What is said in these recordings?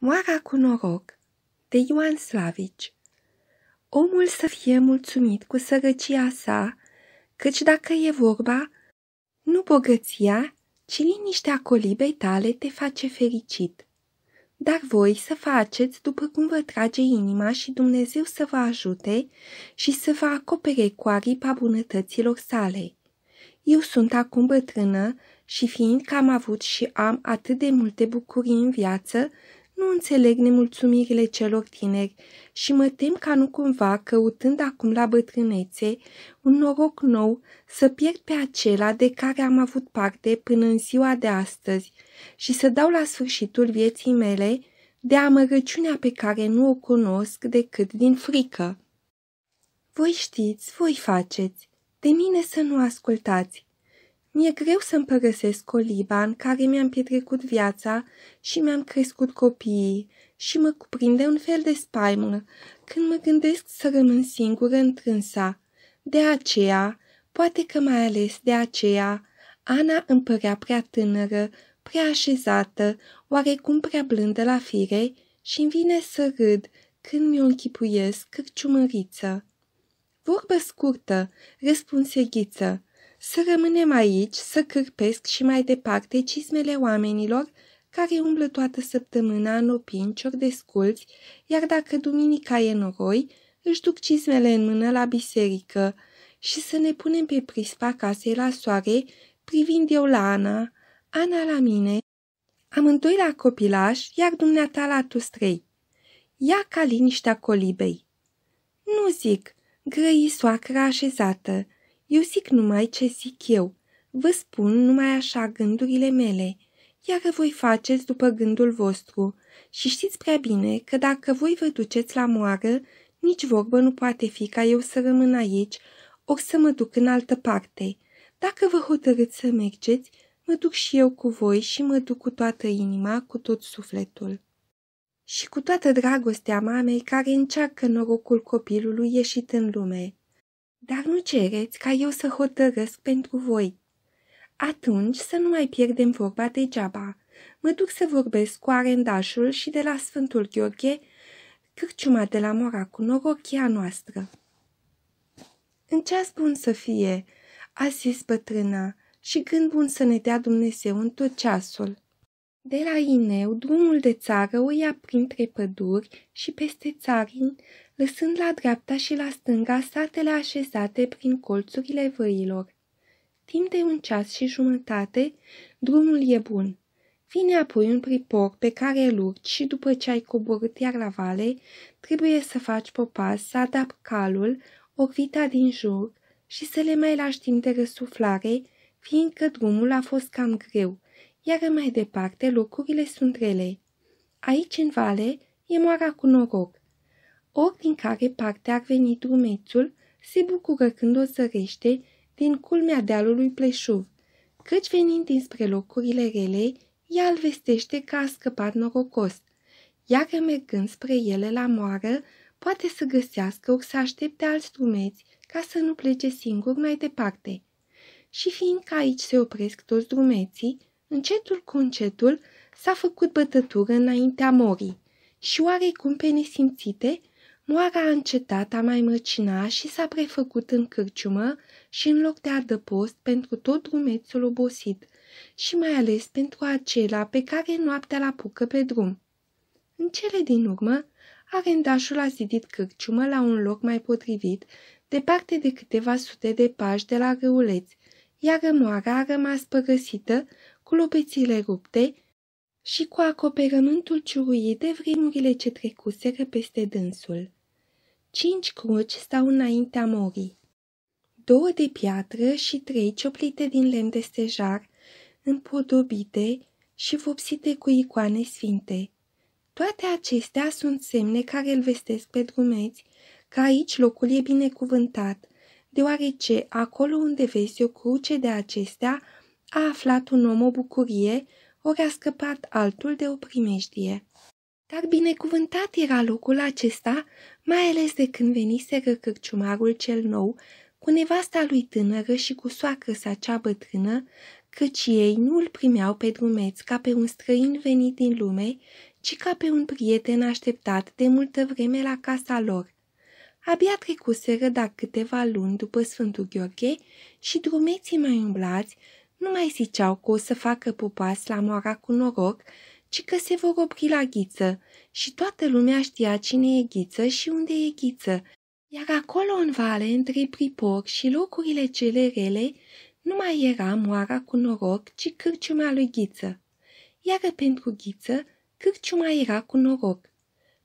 Moara cu noroc de Ioan Slavici Omul să fie mulțumit cu sărăcia sa, căci dacă e vorba, nu bogăția, ci liniștea colibei tale te face fericit. Dar voi să faceți după cum vă trage inima și Dumnezeu să vă ajute și să vă acopere cu aripa bunătăților sale. Eu sunt acum bătrână și fiind că am avut și am atât de multe bucurii în viață, nu înțeleg nemulțumirile celor tineri și mă tem ca nu cumva, căutând acum la bătrânețe, un noroc nou, să pierd pe acela de care am avut parte până în ziua de astăzi și să dau la sfârșitul vieții mele de amărăciunea pe care nu o cunosc decât din frică. Voi știți, voi faceți, de mine să nu ascultați, mi-e greu să-mi părăsesc coliba în care mi-am petrecut viața și mi-am crescut copiii și mă cuprinde un fel de spaimă când mă gândesc să rămân singură întrânsa. De aceea, poate că mai ales de aceea, Ana îmi părea prea tânără, prea așezată, oarecum prea blândă la fire și îmi vine să râd când mi-o închipuiesc cârciumăriță. Vorbă scurtă, răspunse ghiță, să rămânem aici, să cârpesc și mai departe cismele oamenilor care umblă toată săptămâna în opinciori sculți, iar dacă duminica e noroi, își duc cismele în mână la biserică și să ne punem pe prispa casei la soare, privind eu la Ana, Ana la mine, amândoi la copilaș, iar dumneata la tustrei. Ia ca liniștea colibei. Nu zic, grăi soacra așezată, eu zic numai ce zic eu. Vă spun numai așa gândurile mele, iar voi faceți după gândul vostru. Și știți prea bine că dacă voi vă duceți la moară, nici vorbă nu poate fi ca eu să rămân aici, ori să mă duc în altă parte. Dacă vă hotărâți să mergeți, mă duc și eu cu voi și mă duc cu toată inima, cu tot sufletul. Și cu toată dragostea mamei care încearcă norocul copilului ieșit în lume dar nu cereți ca eu să hotărăsc pentru voi. Atunci să nu mai pierdem vorba degeaba. Mă duc să vorbesc cu arendașul și de la Sfântul Gheorghe, cârciuma de la mora cu norochia noastră. În ce bun să fie, a zis bătrâna, și gând bun să ne dea Dumnezeu în tot ceasul. De la Ineu, drumul de țară o ia printre păduri și peste țarin, lăsând la dreapta și la stânga satele așezate prin colțurile văilor. Timp de un ceas și jumătate, drumul e bun. Vine apoi un pripor pe care îl urci și după ce ai coborât iar la vale, trebuie să faci popas, să adap calul, orvita din jur și să le mai lași timp de răsuflare, fiindcă drumul a fost cam greu – iar mai departe locurile sunt rele. Aici, în vale, e moara cu noroc, ori din care parte ar veni drumețul, se bucură când o zărește din culmea dealului pleșuv, căci venind dinspre locurile rele, ea îl vestește că a scăpat norocos, iar mergând spre ele la moară, poate să găsească ori să aștepte alți drumeți ca să nu plece singur mai departe. Și fiindcă aici se opresc toți drumeții, Încetul cu încetul s-a făcut bătătură înaintea morii și oarecum pe nesimțite, moara a încetat a mai măcina și s-a prefăcut în cârciumă și în loc de adăpost pentru tot drumețul obosit și mai ales pentru acela pe care noaptea la pucă pe drum. În cele din urmă, arendașul a zidit cârciumă la un loc mai potrivit, departe de câteva sute de pași de la râuleți, iar moara a rămas părăsită cu lobețile rupte și cu acoperământul ciuruit de vremurile ce trecuseră peste dânsul. Cinci cruci stau înaintea morii. Două de piatră și trei cioplite din lemn de stejar, împodobite și vopsite cu icoane sfinte. Toate acestea sunt semne care îl vestesc pe drumeți că aici locul e binecuvântat, deoarece acolo unde vezi o cruce de acestea, a aflat un om o bucurie, ori a scăpat altul de o primejdie. Dar binecuvântat era locul acesta, mai ales de când venise cărciumarul cel nou, cu nevasta lui tânără și cu soacră sa cea bătrână, căci ei nu îl primeau pe drumeț ca pe un străin venit din lume, ci ca pe un prieten așteptat de multă vreme la casa lor. Abia trecuseră dar câteva luni după Sfântul Gheorghe și drumeții mai umblați nu mai ziceau că o să facă popas la moara cu noroc, ci că se vor opri la ghiță și toată lumea știa cine e ghiță și unde e ghiță, iar acolo în vale, între pripor și locurile cele rele, nu mai era moara cu noroc, ci cârciuma lui Ghiță. Iar pentru Ghiță, cârciuma era cu noroc.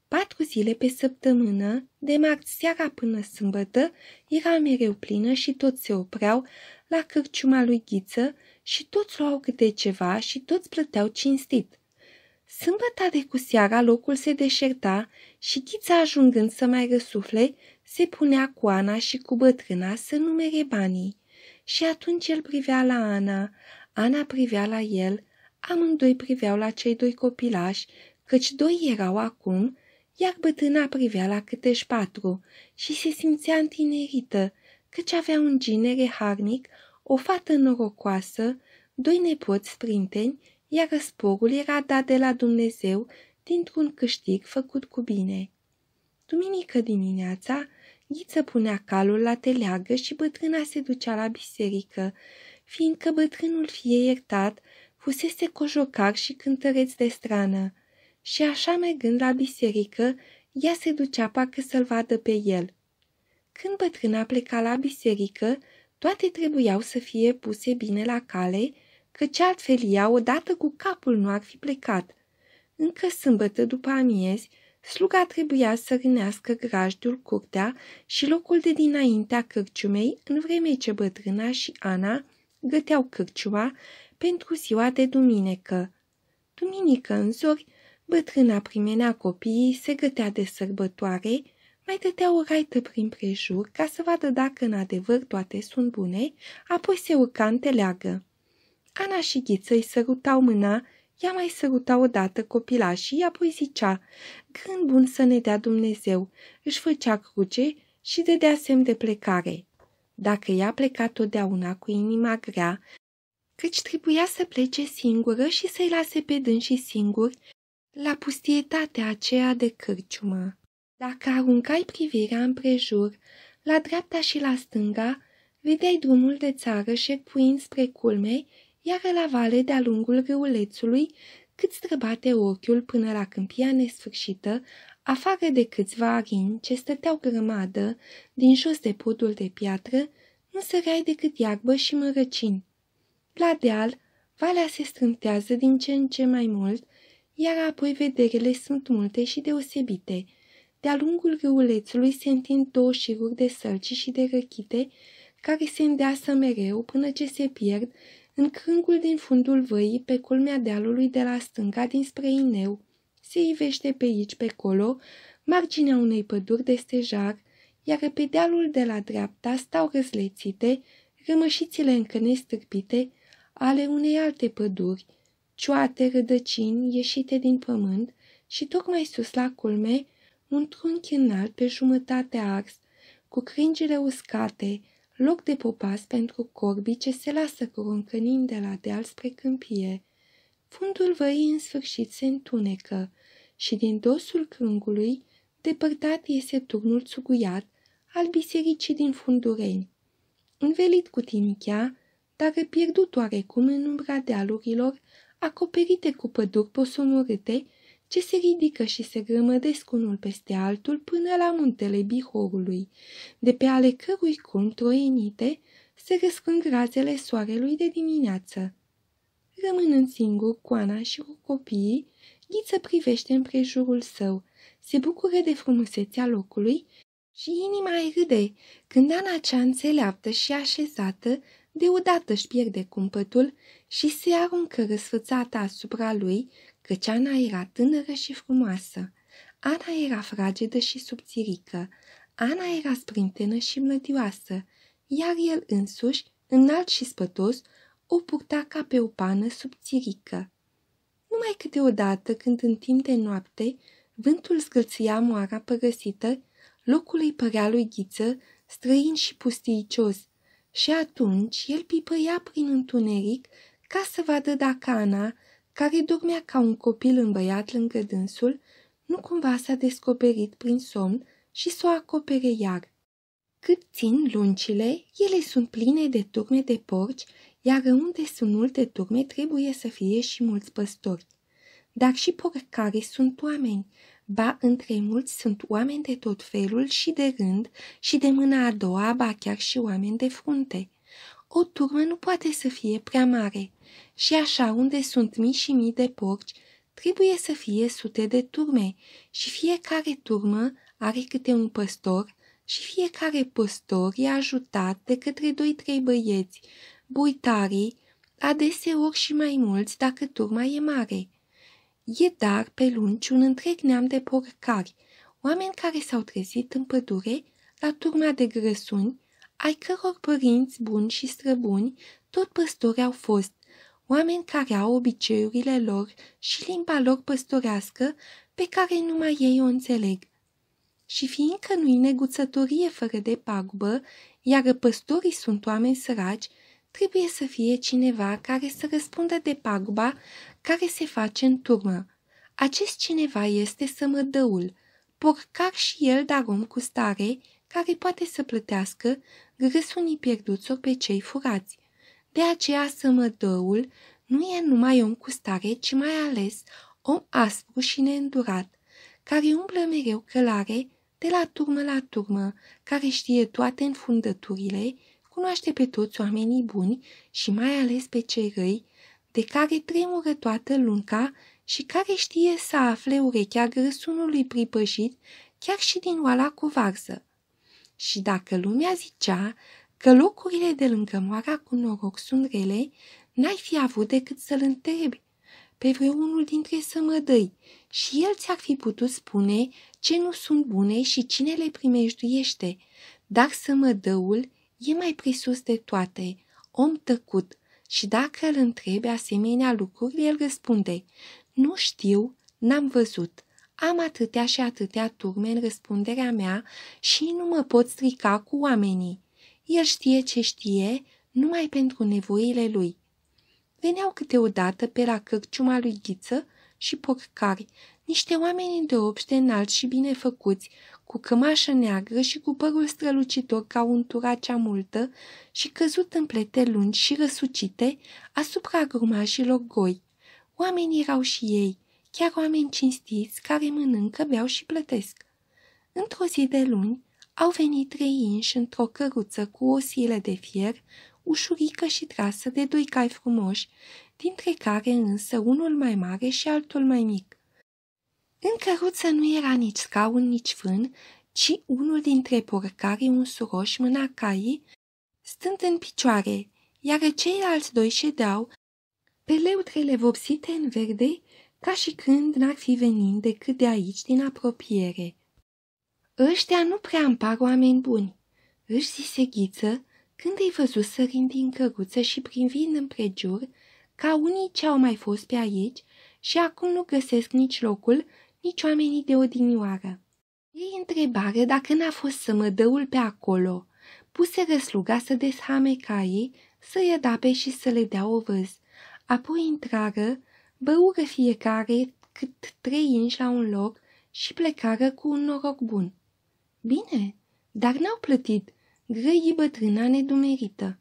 Patru zile pe săptămână, de marți seara până sâmbătă, era mereu plină și toți se opreau, la cârciuma lui Ghiță și toți luau câte ceva și toți plăteau cinstit. Sâmbăta de cu seara locul se deșerta și Ghița ajungând să mai răsufle, se punea cu Ana și cu bătrâna să numere banii. Și atunci el privea la Ana, Ana privea la el, amândoi priveau la cei doi copilași, căci doi erau acum, iar bătâna privea la câtești patru și se simțea întinerită, căci avea un ginere harnic o fată norocoasă, doi nepoți sprinteni, iar răsporul era dat de la Dumnezeu dintr-un câștig făcut cu bine. Duminică dimineața, Ghiță punea calul la teleagă și bătrâna se ducea la biserică, fiindcă bătrânul fie iertat fusese cojocar și cântăreț de strană. Și așa mergând la biserică, ea se ducea parcă să-l vadă pe el. Când bătrâna pleca la biserică, toate trebuiau să fie puse bine la cale, căci altfel ea odată cu capul nu ar fi plecat. Încă sâmbătă după amiezi, sluga trebuia să rânească grajdul curtea și locul de dinaintea cărciumei, în vreme ce bătrâna și Ana găteau cârciuma pentru ziua de duminică. Duminică în zori, bătrâna primenea copiii, se gătea de sărbătoare, mai dădea o raită prin prejur ca să vadă dacă în adevăr toate sunt bune, apoi se urca în teleagă. Ana și Ghiță îi sărutau mâna, ea mai săruta odată și apoi zicea, gând bun să ne dea Dumnezeu, își făcea cruce și dădea semn de plecare. Dacă ea pleca totdeauna cu inima grea, căci trebuia să plece singură și să-i lase pe dânsii singuri la pustietatea aceea de cârciumă. Dacă aruncai privirea împrejur, la dreapta și la stânga, vedeai drumul de țară șerpuind spre culme, iar la vale de-a lungul râulețului, cât străbate ochiul până la câmpia nesfârșită, afară de câțiva arini ce stăteau grămadă din jos de podul de piatră, nu săreai decât iarbă și mărăcini. La deal, valea se strâmtează din ce în ce mai mult, iar apoi vederele sunt multe și deosebite – de-a lungul râulețului se întind două șiruri de sălci și de răchite care se îndeasă mereu până ce se pierd în crângul din fundul văii pe culmea dealului de la stânga dinspre Ineu. Se ivește pe aici, pe colo, marginea unei păduri de stejar, iar pe dealul de la dreapta stau răzlețite rămășițile încă nestârpite ale unei alte păduri, cioate rădăcini ieșite din pământ și tocmai sus la culme un trunchi înalt pe jumătate ars, cu cringile uscate, loc de popas pentru corbii ce se lasă coroncănind de la deal spre câmpie. Fundul văii în sfârșit se întunecă și din dosul crângului depărtat iese turnul țuguiat al bisericii din fundureni. Învelit cu tinichea, dar pierdut oarecum în umbra dealurilor, acoperite cu păduri posomorâte ce se ridică și se grămădesc unul peste altul până la muntele Bihorului, de pe ale cărui cun troienite se răsfrâng razele soarelui de dimineață. Rămânând singur cu Ana și cu copiii, Ghiță privește împrejurul său, se bucură de frumusețea locului și inima îi râde când Ana cea înțeleaptă și așezată deodată își pierde cumpătul și se aruncă răsfățată asupra lui căci Ana era tânără și frumoasă. Ana era fragedă și subțirică. Ana era sprintenă și mlădioasă, iar el însuși, înalt și spătos, o purta ca pe o pană subțirică. Numai câteodată, când în timp de noapte, vântul zgâlția moara părăsită, locul îi părea lui Ghiță, străin și pustiicios, și atunci el pipăia prin întuneric ca să vadă dacă Ana, care dormea ca un copil îmbăiat lângă dânsul, nu cumva s-a descoperit prin somn și s-o acopere iar. Cât țin luncile, ele sunt pline de turme de porci, iar unde sunt multe turme trebuie să fie și mulți păstori. Dar și porcare sunt oameni, ba între mulți sunt oameni de tot felul și de rând și de mâna a doua, ba chiar și oameni de frunte. O turmă nu poate să fie prea mare și așa unde sunt mii și mii de porci, trebuie să fie sute de turme și fiecare turmă are câte un păstor și fiecare păstor e ajutat de către doi-trei băieți, buitarii, adeseori și mai mulți dacă turma e mare. E dar pe lungi un întreg neam de porcari, oameni care s-au trezit în pădure la turma de grăsuni ai căror părinți buni și străbuni tot păstori au fost, oameni care au obiceiurile lor și limba lor păstorească pe care numai ei o înțeleg. Și fiindcă nu-i neguțătorie fără de pagubă, iar păstorii sunt oameni săraci, trebuie să fie cineva care să răspundă de paguba care se face în turmă. Acest cineva este sămădăul, porcar și el dar om cu stare, care poate să plătească grâsunii sau pe cei furați. De aceea sămădăul nu e numai om cu stare, ci mai ales om aspru și neîndurat, care umblă mereu călare de la turmă la turmă, care știe toate înfundăturile, cunoaște pe toți oamenii buni și mai ales pe cei răi, de care tremură toată lunca și care știe să afle urechea grăsunului pripășit chiar și din oala cu varză. Și dacă lumea zicea că locurile de lângă moara cu noroc sunt rele, n-ai fi avut decât să-l întrebi pe vreunul dintre sămădăi și el ți-ar fi putut spune ce nu sunt bune și cine le primejduiește. Dar sămădăul e mai presus de toate, om tăcut, și dacă îl întrebe asemenea lucruri, el răspunde, nu știu, n-am văzut, am atâtea și atâtea turme în răspunderea mea și nu mă pot strica cu oamenii. El știe ce știe numai pentru nevoile lui. Veneau câteodată pe la cărciuma lui Ghiță și porcari, niște oameni de obște înalți și bine făcuți, cu cămașă neagră și cu părul strălucitor ca untura cea multă și căzut în plete lungi și răsucite asupra grumașilor goi. Oamenii erau și ei, chiar oameni cinstiți care mănâncă, beau și plătesc. Într-o zi de luni au venit trei inși într-o căruță cu o de fier, ușurică și trasă de doi cai frumoși, dintre care însă unul mai mare și altul mai mic. În căruță nu era nici scaun, nici fân, ci unul dintre porcari un suroș mâna caii, stând în picioare, iar ceilalți doi ședeau pe leutrele vopsite în verde ca și când n-ar fi venit decât de aici, din apropiere. Ăștia nu prea îmi par oameni buni, își zise ghiță când îi văzut sărind din căruță și privind împrejur ca unii ce au mai fost pe aici și acum nu găsesc nici locul, nici oamenii de odinioară. Ei întrebare dacă n-a fost să mă dăul pe acolo. Puse răsluga să deshame caii, să-i adape și să le dea o văz. Apoi intrară băură fiecare cât trei inși la un loc și plecară cu un noroc bun. Bine, dar n-au plătit, grăi bătrâna nedumerită.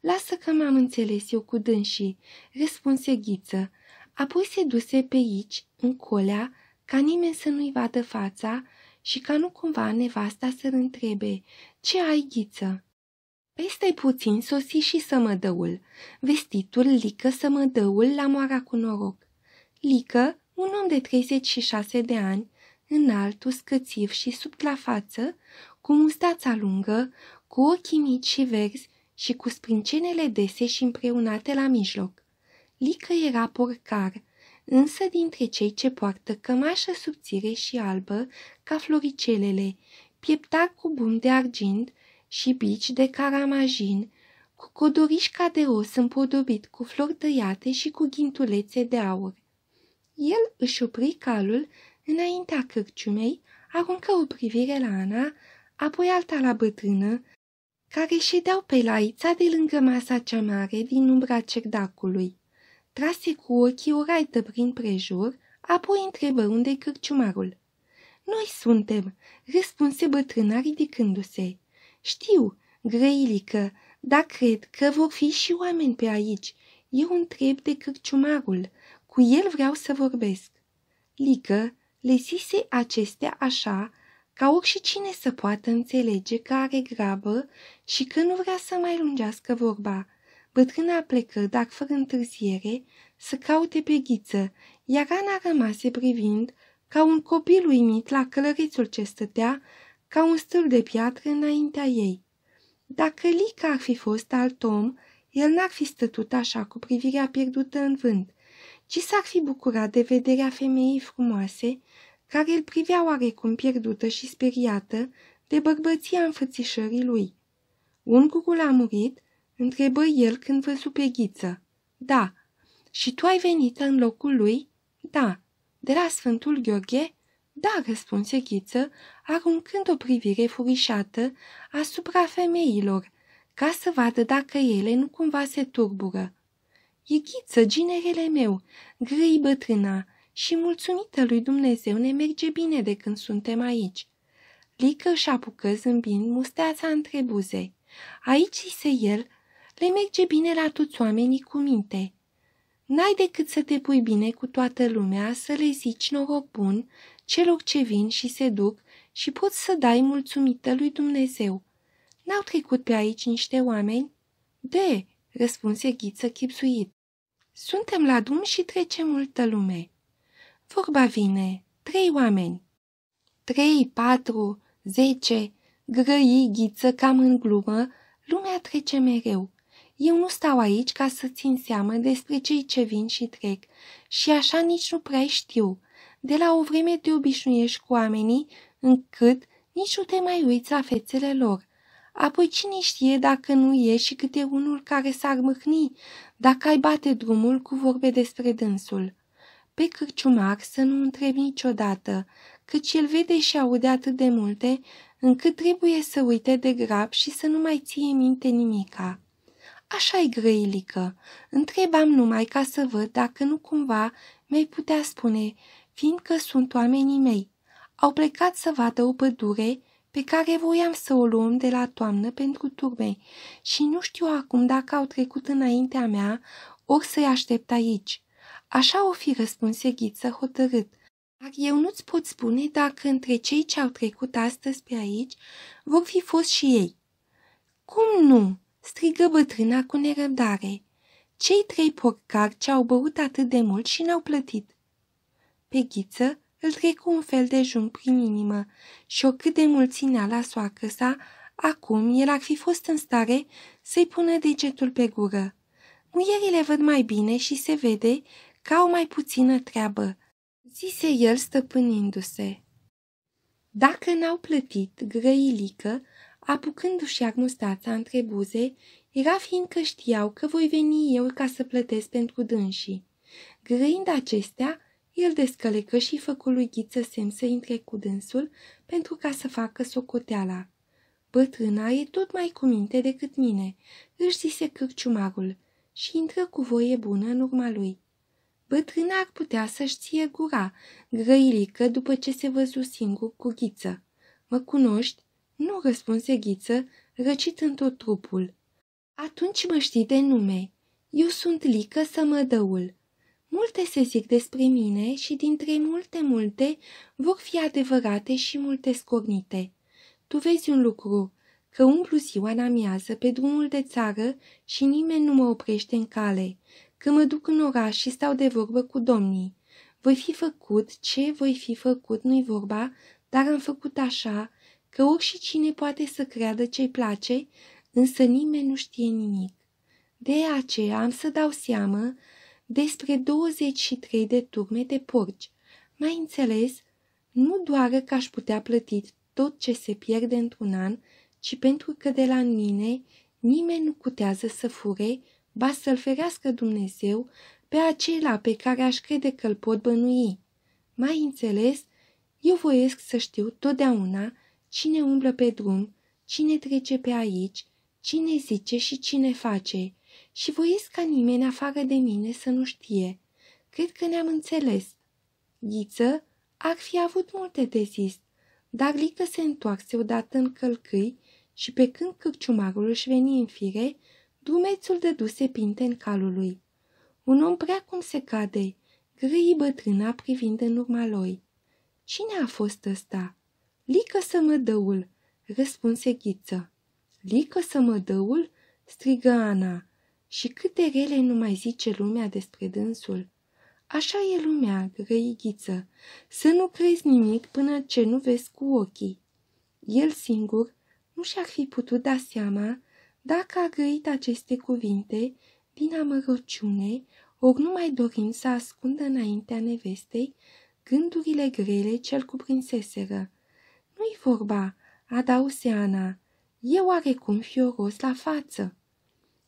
Lasă că m-am înțeles eu cu dânsii, răspunse Ghiță, apoi se duse pe aici, în colea, ca nimeni să nu-i vadă fața și ca nu cumva nevasta să-l întrebe, ce ai, Ghiță? Peste păi puțin sosi și sămădăul, vestitul Lică sămădăul la moara cu noroc. Lică, un om de 36 de ani, înalt, uscățiv și sub la față, cu mustața lungă, cu ochii mici și verzi și cu sprâncenele dese și împreunate la mijloc. Lică era porcar, însă dintre cei ce poartă cămașă subțire și albă, ca floricelele, pieptar cu bum de argint, și bici de caramajin, cu codorișca de os împodobit cu flori tăiate și cu ghintulețe de aur. El își opri calul înaintea cărciumei, aruncă o privire la Ana, apoi alta la bătrână, care ședeau pe laița de lângă masa cea mare din umbra cerdacului. Trase cu ochii o raită prin prejur, apoi întrebă unde cărciumarul. Noi suntem, răspunse bătrâna ridicându-se. Știu, grăilică, dar cred că vor fi și oameni pe aici. Eu întreb de cârciumarul. Cu el vreau să vorbesc. Lică le zise acestea așa, ca orice cine să poată înțelege că are grabă și că nu vrea să mai lungească vorba. Bătrâna plecă, dar fără întârziere, să caute pe ghiță, iar Ana rămase privind ca un copil uimit la călărețul ce stătea ca un stâlp de piatră înaintea ei. Dacă Lica ar fi fost alt om, el n-ar fi stătut așa cu privirea pierdută în vânt, ci s-ar fi bucurat de vederea femeii frumoase, care îl privea oarecum pierdută și speriată de bărbăția înfățișării lui. Ungurul a murit? întrebă el când văzu pe ghiță. Da. Și tu ai venit în locul lui? Da. De la Sfântul Gheorghe? Da, răspunse Ghiță, aruncând o privire furișată asupra femeilor, ca să vadă dacă ele nu cumva se turbură. E Ghiță, ginerele meu, grăi bătrâna, și mulțumită lui Dumnezeu ne merge bine de când suntem aici. Lică și apucă zâmbind musteața între buze. Aici, zise el, le merge bine la toți oamenii cu minte. N-ai decât să te pui bine cu toată lumea, să le zici noroc bun celor ce vin și se duc și poți să dai mulțumită lui Dumnezeu. N-au trecut pe aici niște oameni? De, răspunse Ghiță chipsuit. Suntem la drum și trece multă lume. Vorba vine, trei oameni. Trei, patru, zece, grăi ghiță cam în glumă, lumea trece mereu. Eu nu stau aici ca să țin seamă despre cei ce vin și trec și așa nici nu prea știu, de la o vreme te obișnuiești cu oamenii, încât nici nu te mai uiți la fețele lor. Apoi cine știe dacă nu e și câte unul care s-ar mâhni, dacă ai bate drumul cu vorbe despre dânsul. Pe cârciumar să nu întrebi niciodată, căci el vede și aude atât de multe, încât trebuie să uite de grab și să nu mai ție minte nimica. așa e grăilică. Întrebam numai ca să văd dacă nu cumva mi-ai putea spune fiindcă sunt oamenii mei. Au plecat să vadă o pădure pe care voiam să o luăm de la toamnă pentru turme și nu știu acum dacă au trecut înaintea mea ori să-i aștept aici. Așa o fi răspuns Ghiță hotărât. Dar eu nu-ți pot spune dacă între cei ce au trecut astăzi pe aici vor fi fost și ei. Cum nu? strigă bătrâna cu nerăbdare. Cei trei porcari ce au băut atât de mult și n-au plătit. Pe ghiță îl trecu un fel de jung prin inimă și o cât de mult ținea la soacă sa, acum el ar fi fost în stare să-i pună degetul pe gură. Muierile văd mai bine și se vede că au mai puțină treabă, zise el stăpânindu-se. Dacă n-au plătit, grăilică, apucându-și iar mustața între buze, era fiindcă știau că voi veni eu ca să plătesc pentru dânsii. Grăind acestea, el descălecă și făcu lui Ghiță semn să intre cu dânsul pentru ca să facă socoteala. Bătrâna e tot mai cu minte decât mine, își zise cârciumarul și intră cu voie bună în urma lui. Bătrâna ar putea să-și ție gura, grăilică după ce se văzu singur cu Ghiță. Mă cunoști? Nu răspunse Ghiță, răcit în tot trupul. Atunci mă știi de nume. Eu sunt Lică Sămădăul. Multe se zic despre mine și dintre multe multe vor fi adevărate și multe scornite. Tu vezi un lucru, că umplu ziua în amiază pe drumul de țară și nimeni nu mă oprește în cale, că mă duc în oraș și stau de vorbă cu domnii. Voi fi făcut ce voi fi făcut, nu-i vorba, dar am făcut așa, că oricine și cine poate să creadă ce-i place, însă nimeni nu știe nimic. De aceea am să dau seamă despre 23 de turme de porci. Mai înțeles, nu doar că aș putea plăti tot ce se pierde într-un an, ci pentru că de la mine nimeni nu cutează să fure, ba să-l ferească Dumnezeu pe acela pe care aș crede că l pot bănui. Mai înțeles, eu voiesc să știu totdeauna cine umblă pe drum, cine trece pe aici, cine zice și cine face, și voiesc ca nimeni afară de mine să nu știe. Cred că ne-am înțeles. Ghiță ar fi avut multe de zis, dar Lică se întoarse odată în călcâi și pe când cârciumarul își veni în fire, drumețul dăduse pinte în calul lui. Un om prea cum se cade, grâi bătrâna privind în urma lui. Cine a fost ăsta? Lică să mă dăul, răspunse ghiță. Lică să mă dăul? strigă Ana. Și câte rele nu mai zice lumea despre dânsul. Așa e lumea, grăighiță, să nu crezi nimic până ce nu vezi cu ochii. El singur nu și-ar fi putut da seama dacă a grăit aceste cuvinte din amărăciune, ori nu mai dorind să ascundă înaintea nevestei gândurile grele ce-l cuprinseseră. Nu-i vorba, adause Ana, e oarecum fioros la față.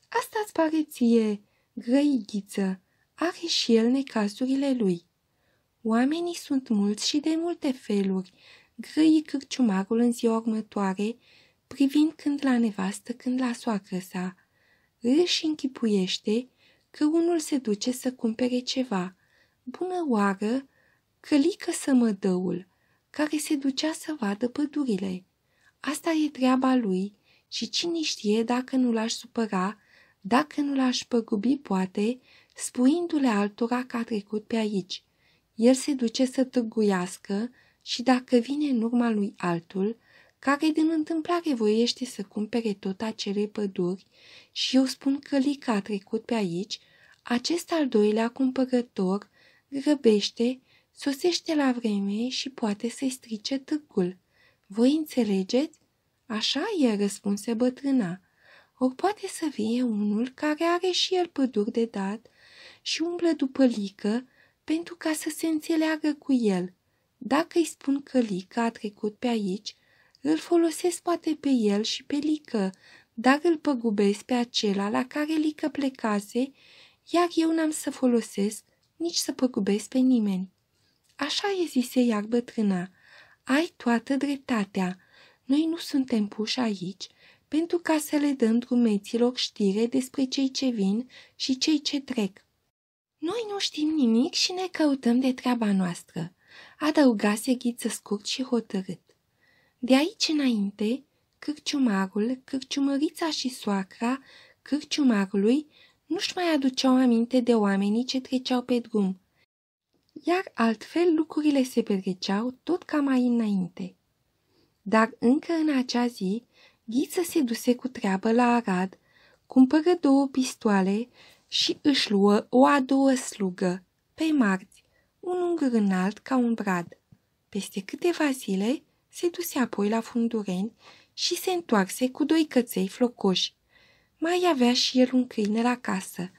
Asta îți pare ție, grăighiță, are și el necazurile lui. Oamenii sunt mulți și de multe feluri, grâi cârciumarul în ziua următoare, privind când la nevastă, când la soacră sa. Își închipuiește că unul se duce să cumpere ceva. Bună oară, călică sămădăul, care se ducea să vadă pădurile. Asta e treaba lui și cine știe dacă nu l-aș supăra dacă nu l-aș păgubi, poate, spuindu-le altora că a trecut pe aici. El se duce să târguiască și dacă vine în urma lui altul, care din întâmplare voiește să cumpere tot acele păduri și eu spun că Lica a trecut pe aici, acest al doilea cumpărător grăbește, sosește la vreme și poate să-i strice târgul. Voi înțelegeți? Așa e, răspunse bătrâna. Ori poate să vie unul care are și el păduri de dat și umblă după Lică pentru ca să se înțeleagă cu el. Dacă îi spun că Lică a trecut pe aici, îl folosesc poate pe el și pe Lică, dar îl păgubesc pe acela la care Lică plecase, iar eu n-am să folosesc nici să păgubesc pe nimeni. Așa e zise iar bătrâna. Ai toată dreptatea. Noi nu suntem puși aici pentru ca să le dăm drumeților știre despre cei ce vin și cei ce trec. Noi nu știm nimic și ne căutăm de treaba noastră, adăugase ghiță scurt și hotărât. De aici înainte, cârciumarul, cârciumărița și soacra cârciumarului nu-și mai aduceau aminte de oamenii ce treceau pe drum, iar altfel lucrurile se petreceau tot ca mai înainte. Dar încă în acea zi, Ghiță se duse cu treabă la Arad, cumpără două pistoale și își luă o a doua slugă, pe marți, un ungâr înalt ca un brad. Peste câteva zile se duse apoi la fundureni și se întoarse cu doi căței flocoși. Mai avea și el un câine la casă,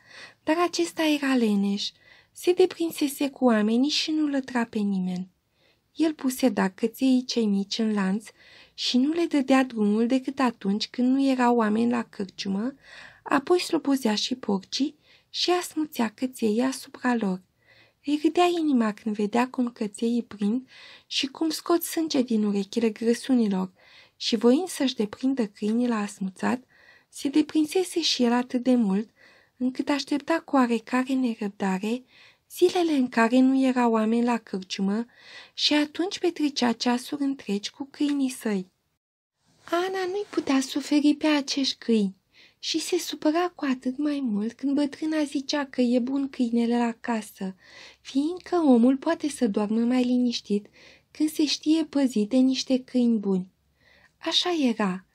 dar acesta era leneș, se deprinsese cu oamenii și nu lătra pe nimeni. El puse dacăței cei mici în lanț și nu le dădea drumul decât atunci când nu erau oameni la cărciumă, apoi slobozea și porcii și asmuțea căței asupra lor. Îi râdea inima când vedea cum căței prind și cum scot sânge din urechile grăsunilor și voind să-și deprindă câinii la asmuțat, se deprinsese și el atât de mult încât aștepta cu oarecare nerăbdare zilele în care nu erau oameni la cârciumă și atunci petrecea ceasuri întregi cu câinii săi. Ana nu-i putea suferi pe acești câini și se supăra cu atât mai mult când bătrâna zicea că e bun câinele la casă, fiindcă omul poate să doarmă mai liniștit când se știe păzit de niște câini buni. Așa era,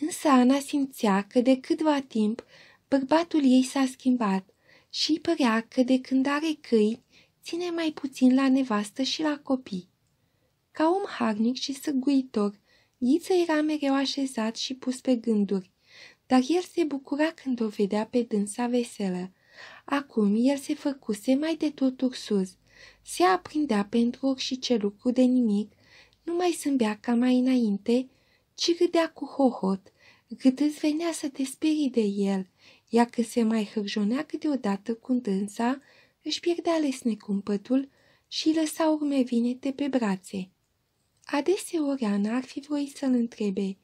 însă Ana simțea că de câtva timp bărbatul ei s-a schimbat și părea că de când are căi, ține mai puțin la nevastă și la copii. Ca om harnic și săguitor, Iță era mereu așezat și pus pe gânduri, dar el se bucura când o vedea pe dânsa veselă. Acum el se făcuse mai de tot ursuz, se aprindea pentru orice lucru de nimic, nu mai zâmbea ca mai înainte, ci râdea cu hohot, cât îți venea să te sperii de el – ea că se mai hârjonea câteodată cu dânsa, își pierdea lesnecumpătul și lăsa urme vinete pe brațe. Adeseori Ana ar fi voit să-l întrebe,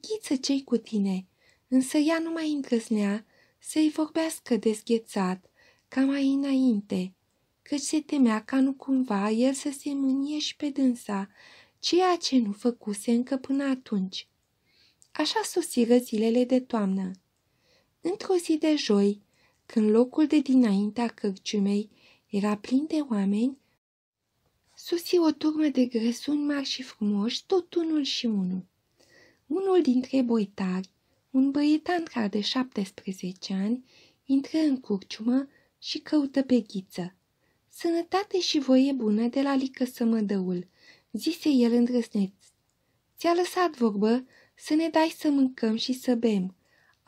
Ghiță ce cu tine?" Însă ea nu mai îndrăznea să-i vorbească dezghețat, ca mai înainte, căci se temea ca nu cumva el să se mânie și pe dânsa, ceea ce nu făcuse încă până atunci. Așa sosiră zilele de toamnă. Într-o zi de joi, când locul de dinaintea cărciumei era plin de oameni, susi o turmă de grăsuni mari și frumoși, tot unul și unul. Unul dintre boitari, un care de 17 ani, intră în curciumă și căută pe ghiță. Sănătate și voie bună de la lică să mă dăul, zise el îndrăzneț. Ți-a lăsat vorbă să ne dai să mâncăm și să bem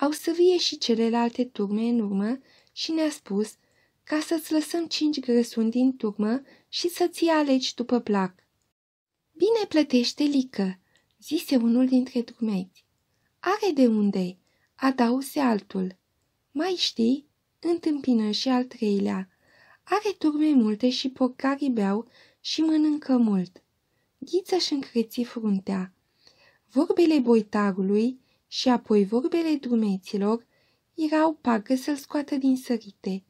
au să vie și celelalte turme în urmă și ne-a spus ca să-ți lăsăm cinci grăsuni din turmă și să-ți alegi după plac. Bine plătește, Lică, zise unul dintre turmeți. Are de unde, adause altul. Mai știi, întâmpină și al treilea. Are turme multe și porcari beau și mănâncă mult. Ghiță și încreți fruntea. Vorbele boitarului și apoi vorbele drumeților erau pagă să-l scoată din sărite.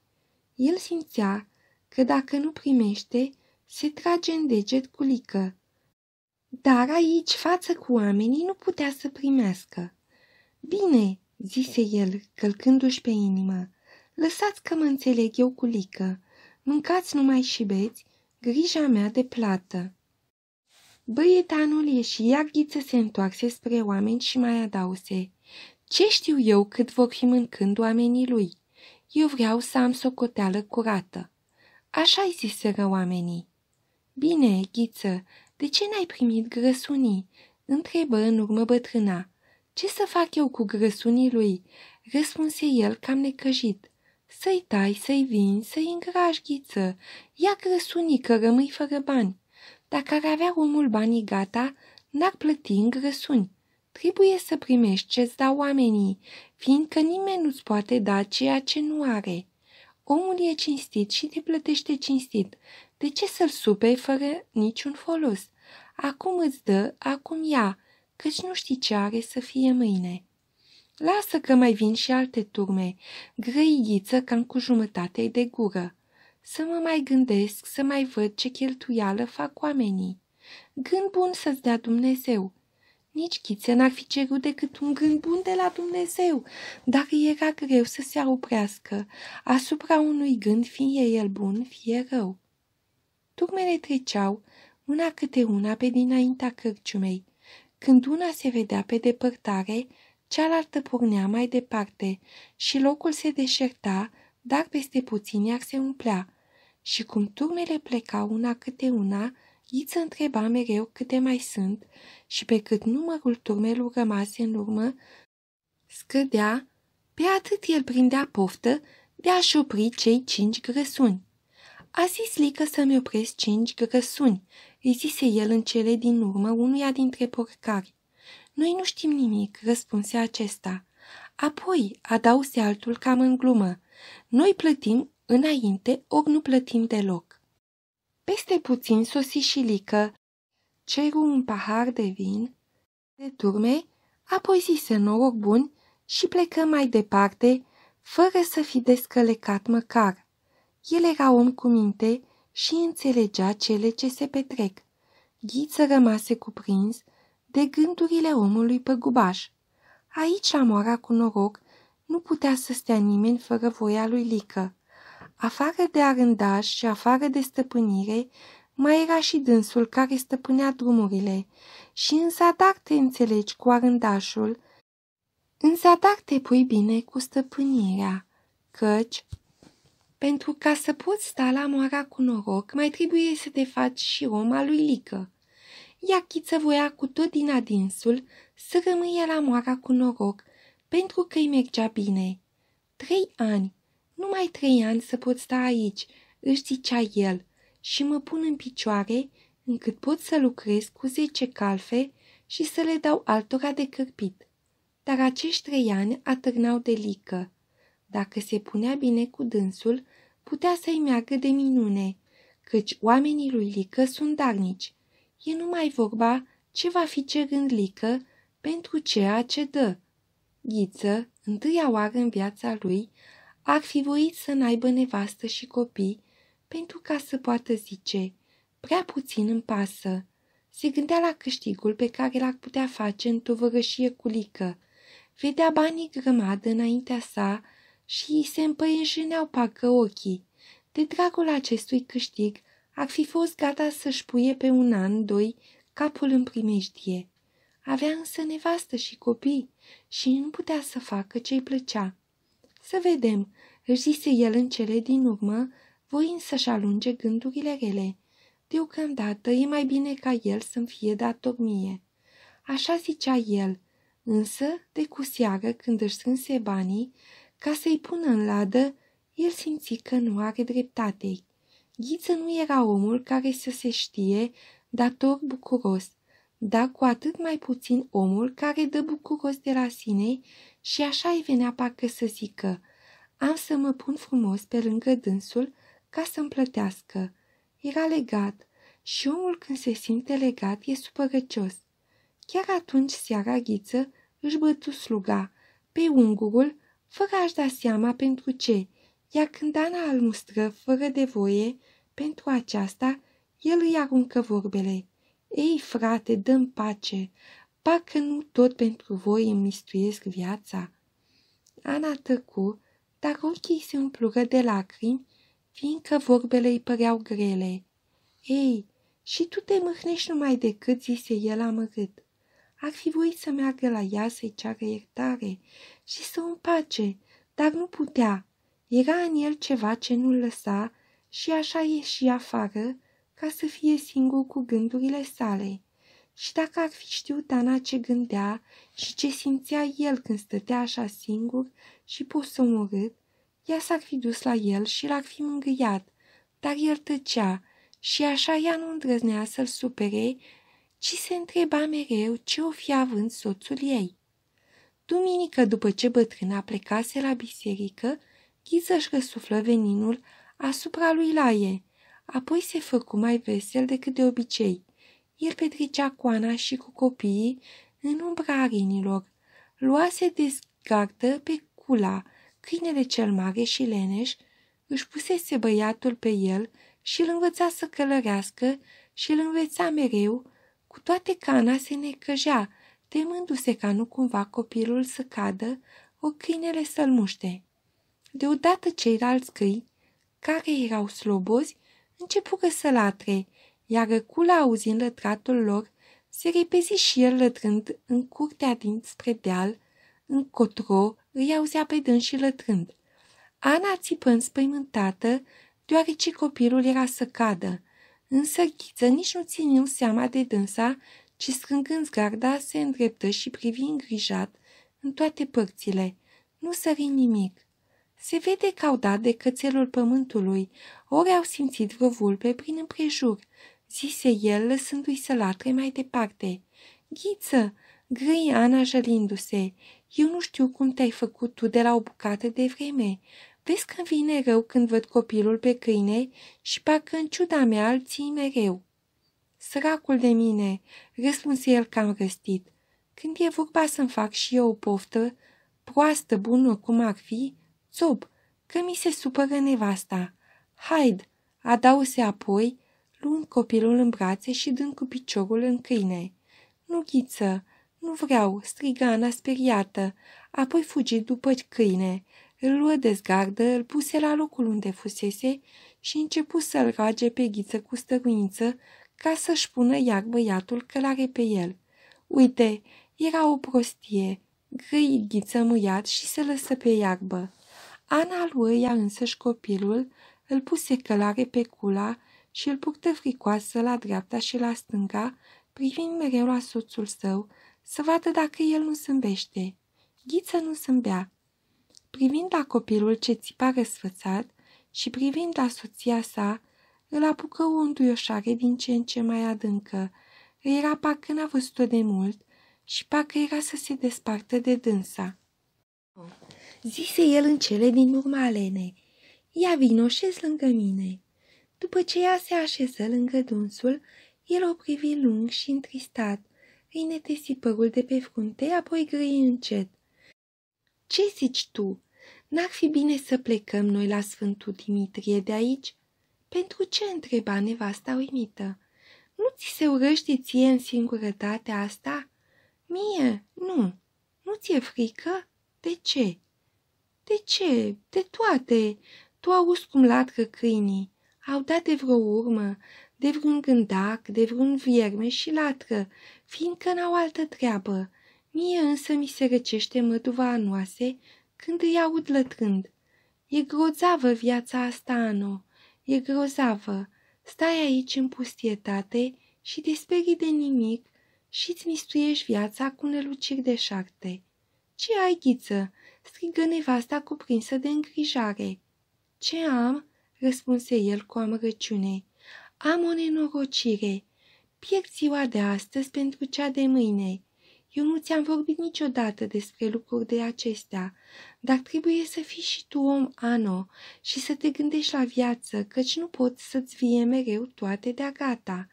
El simțea că dacă nu primește, se trage în deget cu lică. Dar aici, față cu oamenii, nu putea să primească. Bine, zise el, călcându-și pe inimă, lăsați că mă înțeleg eu cu lică, mâncați numai și beți, grija mea de plată. Băietanul ieși iar ghiță se întoarse spre oameni și mai adause. Ce știu eu cât vor fi mâncând oamenii lui? Eu vreau să am socoteală curată. Așa-i ziseră oamenii. Bine, ghiță, de ce n-ai primit grăsunii? Întrebă în urmă bătrâna. Ce să fac eu cu grăsunii lui? Răspunse el cam necăjit. Să-i tai, să-i vin, să-i îngrași, ghiță. Ia grăsunii că rămâi fără bani. Dacă ar avea omul banii gata, n-ar plăti în grăsuni. Trebuie să primești ce-ți dau oamenii, fiindcă nimeni nu-ți poate da ceea ce nu are. Omul e cinstit și te plătește cinstit. De ce să-l supei fără niciun folos? Acum îți dă, acum ia, căci nu știi ce are să fie mâine. Lasă că mai vin și alte turme, grăighiță cam cu jumătate de gură. Să mă mai gândesc, să mai văd ce cheltuială fac oamenii. Gând bun să-ți dea Dumnezeu. Nici Chiță n-ar fi cerut decât un gând bun de la Dumnezeu, dar era greu să se oprească, asupra unui gând, fie el bun, fie rău. Turmele treceau, una câte una, pe dinaintea cărciumei. Când una se vedea pe depărtare, cealaltă pornea mai departe și locul se deșerta dar peste puțin iar se umplea și cum turmele plecau una câte una, Ghiță întreba mereu câte mai sunt și pe cât numărul turmelor rămase în urmă scădea, pe atât el prindea poftă de a-și opri cei cinci grăsuni. A zis Lică să-mi opresc cinci grăsuni, îi zise el în cele din urmă unuia dintre porcari. Noi nu știm nimic, răspunse acesta. Apoi adause altul cam în glumă. Noi plătim înainte, ori nu plătim deloc. Peste puțin sosi și Lică, ceru un pahar de vin, de turme, apoi zise noroc bun și plecă mai departe, fără să fi descălecat măcar. El era om cu minte și înțelegea cele ce se petrec. Ghiță rămase cuprins de gândurile omului păgubaș. Aici amora cu noroc nu putea să stea nimeni fără voia lui Lică. Afară de arândaș și afară de stăpânire, mai era și dânsul care stăpânea drumurile și în zadar te înțelegi cu arândașul, în zadar te pui bine cu stăpânirea, căci, pentru ca să poți sta la moara cu noroc, mai trebuie să te faci și om al lui Lică. Ia chiță voia cu tot din adinsul să rămâie la moara cu noroc pentru că îi mergea bine. Trei ani, numai trei ani să pot sta aici, își zicea el, și mă pun în picioare încât pot să lucrez cu zece calfe și să le dau altora de cărpit. Dar acești trei ani atârnau de lică. Dacă se punea bine cu dânsul, putea să-i meargă de minune, căci oamenii lui Lică sunt darnici. E numai vorba ce va fi cerând Lică pentru ceea ce dă Ghiță, întâia oară în viața lui, ar fi voit să n-aibă nevastă și copii, pentru ca să poată zice, prea puțin îmi pasă. Se gândea la câștigul pe care l-ar putea face în tovărășie cu lică. Vedea banii grămadă înaintea sa și îi se împăienjeneau parcă ochii. De dragul acestui câștig, ar fi fost gata să-și puie pe un an, doi, capul în primejdie. Avea însă nevastă și copii și nu putea să facă ce-i plăcea. Să vedem, își zise el în cele din urmă, voi însă-și alunge gândurile rele. Deocamdată e mai bine ca el să-mi fie dator mie. Așa zicea el, însă, de cu seară, când își strânse banii, ca să-i pună în ladă, el simți că nu are dreptate. Ghiță nu era omul care să se știe dator bucuros, dar cu atât mai puțin omul care dă bucuros de la sine și așa îi venea parcă să zică am să mă pun frumos pe lângă dânsul ca să-mi plătească. Era legat și omul când se simte legat e supărăcios. Chiar atunci seara ghiță își bătu sluga pe ungurul fără a-și da seama pentru ce, iar când Ana îl mustră fără de voie, pentru aceasta el îi aruncă vorbele. Ei, frate, dăm pace! Parcă nu tot pentru voi îmi mistuiesc viața. Ana tăcu, dar ochii se umplură de lacrimi, fiindcă vorbele îi păreau grele. Ei, și tu te mâhnești numai decât, zise el amărât. Ar fi voit să meargă la ea să-i ceară iertare și să o împace, dar nu putea. Era în el ceva ce nu-l lăsa și așa ieși afară, ca să fie singur cu gândurile sale. Și dacă ar fi știut Ana ce gândea și ce simțea el când stătea așa singur și posomorât, ea s-ar fi dus la el și l-ar fi mângâiat, dar el tăcea și așa ea nu îndrăznea să-l supere, ci se întreba mereu ce o fi având soțul ei. Duminică, după ce bătrâna plecase la biserică, Ghiză își răsuflă veninul asupra lui Laie Apoi se făcu mai vesel decât de obicei. El petrecea cu Ana și cu copiii în umbra arinilor. Luase de scartă pe Cula, câinele cel mare și leneș, își pusese băiatul pe el și îl învăța să călărească și îl înveța mereu, cu toate că Ana se necăjea, temându-se ca nu cumva copilul să cadă, o câinele să-l muște. Deodată ceilalți câini, care erau slobozi, începură să latre, iar răcula auzind lătratul lor, se repezi și el lătrând în curtea spre deal, încotro îi auzea pe dâns și lătrând. Ana țipă înspăimântată, deoarece copilul era să cadă, însă Ghiță nici nu ținu seama de dânsa, ci strângând garda se îndreptă și privi îngrijat în toate părțile. Nu sări nimic. Se vede că au dat de cățelul pământului, ori au simțit vreo vulpe prin împrejur, zise el lăsându-i să latre mai departe. Ghiță, grăi Ana jălindu-se, eu nu știu cum te-ai făcut tu de la o bucată de vreme. Vezi că vine rău când văd copilul pe câine și parcă în ciuda mea îl ții mereu. Săracul de mine, răspunse el cam răstit, când e vorba să-mi fac și eu o poftă, proastă, bună cum ar fi, zob, că mi se supără nevasta. Haid!" adause apoi, luând copilul în brațe și dând cu piciorul în câine. Nu, ghiță, nu vreau!" striga Ana speriată, apoi fugi după câine. Îl luă de zgardă, îl puse la locul unde fusese și începu să-l rage pe ghiță cu stăruință ca să-și pună iar băiatul călare pe el. Uite, era o prostie, grăi ghiță muiat și se lăsă pe iarbă. Ana luă ea însăși copilul îl puse călare pe cula și îl purtă fricoasă la dreapta și la stânga, privind mereu la soțul său, să vadă dacă el nu zâmbește. Ghiță nu zâmbea. Privind la copilul ce țipa răsfățat și privind la soția sa, îl apucă o înduioșare din ce în ce mai adâncă. Era parcă n-a văzut-o de mult și parcă era să se despartă de dânsa. Zise el în cele din urma Alenei, Ia vino, șez lângă mine." După ce ea se așeză lângă dunsul, el o privi lung și întristat, îi netesi părul de pe frunte, apoi grăi încet. Ce zici tu? N-ar fi bine să plecăm noi la Sfântul Dimitrie de aici?" Pentru ce?" întreba nevasta uimită. Nu ți se urăște ție în singurătatea asta?" Mie? Nu. Nu ți-e frică? De ce?" De ce? De toate. Tu auzi cum latră câinii. Au dat de vreo urmă, de vreun gândac, de vreun vierme și latră, fiindcă n-au altă treabă. Mie însă mi se răcește măduva anoase când îi aud lătrând. E grozavă viața asta, Ano, e grozavă. Stai aici în pustietate și desperi de nimic și-ți mistuiești viața cu neluciri de șarte. Ce ai, ghiță? strigă nevasta cuprinsă de îngrijare. Ce am?" răspunse el cu amărăciune. Am o nenorocire. Pierd ziua de astăzi pentru cea de mâine. Eu nu ți-am vorbit niciodată despre lucruri de acestea, dar trebuie să fii și tu om ano și să te gândești la viață, căci nu poți să-ți vie mereu toate de-a gata.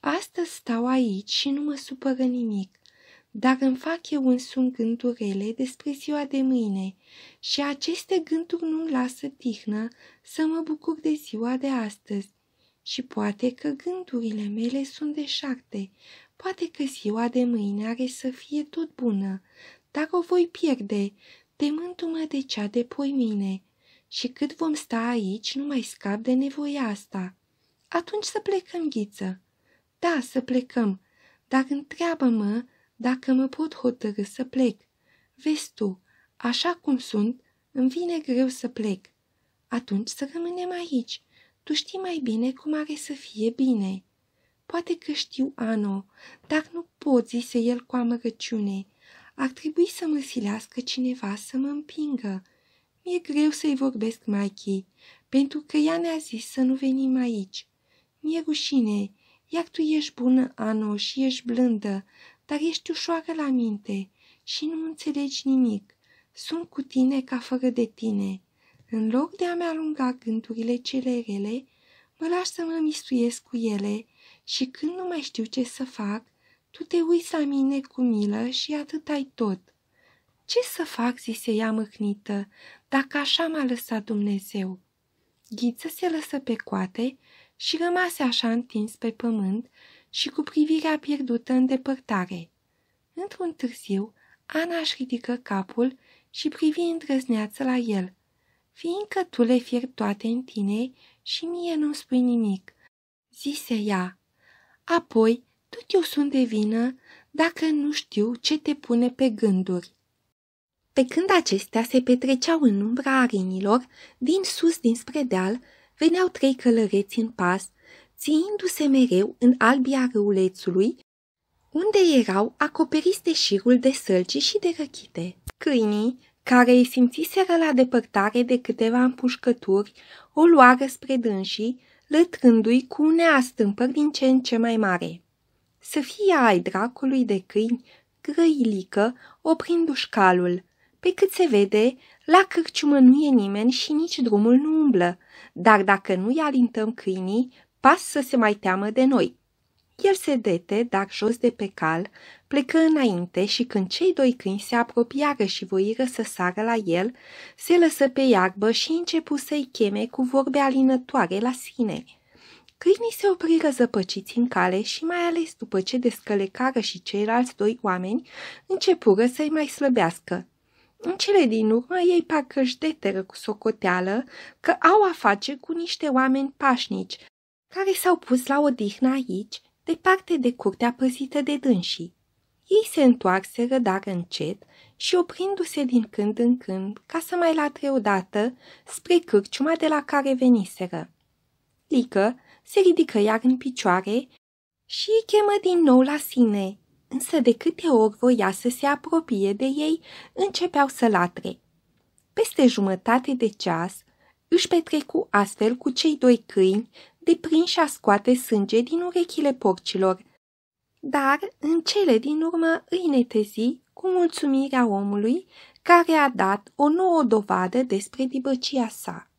Astăzi stau aici și nu mă supără nimic dar îmi fac eu însumi gândurile despre ziua de mâine și aceste gânduri nu-mi lasă tihnă să mă bucur de ziua de astăzi. Și poate că gândurile mele sunt deșarte, poate că ziua de mâine are să fie tot bună, dar o voi pierde, temându-mă de cea de mine, Și cât vom sta aici, nu mai scap de nevoia asta. Atunci să plecăm, ghiță. Da, să plecăm, dar întreabă-mă dacă mă pot hotărâ să plec. Vezi tu, așa cum sunt, îmi vine greu să plec. Atunci să rămânem aici. Tu știi mai bine cum are să fie bine. Poate că știu Ano, dar nu pot, zise el cu amărăciune. Ar trebui să mă silească cineva să mă împingă. Mi-e greu să-i vorbesc, Mikey, pentru că ea ne-a zis să nu venim aici. Mi-e rușine, iar tu ești bună, Ano, și ești blândă, dar ești ușoară la minte și nu înțelegi nimic. Sunt cu tine ca fără de tine. În loc de a-mi alunga gândurile cele rele, mă las să mă mistuiesc cu ele și când nu mai știu ce să fac, tu te uiți la mine cu milă și atât ai tot. Ce să fac, zise ea mâhnită, dacă așa m-a lăsat Dumnezeu? Ghiță se lăsă pe coate și rămase așa întins pe pământ și cu privirea pierdută în depărtare. Într-un târziu, Ana își ridică capul și privi îndrăzneață la el. Fiindcă tu le fier toate în tine și mie nu spui nimic, zise ea. Apoi, tot eu sunt de vină dacă nu știu ce te pune pe gânduri. Pe când acestea se petreceau în umbra arinilor, din sus dinspre deal, veneau trei călăreți în pas, țiindu-se mereu în albia râulețului, unde erau acoperiți de șirul de sălci și de răchite. Câinii, care îi simțiseră la depărtare de câteva împușcături, o luară spre dânsii, lătrându-i cu unea stâmpări din ce în ce mai mare. Să fie ai dracului de câini, grăilică, oprindu-și calul. Pe cât se vede, la cârciumă nu e nimeni și nici drumul nu umblă, dar dacă nu-i alintăm câinii, pas să se mai teamă de noi. El se dete, dar jos de pe cal, plecă înainte și când cei doi câini se apropiară și voiră să sară la el, se lăsă pe iarbă și începu să-i cheme cu vorbe alinătoare la sine. Câinii se opriră zăpăciți în cale și mai ales după ce descălecară și ceilalți doi oameni, începură să-i mai slăbească. În cele din urmă ei parcă își deteră cu socoteală că au a face cu niște oameni pașnici, care s-au pus la odihnă aici, departe de curtea păzită de dânsii. Ei se întoarseră, dar încet, și oprindu-se din când în când, ca să mai latre odată, spre cârciuma de la care veniseră. Lică se ridică iar în picioare și îi chemă din nou la sine, însă de câte ori voia să se apropie de ei, începeau să latre. Peste jumătate de ceas își petrecu astfel cu cei doi câini de și a scoate sânge din urechile porcilor. Dar, în cele din urmă, îi netezi cu mulțumirea omului care a dat o nouă dovadă despre dibăcia sa.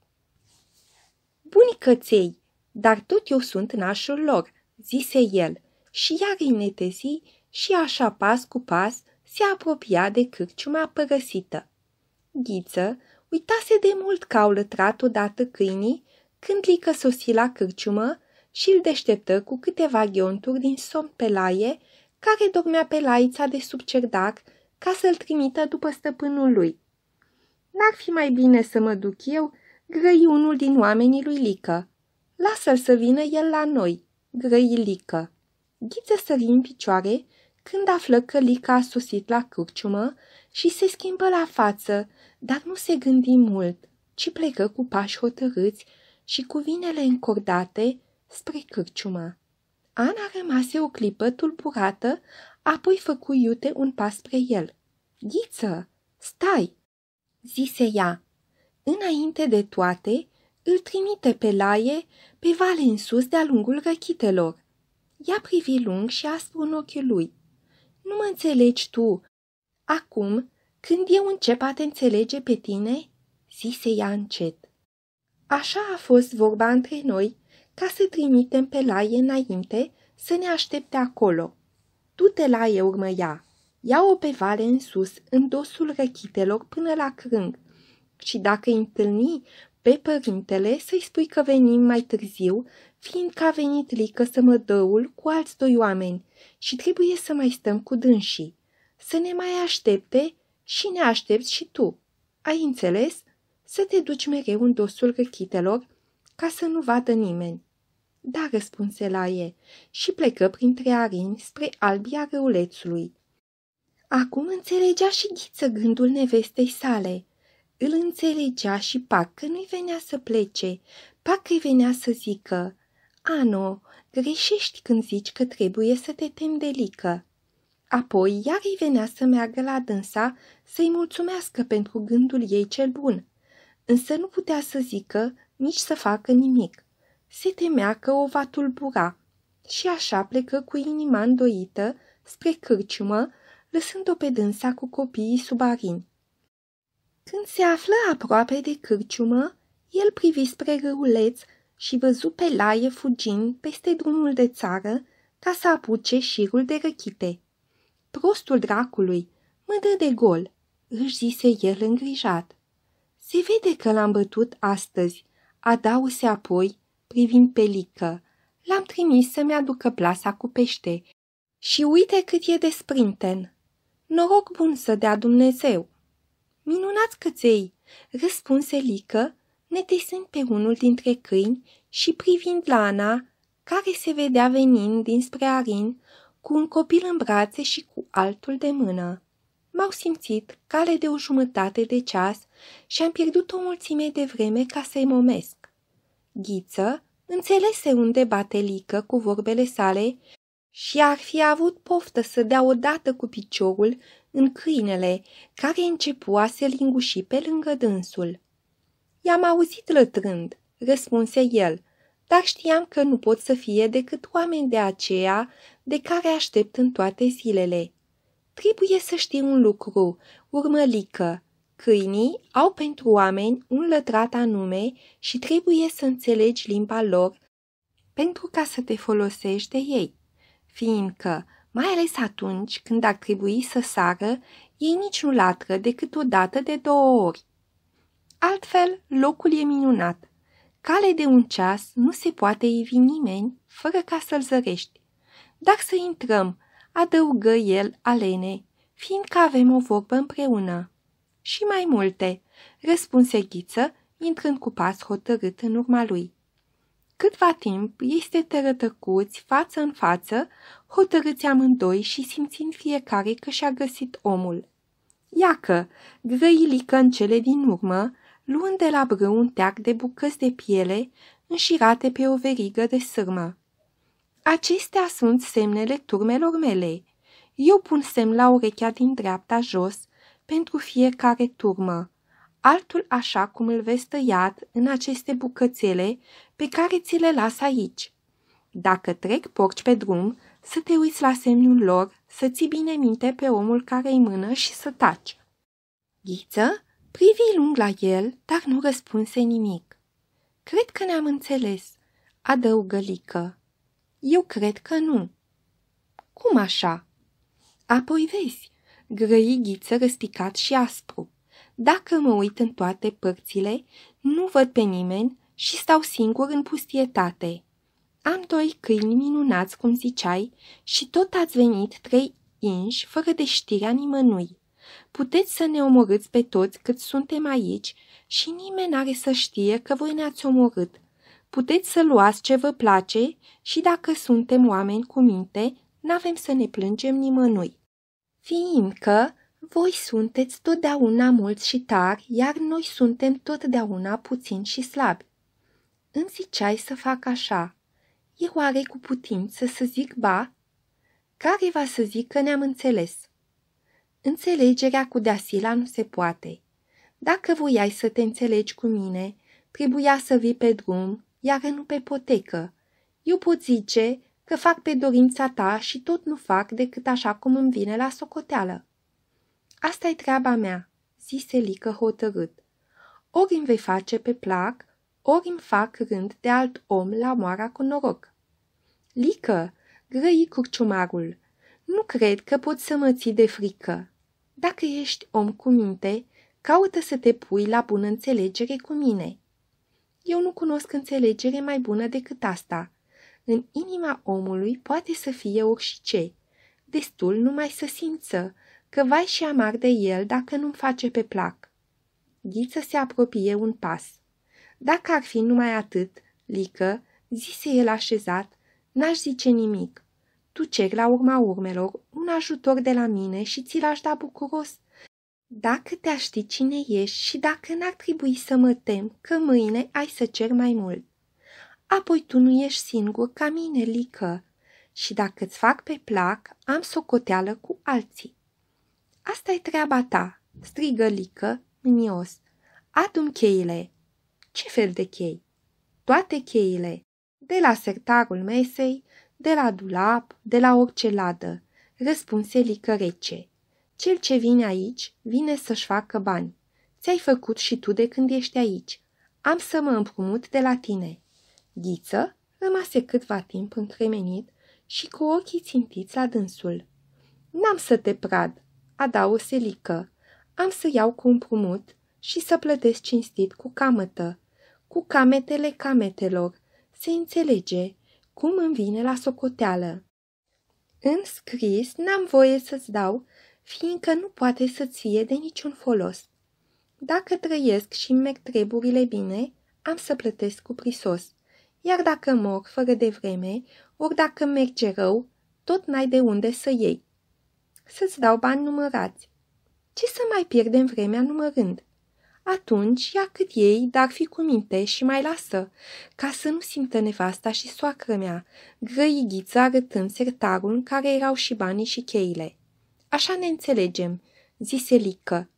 Bunicăței, dar tot eu sunt nașul lor, zise el, și iar îi netezi și așa pas cu pas se apropia de cârciuma părăsită. Ghiță uitase de mult că au lătrat odată câinii Câmplică sosi la cârciumă și îl deșteptă cu câteva ghionturi din somn pe laie, care dormea pe laița de sub cerdac ca să-l trimită după stăpânul lui. N-ar fi mai bine să mă duc eu?" grăi unul din oamenii lui Lică. Lasă-l să vină el la noi, grăi Lică. Ghiță sări în picioare când află că Lica a sosit la cârciumă și se schimbă la față, dar nu se gândi mult, ci plecă cu pași hotărâți, și cuvinele încordate spre cârciumă. Ana rămase o clipă tulburată, apoi făcu iute un pas spre el. Ghiță, stai!" zise ea. Înainte de toate, îl trimite pe laie, pe vale în sus de-a lungul răchitelor. Ea privi lung și aspru în ochiul lui. Nu mă înțelegi tu. Acum, când eu încep a te înțelege pe tine?" zise ea încet. Așa a fost vorba între noi, ca să trimitem pe Laie înainte să ne aștepte acolo. Tu te Laie urmă ea. Ia-o pe vale în sus, în dosul răchitelor până la crâng. Și dacă îi întâlni pe părintele, să-i spui că venim mai târziu, fiindcă a venit Lică să mă dăul cu alți doi oameni și trebuie să mai stăm cu dânsii. Să ne mai aștepte și ne aștepți și tu. Ai înțeles?" să te duci mereu în dosul răchitelor ca să nu vadă nimeni. Da, răspunse e, și plecă printre arini spre albia râulețului. Acum înțelegea și ghiță gândul nevestei sale. Îl înțelegea și parcă nu-i venea să plece, parcă-i venea să zică, Ano, greșești când zici că trebuie să te temi de lică. Apoi iar îi venea să meargă la dânsa să-i mulțumească pentru gândul ei cel bun, însă nu putea să zică nici să facă nimic. Se temea că o va tulbura și așa plecă cu inima îndoită spre cârciumă, lăsând-o pe dânsa cu copiii subarini. Când se află aproape de cârciumă, el privi spre râuleț și văzu pe laie fugind peste drumul de țară ca să apuce șirul de răchite. Prostul dracului, mă dă de gol, își zise el îngrijat. Se vede că l-am bătut astăzi, adause apoi, privind pelică. L-am trimis să-mi aducă plasa cu pește. Și uite cât e de sprinten! Noroc bun să dea Dumnezeu! Minunați căței, răspunse Lică, netesând pe unul dintre câini și privind la Ana, care se vedea venind dinspre Arin, cu un copil în brațe și cu altul de mână m-au simțit cale de o jumătate de ceas și am pierdut o mulțime de vreme ca să-i momesc. Ghiță înțelese unde lică cu vorbele sale și ar fi avut poftă să dea odată cu piciorul în câinele care începu a se linguși pe lângă dânsul. I-am auzit lătrând, răspunse el, dar știam că nu pot să fie decât oameni de aceea de care aștept în toate zilele. Trebuie să știi un lucru, urmălică. Câinii au pentru oameni un lătrat anume și trebuie să înțelegi limba lor pentru ca să te folosești de ei, fiindcă, mai ales atunci când ar trebui să sară, ei nici nu latră decât o dată de două ori. Altfel, locul e minunat. Cale de un ceas nu se poate ivi nimeni fără ca să-l zărești. Dar să intrăm, adăugă el Alenei, fiindcă avem o vorbă împreună. Și mai multe, răspunse Ghiță, intrând cu pas hotărât în urma lui. Câtva timp este tărătăcuți față în față, hotărâți amândoi și simțind fiecare că și-a găsit omul. Iacă, grăilică în cele din urmă, luând de la brâu un teac de bucăți de piele înșirate pe o verigă de sârmă. Acestea sunt semnele turmelor mele. Eu pun semn la urechea din dreapta jos pentru fiecare turmă, altul așa cum îl vezi tăiat în aceste bucățele pe care ți le las aici. Dacă trec porci pe drum, să te uiți la semnul lor, să ții bine minte pe omul care îi mână și să taci. Ghiță privi lung la el, dar nu răspunse nimic. Cred că ne-am înțeles, adăugă Lică. Eu cred că nu. Cum așa? Apoi vezi, grăi ghiță răspicat și aspru. Dacă mă uit în toate părțile, nu văd pe nimeni și stau singur în pustietate. Am doi câini minunați, cum ziceai, și tot ați venit trei inși, fără de știrea nimănui. Puteți să ne omorâți pe toți cât suntem aici și nimeni n-are să știe că voi ne-ați omorât, Puteți să luați ce vă place și dacă suntem oameni cu minte, n-avem să ne plângem nimănui. Fiindcă voi sunteți totdeauna mulți și tari, iar noi suntem totdeauna puțini și slabi. Îmi ziceai să fac așa. E oare cu putință să zic ba? Care va să zic că ne-am înțeles? Înțelegerea cu deasila nu se poate. Dacă voiai să te înțelegi cu mine, trebuia să vii pe drum, iar nu pe potecă. Eu pot zice că fac pe dorința ta și tot nu fac decât așa cum îmi vine la socoteală. asta e treaba mea, zise Lică hotărât. Ori îmi vei face pe plac, ori îmi fac rând de alt om la moara cu noroc. Lică, grăi curciumarul, nu cred că pot să mă ții de frică. Dacă ești om cu minte, caută să te pui la bună înțelegere cu mine. Eu nu cunosc înțelegere mai bună decât asta. În inima omului poate să fie orice. Destul numai să simță, că vai și amar de el dacă nu-mi face pe plac. Ghiță se apropie un pas. Dacă ar fi numai atât, Lică, zise el așezat, n-aș zice nimic. Tu ceri la urma urmelor un ajutor de la mine și ți l-aș da bucuros – dacă te ști cine ești și dacă n-ar trebui să mă tem că mâine ai să cer mai mult. Apoi tu nu ești singur ca mine, Lică, și dacă îți fac pe plac, am socoteală cu alții. asta e treaba ta, strigă Lică, mânios. Adum cheile. Ce fel de chei? Toate cheile. De la sertarul mesei, de la dulap, de la orice ladă, răspunse Lică rece. Cel ce vine aici, vine să-și facă bani. Ți-ai făcut și tu de când ești aici. Am să mă împrumut de la tine. Ghiță rămase câtva timp încremenit și cu ochii țintiți la dânsul. N-am să te prad, o selică. Am să iau cu împrumut și să plătesc cinstit cu camătă, cu cametele cametelor, se înțelege cum îmi vine la socoteală. În scris n-am voie să-ți dau fiindcă nu poate să-ți fie de niciun folos. Dacă trăiesc și merg treburile bine, am să plătesc cu prisos. Iar dacă mor fără de vreme, ori dacă merge rău, tot n-ai de unde să iei. Să-ți dau bani numărați. Ce să mai pierdem vremea numărând? Atunci ia cât ei, dar fi cu minte și mai lasă, ca să nu simtă nevasta și soacră mea, grăighiță arătând sertarul în care erau și banii și cheile. Așa ne înțelegem, zise Lică.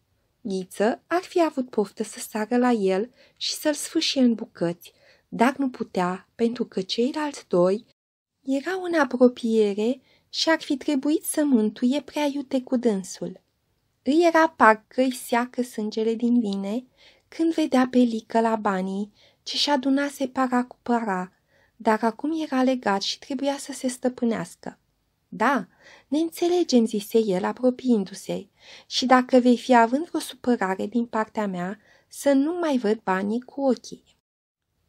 Ghiță ar fi avut poftă să sară la el și să-l sfâșie în bucăți, dar nu putea, pentru că ceilalți doi erau în apropiere și ar fi trebuit să mântuie prea iute cu dânsul. Îi era parcă îi seacă sângele din vine când vedea pe Lică la banii ce și adunase para cu para, dar acum era legat și trebuia să se stăpânească. Da, ne înțelegem, zise el, apropiindu-se, și dacă vei fi având o supărare din partea mea, să nu mai văd banii cu ochii.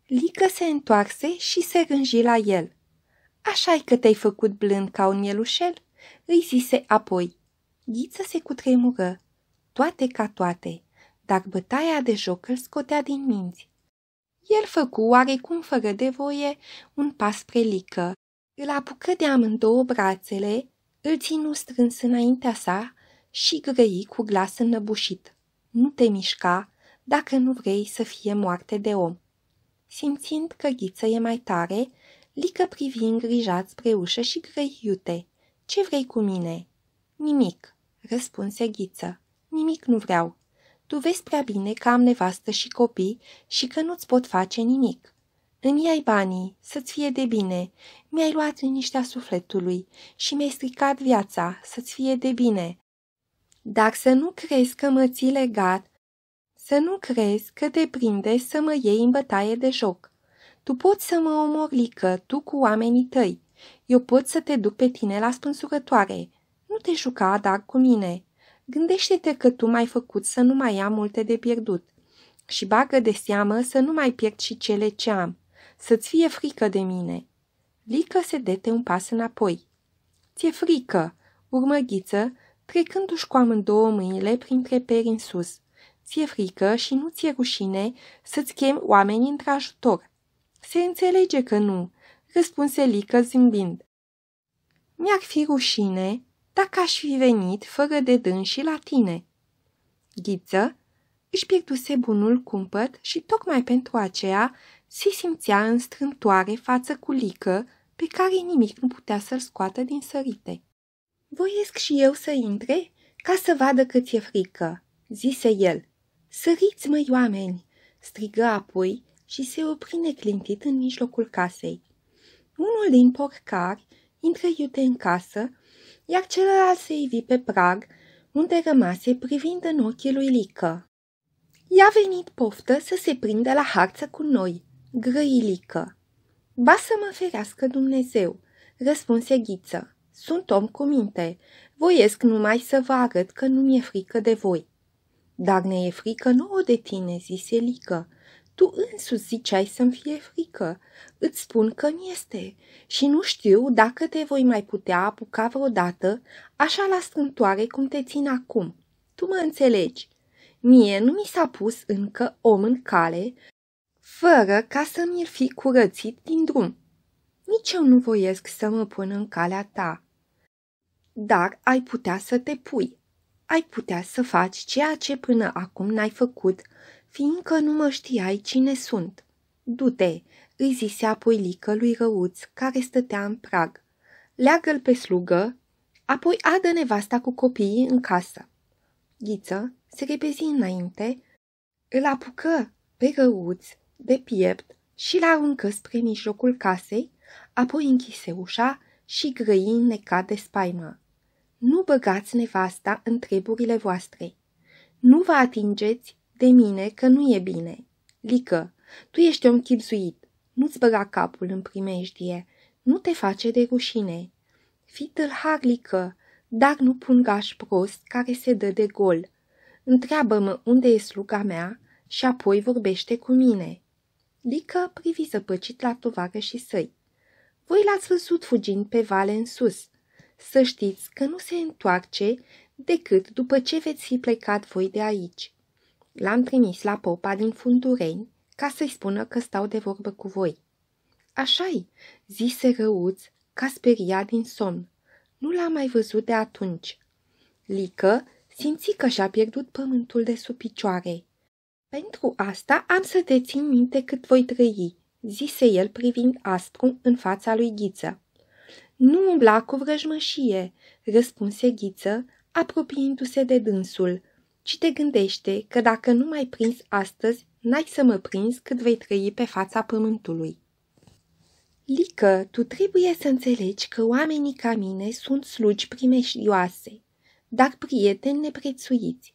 Lică se întoarse și se rânji la el. așa e că te-ai făcut blând ca un mielușel?" îi zise apoi. Ghiță se cutremură, toate ca toate, dar bătaia de joc îl scotea din minți. El făcu oarecum fără de voie un pas spre Lică îl apucă de amândouă brațele, îl ținu strâns înaintea sa și grăi cu glas înnăbușit. Nu te mișca dacă nu vrei să fie moarte de om. Simțind că ghiță e mai tare, Lică privi îngrijat spre ușă și grăi iute. Ce vrei cu mine?" Nimic," răspunse ghiță. Nimic nu vreau. Tu vezi prea bine că am nevastă și copii și că nu-ți pot face nimic. Îmi ai banii, să-ți fie de bine. Mi-ai luat liniștea sufletului și mi-ai stricat viața, să-ți fie de bine. Dar să nu crezi că mă ții legat, să nu crezi că te prinde să mă iei în bătaie de joc. Tu poți să mă omorlică, tu cu oamenii tăi. Eu pot să te duc pe tine la spânsurătoare. Nu te juca, dar cu mine. Gândește-te că tu m-ai făcut să nu mai am multe de pierdut și bagă de seamă să nu mai pierd și cele ce am. Să-ți fie frică de mine. Lică se dete un pas înapoi. Ți-e frică, ghiță, trecându-și cu amândouă mâinile printre peri în sus. Ți-e frică și nu ți-e rușine să-ți chem oamenii într-ajutor. Se înțelege că nu, răspunse Lică zâmbind. Mi-ar fi rușine dacă aș fi venit fără de și la tine. Ghiță își pierduse bunul cumpăt și tocmai pentru aceea se simțea în strântoare față cu Lică, pe care nimic nu putea să-l scoată din sărite. Voiesc și eu să intre ca să vadă cât e frică, zise el. Săriți, măi oameni! strigă apoi și se opri neclintit în mijlocul casei. Unul din porcari intră iute în casă, iar celălalt se ivi pe prag, unde rămase privind în ochii lui Lică. I-a venit poftă să se prindă la harță cu noi, Grăilică. Ba să mă ferească Dumnezeu, răspunse Ghiță. Sunt om cu minte. Voiesc numai să vă arăt că nu mi-e frică de voi. Dar ne e frică nouă de tine, zise Lică. Tu însuți ziceai să-mi fie frică. Îți spun că mi este și nu știu dacă te voi mai putea apuca vreodată așa la strântoare cum te țin acum. Tu mă înțelegi. Mie nu mi s-a pus încă om în cale fără ca să mi-l fi curățit din drum. Nici eu nu voiesc să mă pun în calea ta. Dar ai putea să te pui, ai putea să faci ceea ce până acum n-ai făcut, fiindcă nu mă știai cine sunt. Du-te, îi zise apoi Lică lui Răuț, care stătea în prag. Leagă-l pe slugă, apoi adă nevasta cu copiii în casă. Ghiță se repezi înainte, îl apucă pe Răuț de piept și l aruncă spre mijlocul casei, apoi închise ușa și grăi necat de spaimă. Nu băgați nevasta în treburile voastre. Nu vă atingeți de mine că nu e bine. Lică, tu ești om chipzuit, nu-ți băga capul în primejdie, nu te face de rușine. Fii Lică, dar nu pungaș prost care se dă de gol. Întreabă-mă unde e sluga mea și apoi vorbește cu mine. Lică privi zăpăcit la tovară și săi. Voi l-ați văzut fugind pe vale în sus. Să știți că nu se întoarce decât după ce veți fi plecat voi de aici. L-am trimis la popa din Fundureni ca să-i spună că stau de vorbă cu voi. Așa-i, zise răuț, ca speria din somn. Nu l-am mai văzut de atunci. Lică simți că și-a pierdut pământul de sub picioare. Pentru asta am să te țin minte cât voi trăi, zise el privind aspru în fața lui Ghiță. Nu umbla cu vrăjmășie, răspunse Ghiță, apropiindu-se de dânsul, ci te gândește că dacă nu mai prins astăzi, n-ai să mă prins cât vei trăi pe fața pământului. Lică, tu trebuie să înțelegi că oamenii ca mine sunt slugi primeșioase, dar prieteni neprețuiți.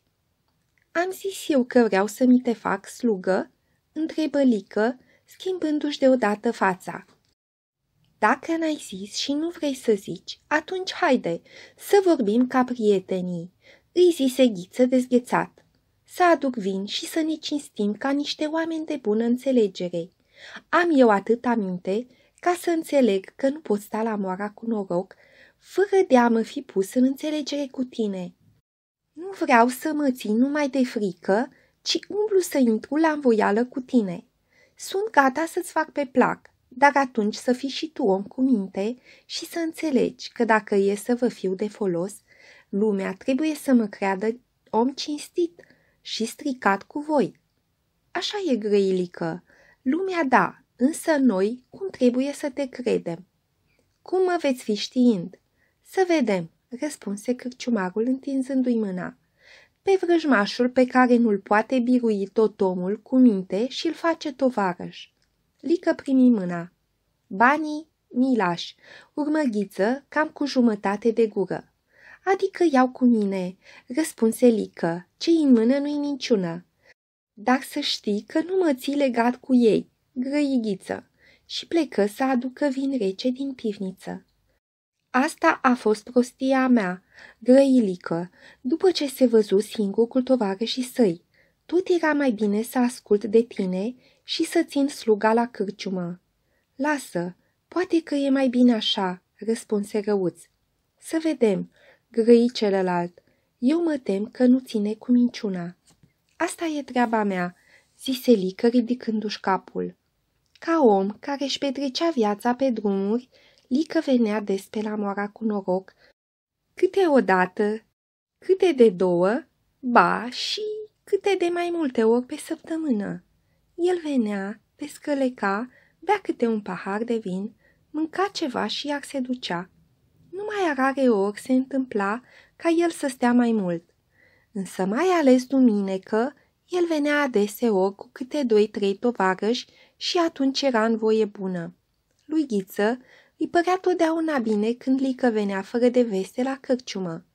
Am zis eu că vreau să mi te fac slugă?" întrebă Lică, schimbându-și deodată fața. Dacă n-ai zis și nu vrei să zici, atunci haide, să vorbim ca prietenii," îi zise Ghiță dezghețat. Să aduc vin și să ne cinstim ca niște oameni de bună înțelegere. Am eu atât aminte ca să înțeleg că nu pot sta la moara cu noroc, fără de a mă fi pus în înțelegere cu tine. Nu vreau să mă țin numai de frică, ci umblu să intru la învoială cu tine. Sunt gata să-ți fac pe plac, dar atunci să fii și tu om cu minte și să înțelegi că dacă e să vă fiu de folos, lumea trebuie să mă creadă om cinstit și stricat cu voi. Așa e grăilică. Lumea da, însă noi cum trebuie să te credem? Cum mă veți fi știind? Să vedem răspunse cârciumarul întinzându-i mâna. Pe vrăjmașul pe care nu-l poate birui tot omul cu minte și îl face tovarăș. Lică primi mâna. Banii mi lași, urmăghiță cam cu jumătate de gură. Adică iau cu mine, răspunse Lică, ce în mână nu-i minciună. Dar să știi că nu mă ții legat cu ei, grăighiță, și plecă să aducă vin rece din pivniță. Asta a fost prostia mea, grăilică, după ce se văzu singur cu și săi. Tot era mai bine să ascult de tine și să țin sluga la cârciumă. Lasă, poate că e mai bine așa, răspunse răuț. Să vedem, grăi celălalt. Eu mă tem că nu ține cu minciuna. Asta e treaba mea, zise Lică ridicându-și capul. Ca om care își petrecea viața pe drumuri, Lică venea des pe la moara cu noroc, câte odată, câte de două, ba și câte de mai multe ori pe săptămână. El venea, pescăleca, bea câte un pahar de vin, mânca ceva și iar se ducea. Numai rare ori se întâmpla ca el să stea mai mult. Însă mai ales duminică, el venea adeseori cu câte doi-trei tovarăși și atunci era în voie bună. Lui Ghiță îi părea totdeauna bine când Lică venea fără de veste la cărciumă.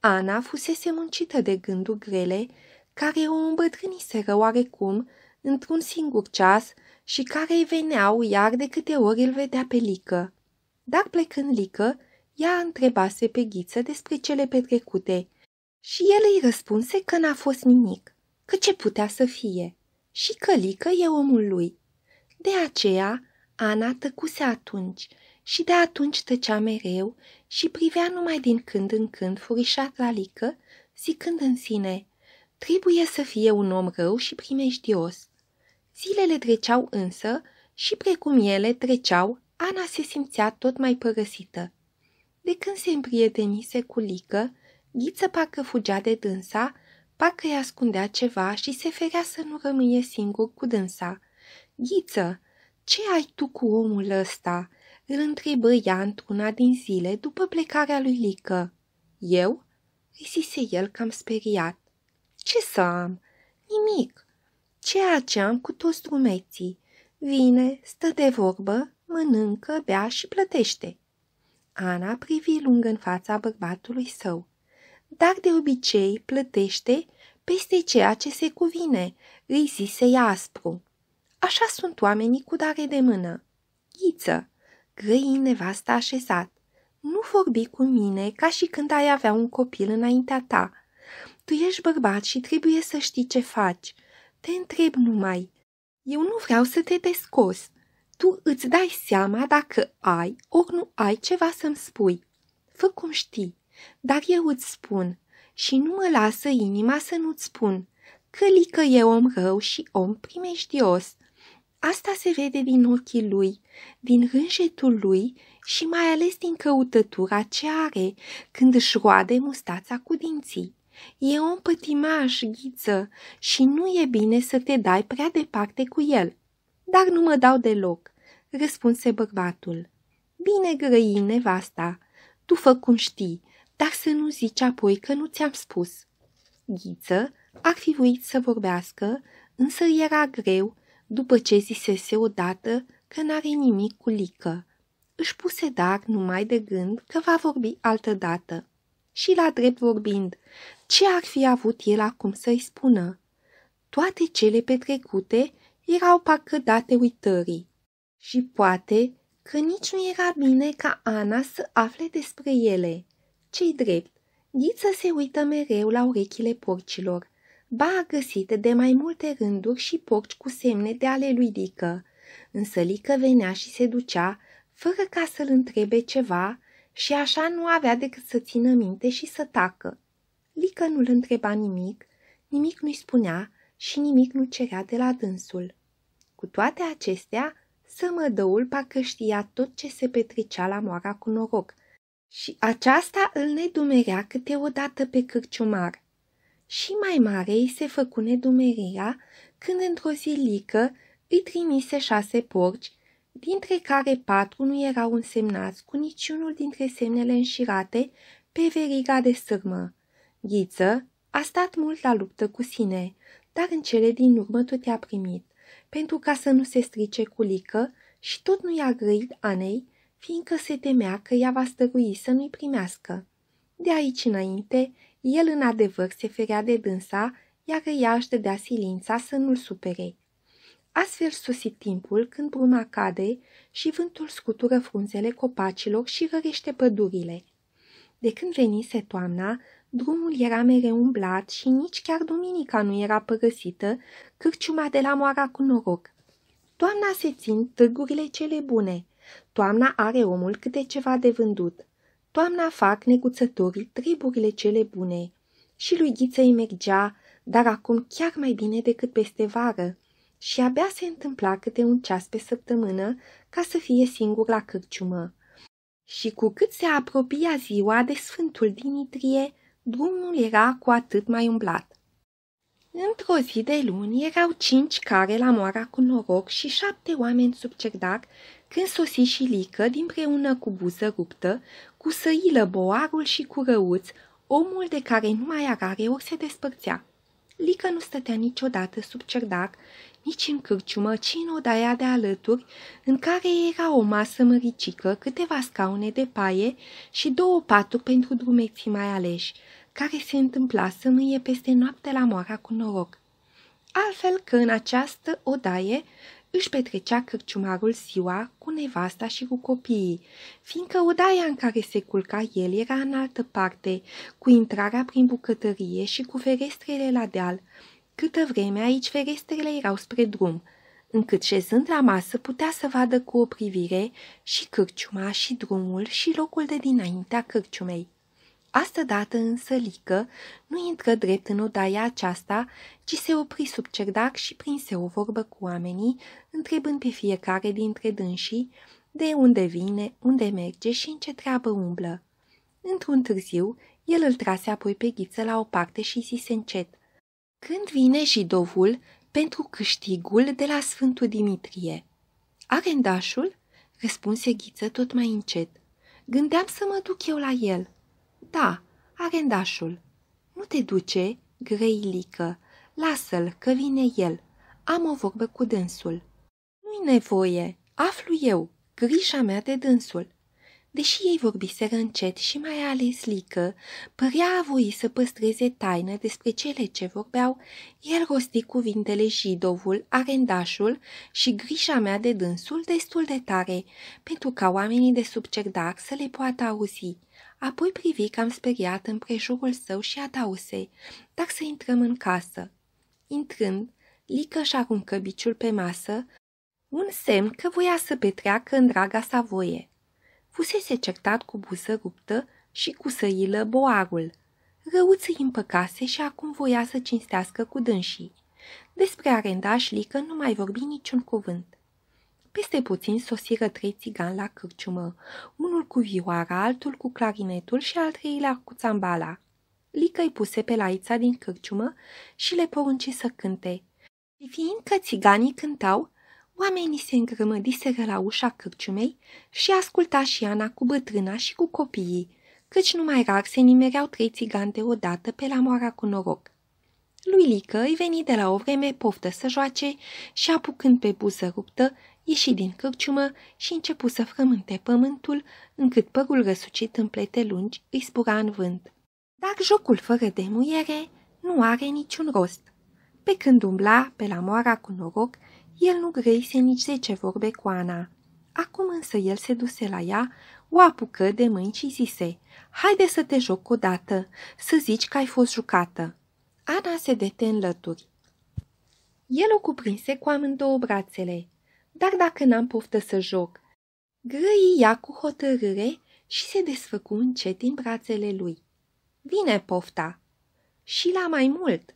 Ana fusese muncită de gânduri grele, care o îmbătrâniseră oarecum într-un singur ceas și care îi veneau iar de câte ori îl vedea pe Lică. Dar plecând Lică, ea întrebase pe Ghiță despre cele petrecute și el îi răspunse că n-a fost nimic, că ce putea să fie și că Lică e omul lui. De aceea, Ana tăcuse atunci și de atunci tăcea mereu și privea numai din când în când furișat la lică, zicând în sine, trebuie să fie un om rău și primejdios. Zilele treceau însă și precum ele treceau, Ana se simțea tot mai părăsită. De când se împrietenise cu Lică, Ghiță parcă fugea de dânsa, parcă îi ascundea ceva și se ferea să nu rămâie singur cu dânsa. Ghiță, ce ai tu cu omul ăsta?" îl întrebă ea într-una din zile după plecarea lui Lică. Eu? îi zise el cam speriat. Ce să am? Nimic. Ceea ce am cu toți drumeții. Vine, stă de vorbă, mănâncă, bea și plătește. Ana privi lung în fața bărbatului său. Dar de obicei plătește peste ceea ce se cuvine, îi zise ea aspru. Așa sunt oamenii cu dare de mână. Ghiță, gâi nevasta așezat. Nu vorbi cu mine ca și când ai avea un copil înaintea ta. Tu ești bărbat și trebuie să știi ce faci. Te întreb numai. Eu nu vreau să te descos. Tu îți dai seama dacă ai ori nu ai ceva să-mi spui. Fă cum știi, dar eu îți spun și nu mă lasă inima să nu-ți spun. Călică e om rău și om primejdios. Asta se vede din ochii lui, din rânjetul lui și mai ales din căutătura ce are când își roade mustața cu dinții. E un pătimaș, ghiță, și nu e bine să te dai prea departe cu el. Dar nu mă dau deloc, răspunse bărbatul. Bine grăi, nevasta, tu fă cum știi, dar să nu zici apoi că nu ți-am spus. Ghiță ar fi voit să vorbească, însă era greu după ce zisese odată că n-are nimic cu Lică. Își puse dar numai de gând că va vorbi dată. Și la drept vorbind, ce ar fi avut el acum să-i spună? Toate cele petrecute erau parcă date uitării. Și poate că nici nu era bine ca Ana să afle despre ele. Cei drept, Ghiță se uită mereu la urechile porcilor, ba a găsit de mai multe rânduri și porci cu semne de ale lui Dică, însă Lică venea și se ducea, fără ca să-l întrebe ceva, și așa nu avea decât să țină minte și să tacă. Lică nu-l întreba nimic, nimic nu-i spunea și nimic nu cerea de la dânsul. Cu toate acestea, sămădăul parcă știa tot ce se petrecea la moara cu noroc și aceasta îl nedumerea câteodată pe cârciumar și mai mare îi se făcu nedumerirea când într-o zilică îi trimise șase porci, dintre care patru nu erau însemnați cu niciunul dintre semnele înșirate pe veriga de sârmă. Ghiță a stat mult la luptă cu sine, dar în cele din urmă tot i-a primit, pentru ca să nu se strice culică și tot nu i-a grăit Anei, fiindcă se temea că ea va stărui să nu-i primească. De aici înainte, el în adevăr se ferea de dânsa, iar ea își dădea silința să nu-l supere. Astfel sosi timpul când bruma cade și vântul scutură frunzele copacilor și rărește pădurile. De când venise toamna, drumul era mereu umblat și nici chiar duminica nu era părăsită, cârciuma de la moara cu noroc. Toamna se țin târgurile cele bune. Toamna are omul câte ceva de vândut. Toamna fac neguțătorii treburile cele bune și lui Ghiță îi mergea, dar acum chiar mai bine decât peste vară și abia se întâmpla câte un ceas pe săptămână ca să fie singur la cârciumă. Și cu cât se apropia ziua de Sfântul Dimitrie, drumul era cu atât mai umblat. Într-o zi de luni erau cinci care la moara cu noroc și șapte oameni sub cerdac când sosi și Lică, dinpreună cu buză ruptă, cu săilă boarul și cu răuț, omul de care nu are arare ori se despărțea. Lică nu stătea niciodată sub cerdac, nici în cârciumă, ci în odaia de alături, în care era o masă măricică, câteva scaune de paie și două paturi pentru drumeții mai aleși, care se întâmpla să mâie peste noapte la moara cu noroc. Altfel că în această odaie își petrecea cărciumarul ziua cu nevasta și cu copiii, fiindcă odaia în care se culca el era în altă parte, cu intrarea prin bucătărie și cu ferestrele la deal. Câtă vreme aici ferestrele erau spre drum, încât șezând la masă putea să vadă cu o privire și cârciuma și drumul și locul de dinaintea cârciumei. Astădată însă Lică nu intră drept în odaia aceasta, ci se opri sub cerdac și prinse o vorbă cu oamenii, întrebând pe fiecare dintre dânsii de unde vine, unde merge și în ce treabă umblă. Într-un târziu, el îl trase apoi pe ghiță la o parte și zise încet, Când vine jidovul pentru câștigul de la Sfântul Dimitrie? Arendașul? Răspunse ghiță tot mai încet. Gândeam să mă duc eu la el – da, arendașul. Nu te duce, grăilică. Lasă-l, că vine el. Am o vorbă cu dânsul. Nu-i nevoie, aflu eu, grija mea de dânsul. Deși ei vorbiseră încet și mai ales lică, părea a voi să păstreze taină despre cele ce vorbeau, el rosti cuvintele jidovul, arendașul și grija mea de dânsul destul de tare, pentru ca oamenii de sub cerdar să le poată auzi apoi privi cam speriat împrejurul său și a adause, dar să intrăm în casă. Intrând, Lică și aruncă biciul pe masă, un semn că voia să petreacă în draga sa voie. Fusese certat cu buză ruptă și cu săilă boarul. Răuț îi împăcase și acum voia să cinstească cu dânsii. Despre arendaș Lică nu mai vorbi niciun cuvânt. Peste puțin sosiră trei țigani la cârciumă, unul cu vioara, altul cu clarinetul și al treilea cu țambala. Lică îi puse pe laița din cârciumă și le porunci să cânte. Și fiindcă țiganii cântau, oamenii se îngrămădiseră la ușa cârciumei și asculta și Ana cu bătrâna și cu copiii, căci numai rar se nimereau trei țigani deodată pe la moara cu noroc. Lui Lică îi veni de la o vreme poftă să joace și apucând pe buză ruptă, ieși din căpciumă și începu să frământe pământul, încât părul răsucit în plete lungi îi spura în vânt. Dar jocul fără de muiere nu are niciun rost. Pe când umbla pe la moara cu noroc, el nu grăise nici zece vorbe cu Ana. Acum însă el se duse la ea, o apucă de mâini și zise, Haide să te joc odată, să zici că ai fost jucată." Ana se dete în lături. El o cuprinse cu amândouă brațele dar dacă n-am poftă să joc. Grăi ia cu hotărâre și se desfăcu încet din brațele lui. Vine pofta! Și la mai mult,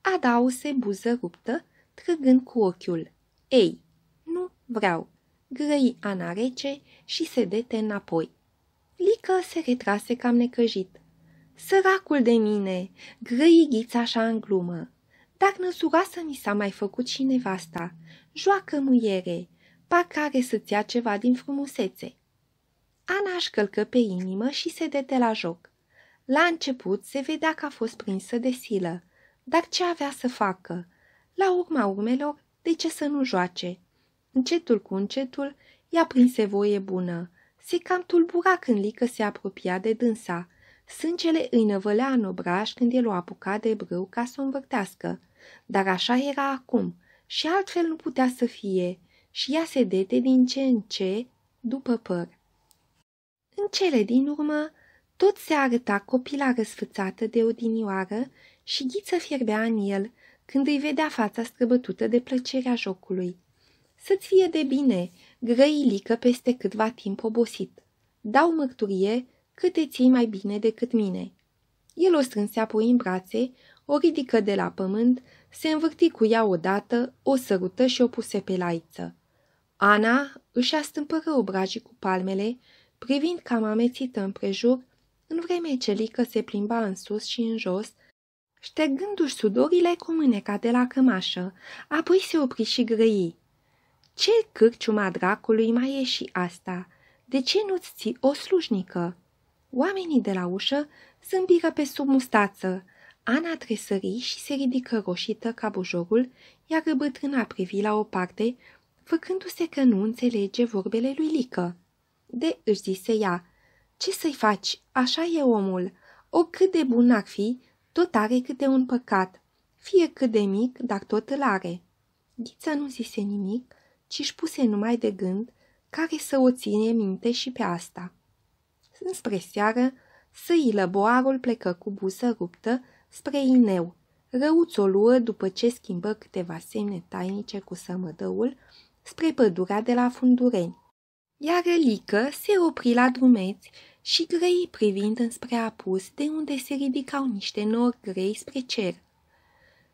adause buză ruptă, trăgând cu ochiul. Ei, nu vreau! Grăi Ana rece și se dete înapoi. Lică se retrase cam necăjit. Săracul de mine, grăi ghița așa în glumă, dar năsura să mi s-a mai făcut și nevasta joacă muiere, parcă are să-ți ia ceva din frumusețe. Ana își călcă pe inimă și se dete la joc. La început se vedea că a fost prinsă de silă, dar ce avea să facă? La urma urmelor, de ce să nu joace? Încetul cu încetul, ea prinse voie bună. Se cam tulbura când Lică se apropia de dânsa. Sângele îi năvălea în obraș când el o apuca de brâu ca să o învârtească. Dar așa era acum – și altfel nu putea să fie și ea se dete din ce în ce după păr. În cele din urmă, tot se arăta copila răsfățată de odinioară și ghiță fierbea în el când îi vedea fața străbătută de plăcerea jocului. Să-ți fie de bine, grăilică peste câtva timp obosit. Dau mărturie că te ții mai bine decât mine. El o strânse apoi în brațe, o ridică de la pământ, se învârti cu ea odată, o sărută și o puse pe laiță. Ana își astâmpără obrajii cu palmele, privind cam amețită împrejur, în vreme ce Lică se plimba în sus și în jos, ștergându-și sudorile cu mâneca de la cămașă, apoi se opri și grăi. Ce cârciuma dracului mai e și asta? De ce nu-ți ții o slujnică?" Oamenii de la ușă zâmbiră pe sub mustață, Ana tresări și se ridică roșită ca bujorul, iar bătrâna privi la o parte, făcându-se că nu înțelege vorbele lui Lică. De își zise ea, ce să-i faci, așa e omul, oricât de bun ar fi, tot are câte un păcat, fie cât de mic, dar tot îl are. Ghița nu zise nimic, ci își puse numai de gând care să o ține minte și pe asta. Înspre seară, săilă boarul plecă cu buză ruptă spre ineu. Răuț o luă după ce schimbă câteva semne tainice cu sămădăul spre pădurea de la fundureni. Iar Lică se opri la drumeți și grăi privind înspre apus de unde se ridicau niște nori grei spre cer.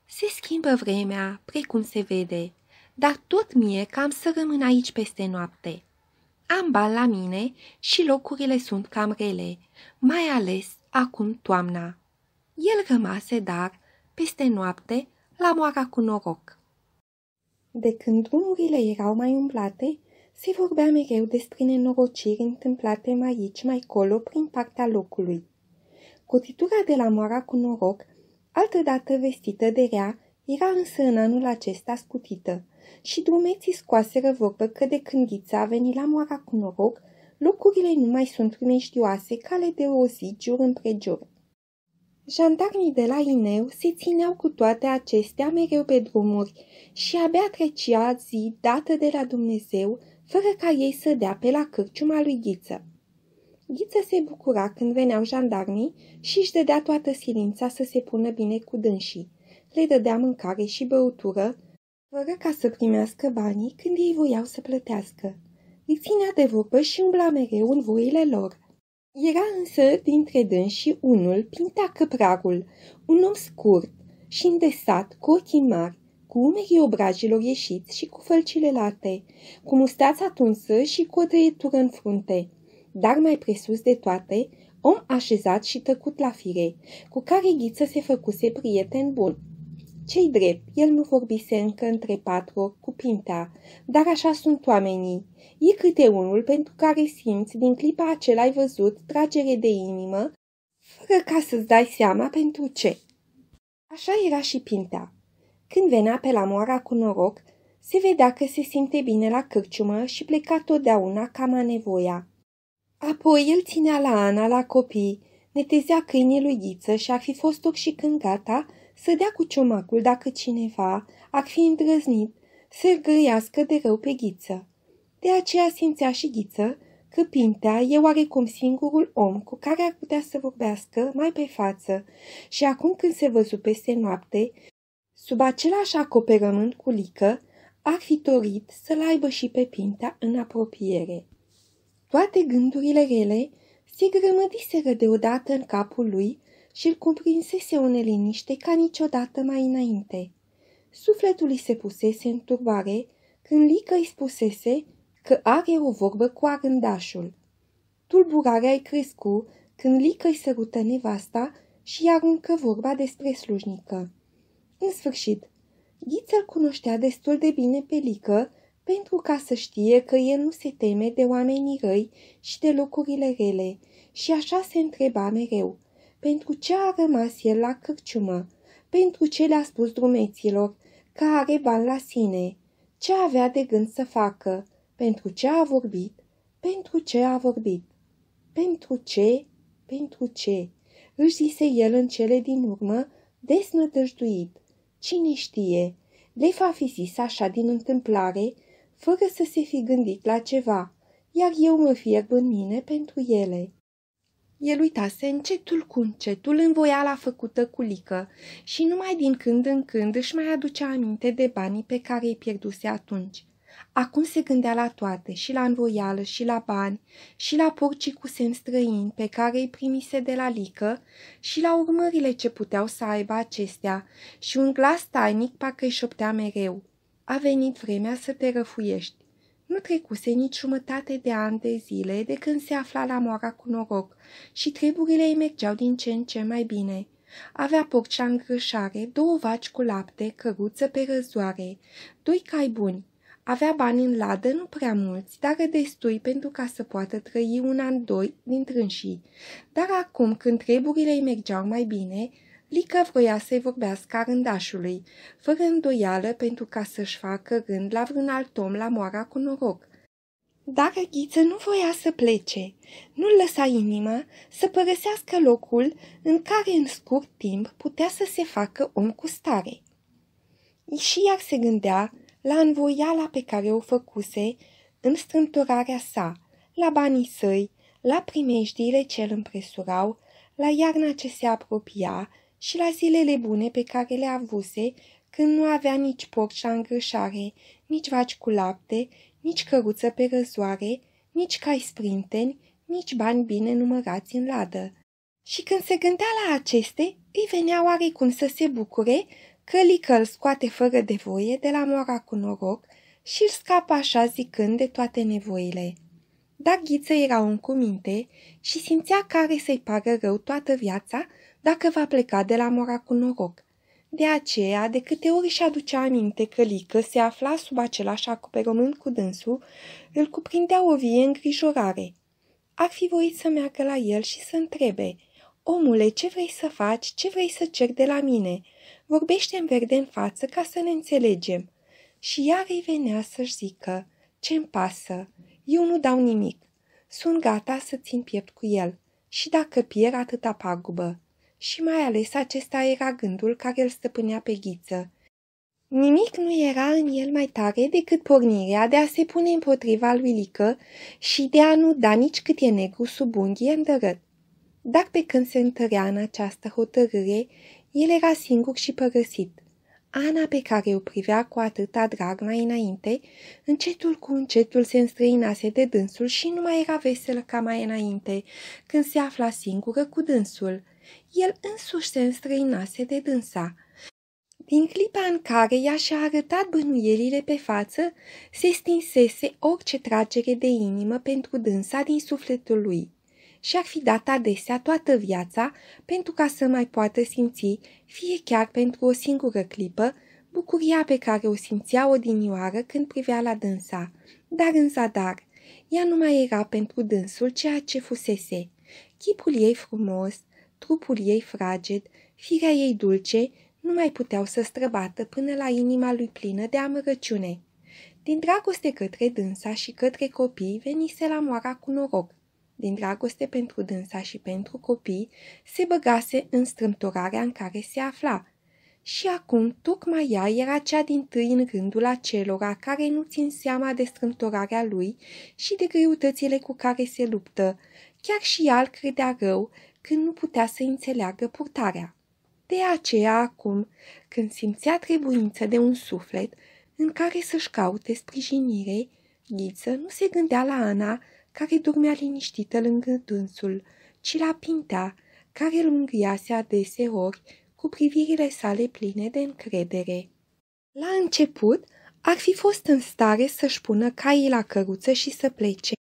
Se schimbă vremea, precum se vede, dar tot mie cam să rămân aici peste noapte. Am bani la mine și locurile sunt cam rele, mai ales acum toamna. El rămase, dar, peste noapte, la moara cu noroc. De când drumurile erau mai umblate, se vorbea mereu despre nenorociri întâmplate mai aici, mai colo, prin partea locului. Cotitura de la moara cu noroc, altădată vestită de rea, era însă în anul acesta scutită și drumeții scoaseră vorbă că de ghița a venit la moara cu noroc, locurile nu mai sunt primejdioase cale de o zi jur împrejur. Jandarmii de la Ineu se țineau cu toate acestea mereu pe drumuri și abia trecea zi dată de la Dumnezeu, fără ca ei să dea pe la cârciuma lui Ghiță. Ghiță se bucura când veneau jandarmii și își dădea toată silința să se pună bine cu dânsii. Le dădea mâncare și băutură, fără ca să primească banii când ei voiau să plătească. Îi ținea de vorbă și umbla mereu în voile lor – era însă dintre și unul pinta căpragul, un om scurt și îndesat, cu ochii mari, cu umerii obrajilor ieșiți și cu fălcile late, cu mustața tunsă și cu o trăietură în frunte. Dar mai presus de toate, om așezat și tăcut la fire, cu care Ghiță se făcuse prieten bun cei drept, el nu vorbise încă între patru cu pinta, dar așa sunt oamenii. E câte unul pentru care simți din clipa acela ai văzut tragere de inimă, fără ca să-ți dai seama pentru ce. Așa era și pinta. Când venea pe la moara cu noroc, se vedea că se simte bine la cârciumă și pleca totdeauna cam a nevoia. Apoi el ținea la Ana la copii, netezea câinii lui Ghiță și ar fi fost și când gata să dea cu ciomacul dacă cineva ar fi îndrăznit să-l grăiască de rău pe ghiță. De aceea simțea și ghiță că Pintea e oarecum singurul om cu care ar putea să vorbească mai pe față și acum când se văzu peste noapte, sub același acoperământ cu Lică, ar fi dorit să-l aibă și pe Pintea în apropiere. Toate gândurile rele se grămădiseră deodată în capul lui și îl cuprinsese o neliniște ca niciodată mai înainte. Sufletul îi se pusese în turbare când Lică îi spusese că are o vorbă cu arândașul. Tulburarea îi crescu când Lică îi sărută nevasta și i aruncă vorba despre slujnică. În sfârșit, Ghiță l cunoștea destul de bine pe Lică pentru ca să știe că el nu se teme de oamenii răi și de locurile rele și așa se întreba mereu – pentru ce a rămas el la cârciumă, pentru ce le-a spus drumeților că are bani la sine, ce avea de gând să facă, pentru ce a vorbit, pentru ce a vorbit, pentru ce, pentru ce, își zise el în cele din urmă, desnădăjduit, cine știe, le va fi zis așa din întâmplare, fără să se fi gândit la ceva, iar eu mă fierb în mine pentru ele. El uitase încetul cu încetul învoiala făcută cu lică și numai din când în când își mai aducea aminte de banii pe care îi pierduse atunci. Acum se gândea la toate, și la învoială, și la bani, și la porcii cu semn străini pe care îi primise de la Lică, și la urmările ce puteau să aibă acestea, și un glas tainic parcă îi șoptea mereu. A venit vremea să te răfuiești. Nu trecuse nici jumătate de ani de zile de când se afla la moara cu noroc și treburile îi mergeau din ce în ce mai bine. Avea porcea în grășare, două vaci cu lapte, căruță pe răzoare, doi cai buni. Avea bani în ladă, nu prea mulți, dar destui pentru ca să poată trăi un an, doi din trânșii. Dar acum, când treburile îi mergeau mai bine, Lica voia să-i vorbească arândașului, fără îndoială pentru ca să-și facă rând la vreun alt om la moara cu noroc. Dar Ghiță nu voia să plece. Nu-l lăsa inima să părăsească locul în care în scurt timp putea să se facă om cu stare. Și iar se gândea la învoiala pe care o făcuse în strânturarea sa, la banii săi, la primejdiile ce îl împresurau, la iarna ce se apropia și la zilele bune pe care le avuse, când nu avea nici porc și îngrășare, nici vaci cu lapte, nici căruță pe răzoare, nici cai sprinteni, nici bani bine numărați în ladă. Și când se gândea la aceste, îi venea oarecum să se bucure că Lică îl scoate fără de voie de la moara cu noroc și îl scapă așa zicând de toate nevoile. Dar Ghiță era un cuminte și simțea că să-i pară rău toată viața dacă va pleca de la Mora cu noroc. De aceea, de câte ori își aducea aminte că Lică se afla sub același acoperământ cu dânsul, îl cuprindea o vie îngrijorare. Ar fi voit să meargă la el și să întrebe, Omule, ce vrei să faci? Ce vrei să cer de la mine? vorbește în verde în față ca să ne înțelegem. Și iar îi venea să-și zică, ce-mi pasă, eu nu dau nimic, sunt gata să țin piept cu el și dacă pierd atâta pagubă și mai ales acesta era gândul care îl stăpânea pe ghiță. Nimic nu era în el mai tare decât pornirea de a se pune împotriva lui Lică și de a nu da nici cât e negru sub unghie îndărăt. Dar pe când se întărea în această hotărâre, el era singur și părăsit. Ana, pe care o privea cu atâta drag mai înainte, încetul cu încetul se înstrăinase de dânsul și nu mai era veselă ca mai înainte, când se afla singură cu dânsul – el însuși se înstrăinase de dânsa. Din clipa în care ea și-a arătat bănuielile pe față, se stinsese orice tragere de inimă pentru dânsa din sufletul lui și-ar fi dat adesea toată viața pentru ca să mai poată simți, fie chiar pentru o singură clipă, bucuria pe care o simțea odinioară când privea la dânsa. Dar în zadar, ea nu mai era pentru dânsul ceea ce fusese. Chipul ei frumos, trupul ei fraged, firea ei dulce, nu mai puteau să străbată până la inima lui plină de amărăciune. Din dragoste către dânsa și către copii venise la moara cu noroc. Din dragoste pentru dânsa și pentru copii se băgase în strâmtorarea în care se afla. Și acum tocmai ea era cea din tâi în rândul acelora care nu țin seama de strâmtorarea lui și de greutățile cu care se luptă. Chiar și ea îl credea rău, când nu putea să înțeleagă purtarea. De aceea, acum, când simțea trebuință de un suflet în care să-și caute sprijinire, Ghiță nu se gândea la Ana, care dormea liniștită lângă dânsul, ci la Pinta, care îl mângâiase adeseori cu privirile sale pline de încredere. La început, ar fi fost în stare să-și pună caii la căruță și să plece.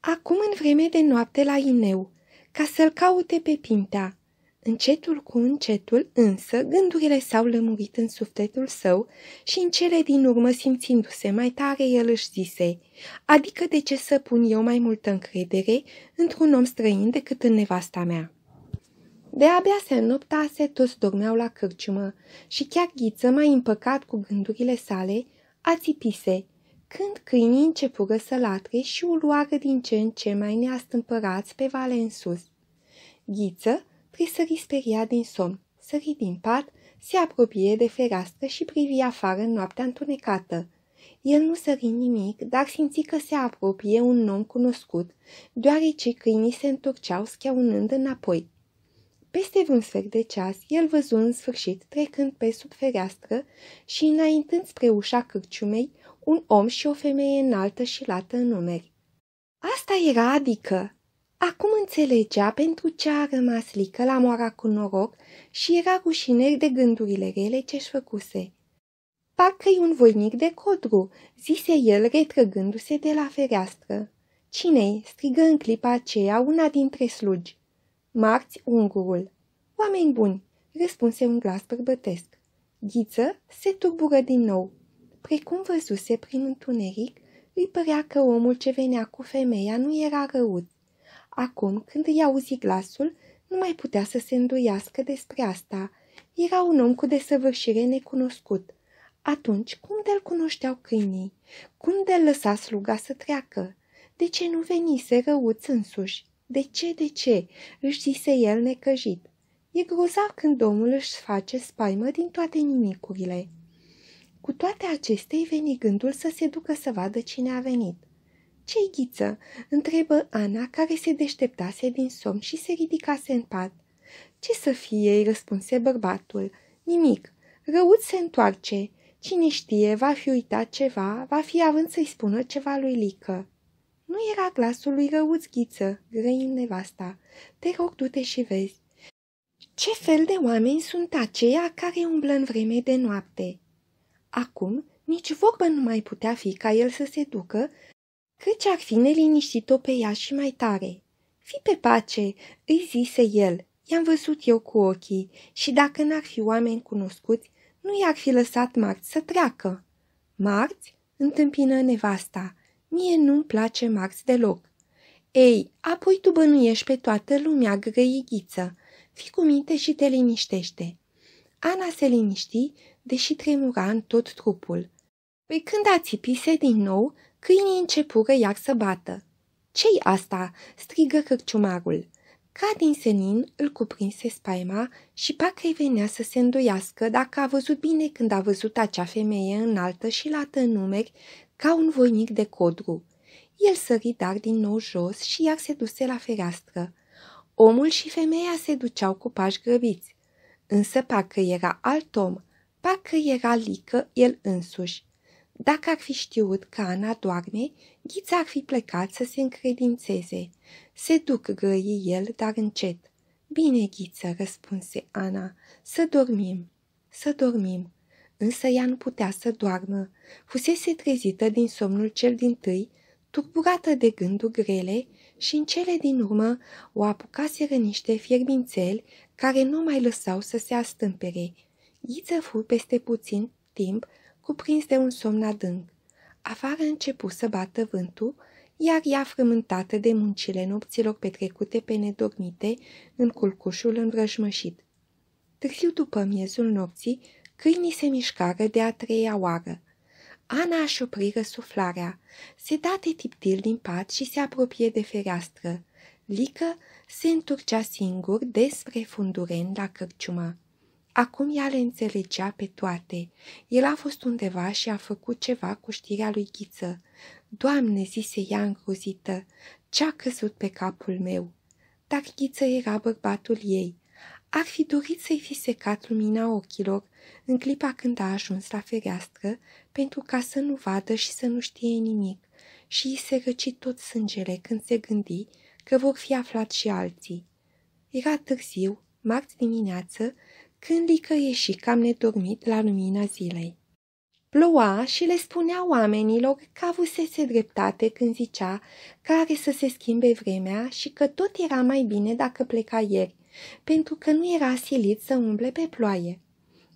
Acum, în vreme de noapte la Ineu, ca să-l caute pe Pinta. Încetul cu încetul, însă, gândurile s-au lămurit în sufletul său și în cele din urmă, simțindu-se mai tare, el își zise, adică de ce să pun eu mai multă încredere într-un om străin decât în nevasta mea? De-abia se înnoptase, toți dormeau la cârciumă și chiar Ghiță, mai împăcat cu gândurile sale, ațipise când câinii începură să latre și o luară din ce în ce mai neastâmpărați pe vale în sus. Ghiță trisări speria din somn, sări din pat, se apropie de fereastră și privi afară în noaptea întunecată. El nu sări nimic, dar simți că se apropie un om cunoscut, deoarece câinii se întorceau schiaunând înapoi. Peste vreun sfert de ceas, el văzu în sfârșit trecând pe sub fereastră și înaintând spre ușa cârciumei un om și o femeie înaltă și lată în numeri. Asta era adică. Acum înțelegea pentru ce a rămas lică la moara cu noroc și era rușiner de gândurile rele ce-și făcuse. Parcă-i un voinic de codru, zise el retrăgându-se de la fereastră. Cinei strigă în clipa aceea una dintre slugi. Marți ungurul. Oameni buni, răspunse un glas bărbătesc. Ghiță se turbură din nou precum văzuse prin întuneric, îi părea că omul ce venea cu femeia nu era răut. Acum, când îi auzi glasul, nu mai putea să se înduiască despre asta. Era un om cu desăvârșire necunoscut. Atunci, cum de-l cunoșteau câinii? Cum de-l lăsa sluga să treacă? De ce nu venise răuț însuși? De ce, de ce? își zise el necăjit. E grozav când omul își face spaimă din toate nimicurile. Cu toate acestea îi veni gândul să se ducă să vadă cine a venit. Ce-i ghiță?" întrebă Ana, care se deșteptase din somn și se ridicase în pat. Ce să fie?" îi răspunse bărbatul. Nimic. Răuț se întoarce. Cine știe, va fi uitat ceva, va fi având să-i spună ceva lui Lică." Nu era glasul lui Răuț Ghiță, grăin nevasta. Te rog, du-te și vezi. Ce fel de oameni sunt aceia care umblă în vreme de noapte? Acum nici vorbă nu mai putea fi ca el să se ducă, căci ar fi neliniștit-o pe ea și mai tare. Fi pe pace, îi zise el, i-am văzut eu cu ochii și dacă n-ar fi oameni cunoscuți, nu i-ar fi lăsat marți să treacă. Marți? întâmpină nevasta. Mie nu-mi place marți deloc. Ei, apoi tu bănuiești pe toată lumea grăighiță. Fii cu minte și te liniștește. Ana se liniști deși tremura în tot trupul. Păi când a țipise din nou, câinii începură iar să bată. Cei asta?" strigă cărciumarul. Ca din senin îl cuprinse spaima și parcă îi venea să se îndoiască dacă a văzut bine când a văzut acea femeie înaltă și lată în numeri ca un voinic de codru. El sări dar din nou jos și iar se duse la fereastră. Omul și femeia se duceau cu pași grăbiți. Însă parcă era alt om, Parcă era lică el însuși. Dacă ar fi știut că Ana doarme, Ghița ar fi plecat să se încredințeze. Se duc grăi el, dar încet. Bine, Ghiță, răspunse Ana, să dormim, să dormim. Însă ea nu putea să doarmă. Fusese trezită din somnul cel din tâi, turburată de gânduri grele și în cele din urmă o apucaseră niște fierbințeli care nu mai lăsau să se astâmpere. Ghiță fu peste puțin timp cuprins de un somn adânc. Afară începu să bată vântul, iar ea frământată de muncile nopților petrecute pe nedormite în culcușul îmbrăjmășit. Târziu după miezul nopții, câinii se mișcară de a treia oară. Ana își opri răsuflarea, se date tiptil din pat și se apropie de fereastră. Lică se întorcea singur despre fundureni la cărciumă. Acum ea le înțelegea pe toate. El a fost undeva și a făcut ceva cu știrea lui Ghiță. Doamne, zise ea îngrozită, ce-a căzut pe capul meu? Dar Ghiță era bărbatul ei. Ar fi dorit să-i fi secat lumina ochilor în clipa când a ajuns la fereastră, pentru ca să nu vadă și să nu știe nimic, și i se răci tot sângele când se gândi că vor fi aflat și alții. Era târziu, marți dimineață, Cândlică ieși cam nedormit la lumina zilei. Ploua și le spunea oamenilor că avusese dreptate când zicea că are să se schimbe vremea și că tot era mai bine dacă pleca ieri, pentru că nu era silit să umble pe ploaie.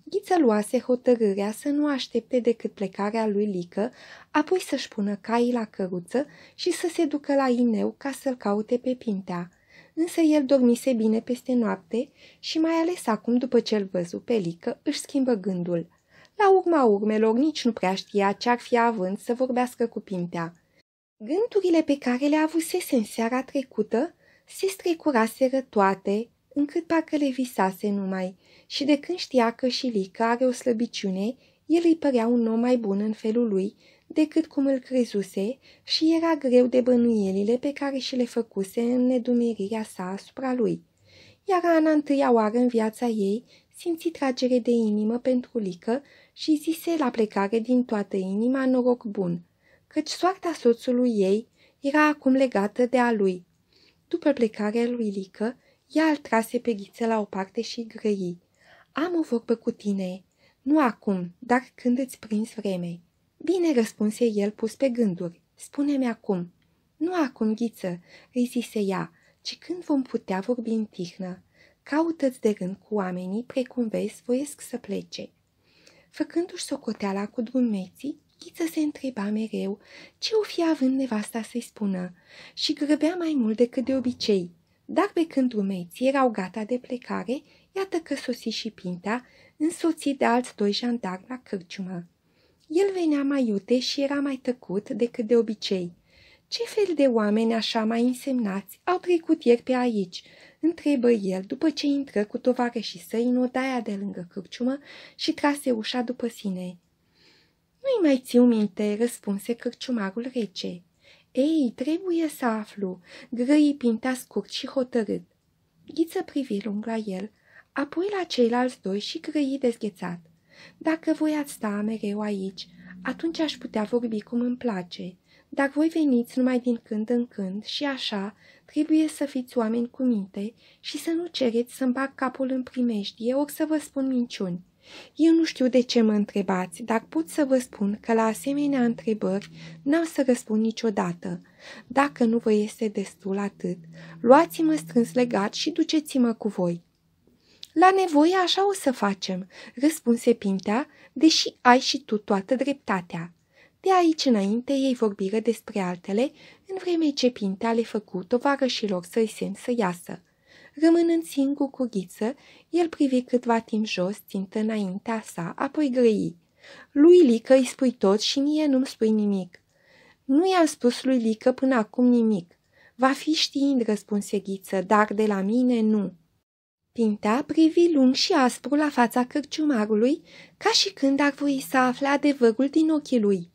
Ghiță luase hotărârea să nu aștepte decât plecarea lui Lică, apoi să-și pună caii la căruță și să se ducă la Ineu ca să-l caute pe Pintea, însă el dormise bine peste noapte și mai ales acum după ce l văzu pe Lică își schimbă gândul. La urma urmelor nici nu prea știa ce-ar fi având să vorbească cu Pintea. Gândurile pe care le avusese în seara trecută se strecuraseră toate, încât parcă le visase numai, și de când știa că și Lică are o slăbiciune, el îi părea un om mai bun în felul lui, decât cum îl crezuse și era greu de bănuielile pe care și le făcuse în nedumerirea sa asupra lui. Iar Ana întâia oară în viața ei simți tragere de inimă pentru Lică și zise la plecare din toată inima noroc bun, căci soarta soțului ei era acum legată de a lui. După plecarea lui Lică, ea îl trase pe ghiță la o parte și grăi. Am o vorbă cu tine, nu acum, dar când îți prinzi vremei. Bine, răspunse el pus pe gânduri. Spune-mi acum. Nu acum, ghiță, îi zise ea, ci când vom putea vorbi în tihnă. Caută-ți de rând cu oamenii, precum vezi, voiesc să plece. Făcându-și socoteala cu drumeții, Ghiță se întreba mereu ce o fi având nevasta să-i spună și grăbea mai mult decât de obicei. Dar pe când drumeții erau gata de plecare, iată că sosi și Pinta, însoțit de alți doi jandari la cărciumă. El venea mai iute și era mai tăcut decât de obicei. Ce fel de oameni așa mai însemnați au trecut ieri pe aici?" întrebă el după ce intră cu tovarășii săi în odaia de lângă cârciumă și trase ușa după sine. Nu-i mai țiu minte," răspunse cârciumarul rece. Ei, trebuie să aflu," grăi pintea scurt și hotărât. Ghiță privi lung la el, apoi la ceilalți doi și grăi dezghețat. Dacă voi ați sta mereu aici, atunci aș putea vorbi cum îmi place, dar voi veniți numai din când în când și așa trebuie să fiți oameni cu minte și să nu cereți să-mi bag capul în primejdie ori să vă spun minciuni. Eu nu știu de ce mă întrebați, dar pot să vă spun că la asemenea întrebări n-am să răspund niciodată. Dacă nu vă este destul atât, luați-mă strâns legat și duceți-mă cu voi. La nevoie așa o să facem, răspunse Pintea, deși ai și tu toată dreptatea. De aici înainte ei vorbiră despre altele, în vreme ce Pintea le făcu tovarășilor să-i semn să iasă. Rămânând singur cu ghiță, el privi câtva timp jos, țintă înaintea sa, apoi grăi. Lui Lică îi spui tot și mie nu-mi spui nimic. Nu i-am spus lui Lică până acum nimic. Va fi știind, răspunse Ghiță, dar de la mine nu. Pinta privi lung și aspru la fața cărciumarului, ca și când ar voi să afle adevărul din ochii lui.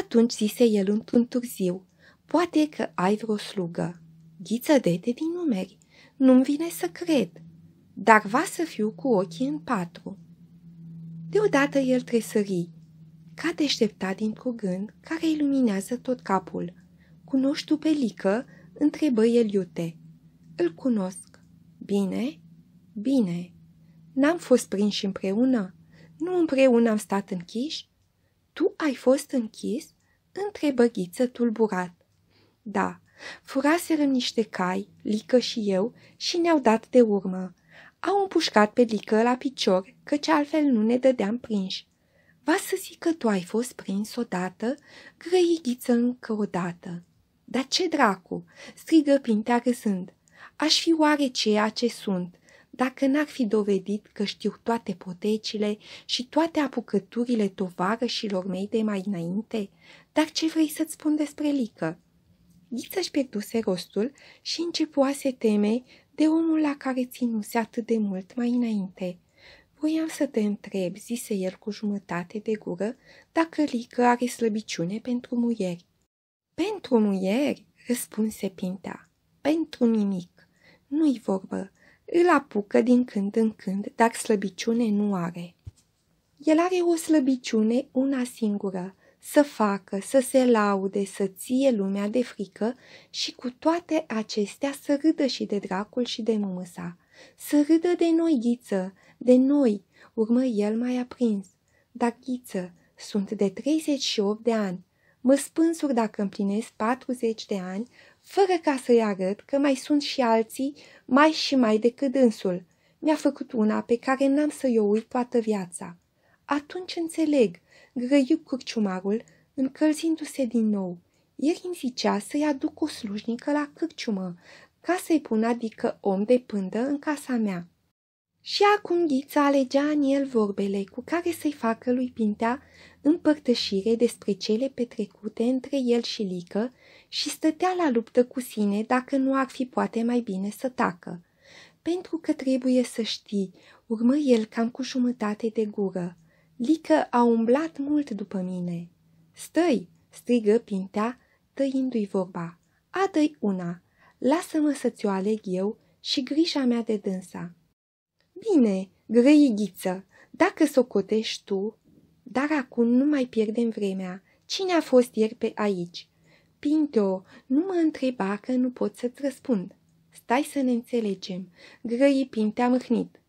Atunci zise el într-un târziu, poate că ai vreo slugă. Ghiță te din numeri, nu-mi vine să cred, dar va să fiu cu ochii în patru. Deodată el tresări, ca deșteptat dintr o gând care iluminează tot capul. Cunoști tu pe Lică? întrebă el iute. Îl cunosc. Bine, Bine, n-am fost prinși împreună? Nu împreună am stat închiși? Tu ai fost închis? Întrebă Ghiță tulburat. Da, furaserăm niște cai, Lică și eu, și ne-au dat de urmă. Au împușcat pe Lică la picior, căci altfel nu ne dădeam prinși. Va să zic că tu ai fost prins odată, grăi Ghiță încă odată. Dar ce dracu? strigă Pintea râzând. Aș fi oare ceea ce sunt – dacă n-ar fi dovedit că știu toate potecile și toate apucăturile tovarășilor mei de mai înainte? Dar ce vrei să-ți spun despre Lică? Ghiță își pierduse rostul și începu se teme de omul la care ținuse atât de mult mai înainte. Voiam să te întreb, zise el cu jumătate de gură, dacă Lică are slăbiciune pentru muieri. Pentru muieri, răspunse Pinta, pentru nimic. Nu-i vorbă, îl apucă din când în când, dar slăbiciune nu are. El are o slăbiciune una singură, să facă, să se laude, să ție lumea de frică și cu toate acestea să râdă și de dracul și de mămăsa, să râdă de noi, Ghiță, de noi, urmă el mai aprins. Dar, Ghiță, sunt de 38 de ani, mă spânsur dacă împlinesc 40 de ani fără ca să-i arăt că mai sunt și alții mai și mai decât dânsul. Mi-a făcut una pe care n-am să-i o uit toată viața. Atunci înțeleg, grăiu curciumarul, încălzindu-se din nou. El îmi zicea să-i aduc o slujnică la cârciumă, ca să-i pun adică om de pândă în casa mea. Și acum Ghița alegea în el vorbele cu care să-i facă lui Pintea împărtășire despre cele petrecute între el și Lică, și stătea la luptă cu sine dacă nu ar fi poate mai bine să tacă. Pentru că trebuie să știi, urmă el cam cu jumătate de gură. Lică a umblat mult după mine. Stăi, strigă Pintea, tăindu-i vorba. Adă-i una, lasă-mă să-ți o aleg eu și grija mea de dânsa. Bine, grăighiță, dacă socotești tu, dar acum nu mai pierdem vremea. Cine a fost ieri pe aici? Pinto, nu mă întreba că nu pot să-ți răspund. Stai să ne înțelegem. Grăi Pintea mâhnit.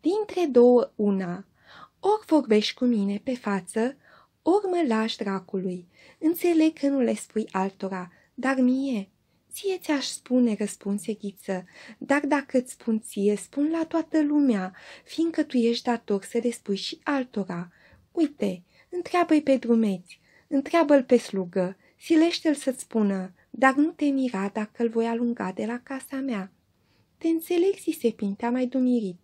Dintre două una, ori vorbești cu mine pe față, ori mă lași dracului. Înțeleg că nu le spui altora, dar mie... Ție ți-aș spune, răspunse Ghiță, dar dacă îți spun ție, spun la toată lumea, fiindcă tu ești dator să le spui și altora. Uite, întreabă-i pe drumeți, întreabă-l pe slugă, Silește-l să-ți spună, dar nu te mira dacă îl voi alunga de la casa mea. Te înțeleg, zise Pinta mai dumirit,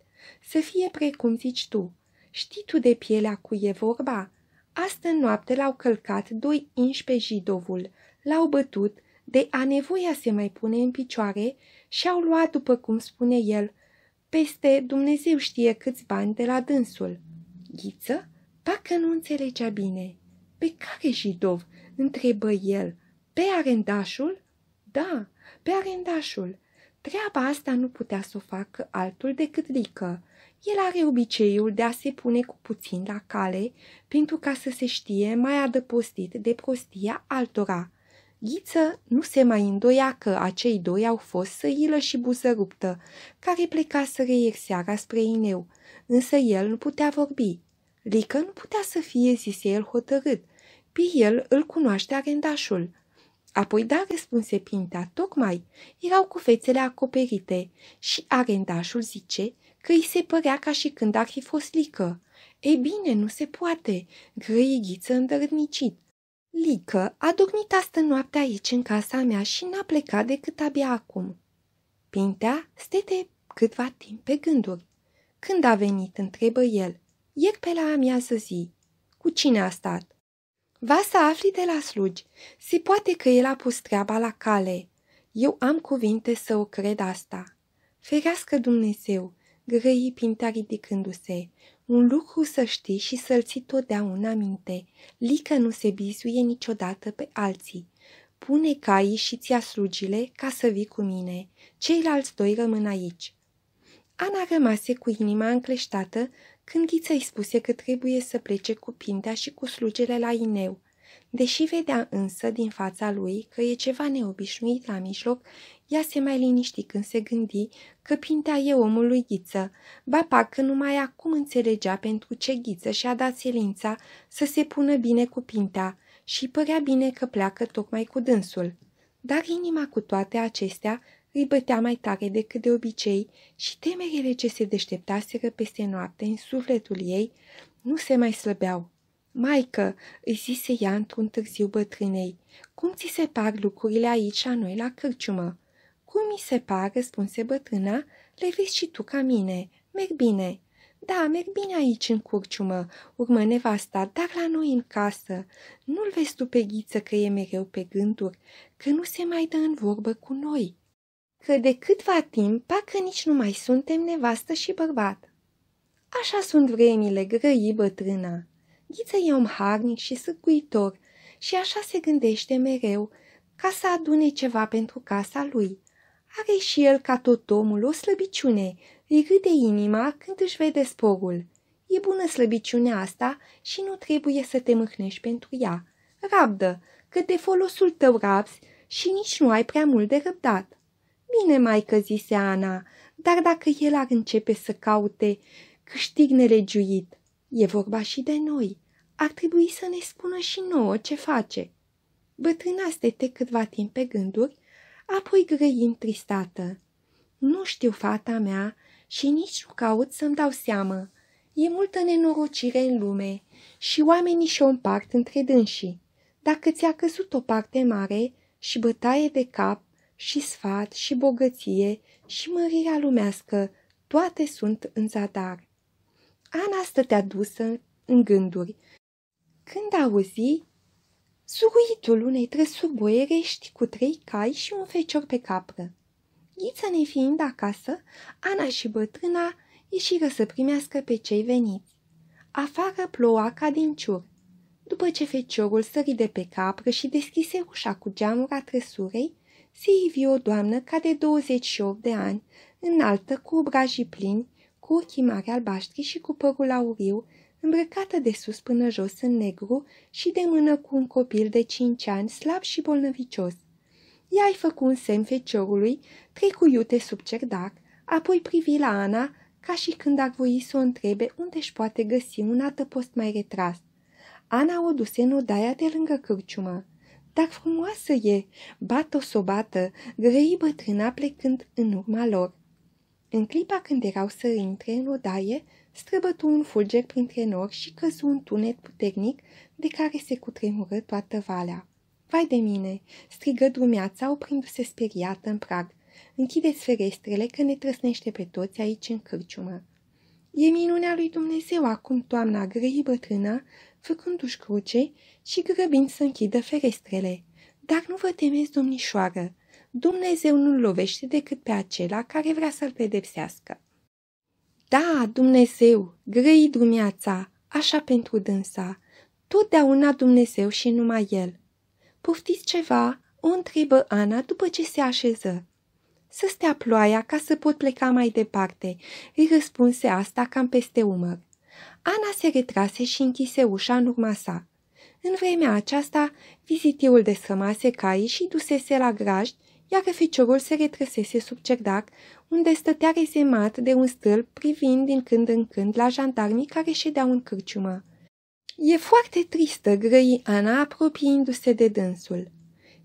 să fie precum zici tu. Știi tu de pielea cu e vorba? Astă noapte l-au călcat doi inși pe jidovul, l-au bătut, de a nevoia se mai pune în picioare și au luat, după cum spune el, peste Dumnezeu știe câți bani de la dânsul. Ghiță? Pacă nu înțelegea bine. Pe care jidov? întrebă el. Pe arendașul? Da, pe arendașul. Treaba asta nu putea să o facă altul decât Lică. El are obiceiul de a se pune cu puțin la cale pentru ca să se știe mai adăpostit de prostia altora. Ghiță nu se mai îndoia că acei doi au fost săilă și ruptă, care pleca să reier seara spre Ineu, însă el nu putea vorbi. Lică nu putea să fie, zise el hotărât, pe el îl cunoaște agendașul. Apoi da, răspunse Pinta, tocmai. Erau cu fețele acoperite și agendașul zice că îi se părea ca și când ar fi fost lică. Ei bine, nu se poate, grăi ghiță îndărnicit. Lică a dormit astă noapte aici în casa mea și n-a plecat decât abia acum. Pintea stete câtva timp pe gânduri. Când a venit, întrebă el. Ieri pe la amiază zi. Cu cine a stat? Va să afli de la slugi. Se poate că el a pus treaba la cale. Eu am cuvinte să o cred asta. Ferească Dumnezeu, grăi pintea ridicându-se. Un lucru să știi și să-l ții totdeauna minte. Lică nu se bizuie niciodată pe alții. Pune caii și ția slugile ca să vii cu mine. Ceilalți doi rămân aici. Ana rămase cu inima încleștată când Ghiță îi spuse că trebuie să plece cu Pintea și cu slugele la Ineu, deși vedea însă din fața lui că e ceva neobișnuit la mijloc, ea se mai liniști când se gândi că Pintea e omul lui Ghiță, ba că numai acum înțelegea pentru ce Ghiță și-a dat silința să se pună bine cu Pintea și părea bine că pleacă tocmai cu dânsul. Dar inima cu toate acestea îi bătea mai tare decât de obicei și temerele ce se deșteptaseră peste noapte în sufletul ei nu se mai slăbeau. Maică, îi zise ea într-un târziu bătrânei, cum ți se par lucrurile aici la noi la cârciumă? Cum mi se par, răspunse bătrâna, le vezi și tu ca mine, merg bine. Da, merg bine aici în curciumă, urmă nevasta, dar la noi în casă. Nu-l vezi tu pe ghiță că e mereu pe gânduri, că nu se mai dă în vorbă cu noi că de câtva timp parcă nici nu mai suntem nevastă și bărbat. Așa sunt vremile, grăi bătrâna. Ghiță e om harnic și sârcuitor și așa se gândește mereu ca să adune ceva pentru casa lui. Are și el ca tot omul o slăbiciune, îi râde inima când își vede sporul. E bună slăbiciunea asta și nu trebuie să te mâhnești pentru ea. Rabdă, că de folosul tău rabzi și nici nu ai prea mult de răbdat. Bine, mai că zise Ana, dar dacă el ar începe să caute câștig nelegiuit, e vorba și de noi. Ar trebui să ne spună și nouă ce face. Bătrâna stete câtva timp pe gânduri, apoi grăim întristată. Nu știu fata mea și nici nu caut să-mi dau seamă. E multă nenorocire în lume și oamenii și-o împart între dânsii. Dacă ți-a căzut o parte mare și bătaie de cap, și sfat și bogăție și mărirea lumească, toate sunt în zadar. Ana stătea dusă în gânduri. Când auzi suruitul unei trăsuri boierești cu trei cai și un fecior pe capră. Ghiță ne fiind acasă, Ana și bătrâna ieșiră să primească pe cei veniți. Afară ploua ca din ciur. După ce feciorul sări de pe capră și deschise ușa cu geamura trăsurei, Silvie o doamnă ca de 28 de ani, înaltă, cu obrajii plini, cu ochii mari albaștri și cu părul auriu, îmbrăcată de sus până jos în negru și de mână cu un copil de 5 ani slab și bolnăvicios. Ea îi făcut un semn feciorului, trei cuiute sub cerdac, apoi privi la Ana ca și când ar voi să o întrebe unde își poate găsi un adăpost mai retras. Ana o duse în odaia de lângă cârciumă. Dar frumoasă e, bat-o sobată, grăi bătrâna plecând în urma lor. În clipa când erau să intre în odaie, străbătu un fulger printre nori și căzu un tunet puternic de care se cutremură toată valea. Vai de mine!" strigă drumeața, oprindu-se speriată în prag. Închideți ferestrele că ne trăsnește pe toți aici în cârciumă." E minunea lui Dumnezeu acum toamna grăi bătrâna făcându-și cruce și grăbind să închidă ferestrele. Dar nu vă temeți, domnișoară, Dumnezeu nu-l lovește decât pe acela care vrea să-l pedepsească. Da, Dumnezeu, grăi drumeața, așa pentru dânsa, totdeauna Dumnezeu și numai El. Poftiți ceva? o întrebă Ana după ce se așeză. Să stea ploaia ca să pot pleca mai departe, îi răspunse asta cam peste umăr. Ana se retrase și închise ușa în urma sa. În vremea aceasta, vizitiul descămase caii și dusese la grajd, iar feciorul se retrăsese sub cerdac, unde stătea rezemat de un stâlp privind din când în când la jandarmii care ședeau în cârciumă. E foarte tristă, grăi Ana, apropiindu-se de dânsul.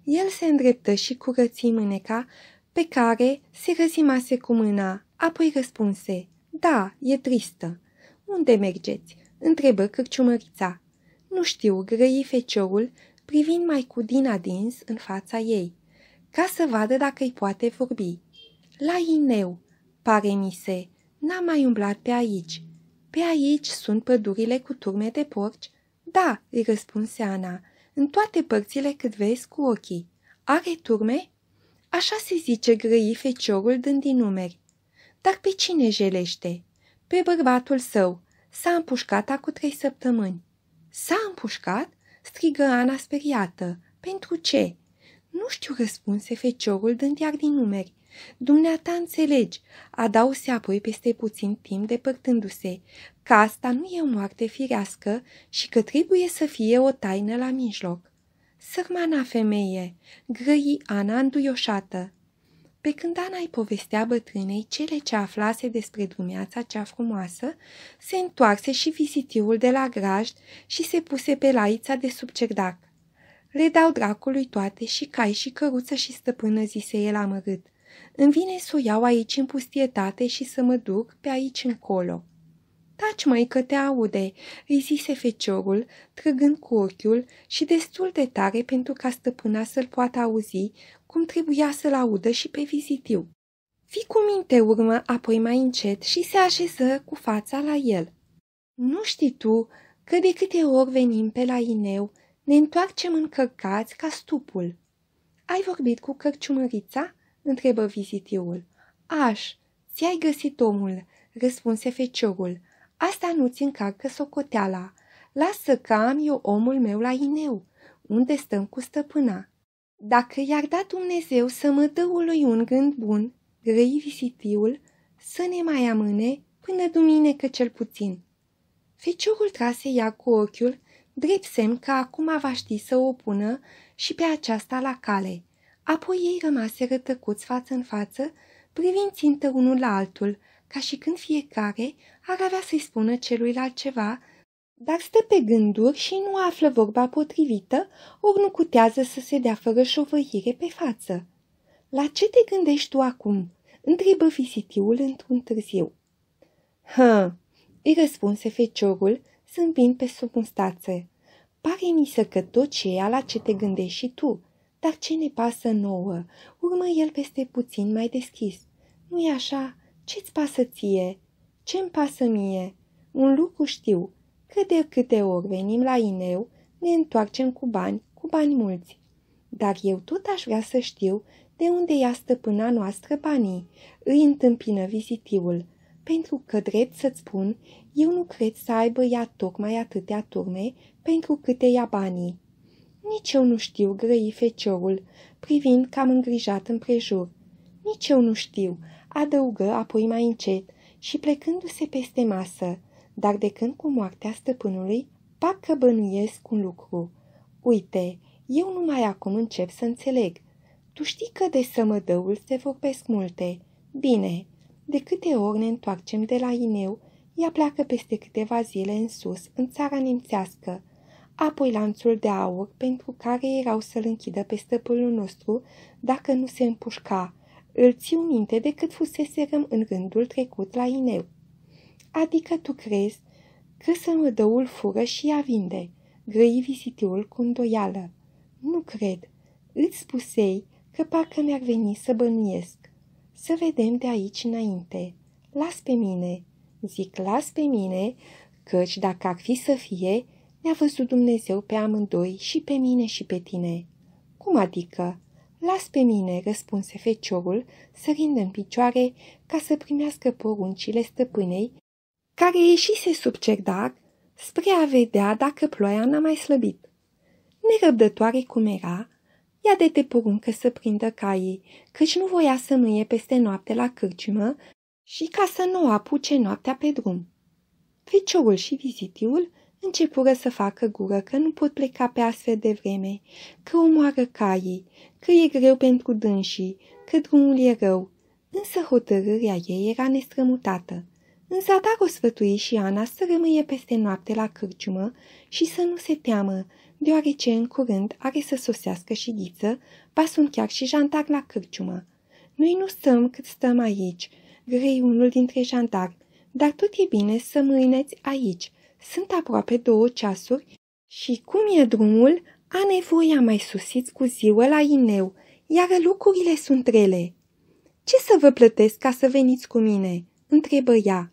El se îndreptă și curăți mâneca, pe care se răzimase cu mâna, apoi răspunse, Da, e tristă. Unde mergeți?" întrebă cârciumărița. Nu știu, grăi feciorul, privind mai cu din adins în fața ei, ca să vadă dacă îi poate vorbi. La ineu, pare mi se, n-am mai umblat pe aici. Pe aici sunt pădurile cu turme de porci? Da, îi răspunse Ana, în toate părțile cât vezi cu ochii. Are turme? Așa se zice grăi feciorul dând din numeri. Dar pe cine jelește? pe bărbatul său. S-a împușcat acum trei săptămâni. S-a împușcat? strigă Ana speriată. Pentru ce? Nu știu, răspunse feciorul dând iar din numeri. Dumneata înțelegi, adause apoi peste puțin timp depărtându-se, că asta nu e o moarte firească și că trebuie să fie o taină la mijloc. Sărmana femeie, grăi Ana înduioșată. Pe când Ana îi povestea bătrânei cele ce aflase despre drumeața cea frumoasă, se întoarse și vizitiul de la grajd și se puse pe laița de sub cerdac. Le dau dracului toate și cai și căruță și stăpână, zise el amărât. Îmi vine să o iau aici în pustietate și să mă duc pe aici încolo. Taci, mai că te aude, îi zise feciorul, trăgând cu ochiul și destul de tare pentru ca stăpâna să-l poată auzi, cum trebuia să-l audă și pe vizitiu. Fi cu minte urmă apoi mai încet și se așeză cu fața la el. Nu știi tu că de câte ori venim pe la Ineu, ne întoarcem încărcați ca stupul. Ai vorbit cu cărciumărița? întrebă vizitiul. Aș, ți-ai găsit omul, răspunse feciorul. Asta nu-ți încarcă socoteala. Lasă că am eu omul meu la Ineu, unde stăm cu stăpâna. Dacă i-ar da Dumnezeu lui un gând bun, grăi visitiul, să ne mai amâne până duminică cel puțin. Feciorul trase ea cu ochiul, drept semn că acum va ști să o pună și pe aceasta la cale. Apoi ei rămase rătăcuți față în față, privind țintă unul la altul, ca și când fiecare ar avea să-i spună celuilalt ceva dar stă pe gânduri și nu află vorba potrivită, ori nu cutează să se dea fără șovăire pe față. La ce te gândești tu acum?" întrebă visitiul într-un târziu. Hă, îi răspunse feciorul, zâmbind pe sub Pare mi să că tot ce e la ce te gândești și tu, dar ce ne pasă nouă? Urmă el peste puțin mai deschis. Nu-i așa? Ce-ți pasă ție? Ce-mi pasă mie? Un lucru știu, că de câte ori venim la Ineu, ne întoarcem cu bani, cu bani mulți. Dar eu tot aș vrea să știu de unde ia stăpâna noastră banii, îi întâmpină vizitiul, pentru că, drept să-ți spun, eu nu cred să aibă ea tocmai atâtea turme pentru câte ia banii. Nici eu nu știu, grăi feciorul, privind cam îngrijat împrejur. Nici eu nu știu, adăugă apoi mai încet și plecându-se peste masă dar de când cu moartea stăpânului, parcă bănuiesc un lucru. Uite, eu numai acum încep să înțeleg. Tu știi că de sămădăul se vorbesc multe. Bine, de câte ori ne întoarcem de la Ineu, ea pleacă peste câteva zile în sus, în țara nimțească. apoi lanțul de aur pentru care erau să-l închidă pe stăpânul nostru dacă nu se împușca. Îl țiu minte de cât fusese răm în rândul trecut la Ineu. Adică tu crezi că sărădăul fură și ea vinde, grăi visitiul cu îndoială. Nu cred. Îți spusei că parcă mi-ar veni să bănuiesc. Să vedem de aici înainte. Las pe mine. Zic, las pe mine, căci dacă ar fi să fie, ne-a văzut Dumnezeu pe amândoi și pe mine și pe tine. Cum adică? Las pe mine, răspunse feciorul, sărind în picioare ca să primească poruncile stăpânei care ieșise sub cerdac spre a vedea dacă ploaia n-a mai slăbit. Nerăbdătoare cum era, ea de te poruncă să prindă caii, căci nu voia să mâie peste noapte la cârciumă și ca să nu apuce noaptea pe drum. Feciorul și vizitiul începură să facă gură că nu pot pleca pe astfel de vreme, că omoară caii, că e greu pentru dânsii, că drumul e rău, însă hotărârea ei era nestrămutată. Însă o sfătui și Ana să rămâie peste noapte la cârciumă și să nu se teamă, deoarece în curând are să sosească și ghiță, pasun chiar și jantar la cârciumă. Noi nu stăm cât stăm aici, grei unul dintre jantar, dar tot e bine să mâineți aici. Sunt aproape două ceasuri și cum e drumul, a nevoia mai susiți cu ziua la ineu, iar lucrurile sunt rele. Ce să vă plătesc ca să veniți cu mine?" întrebă ea.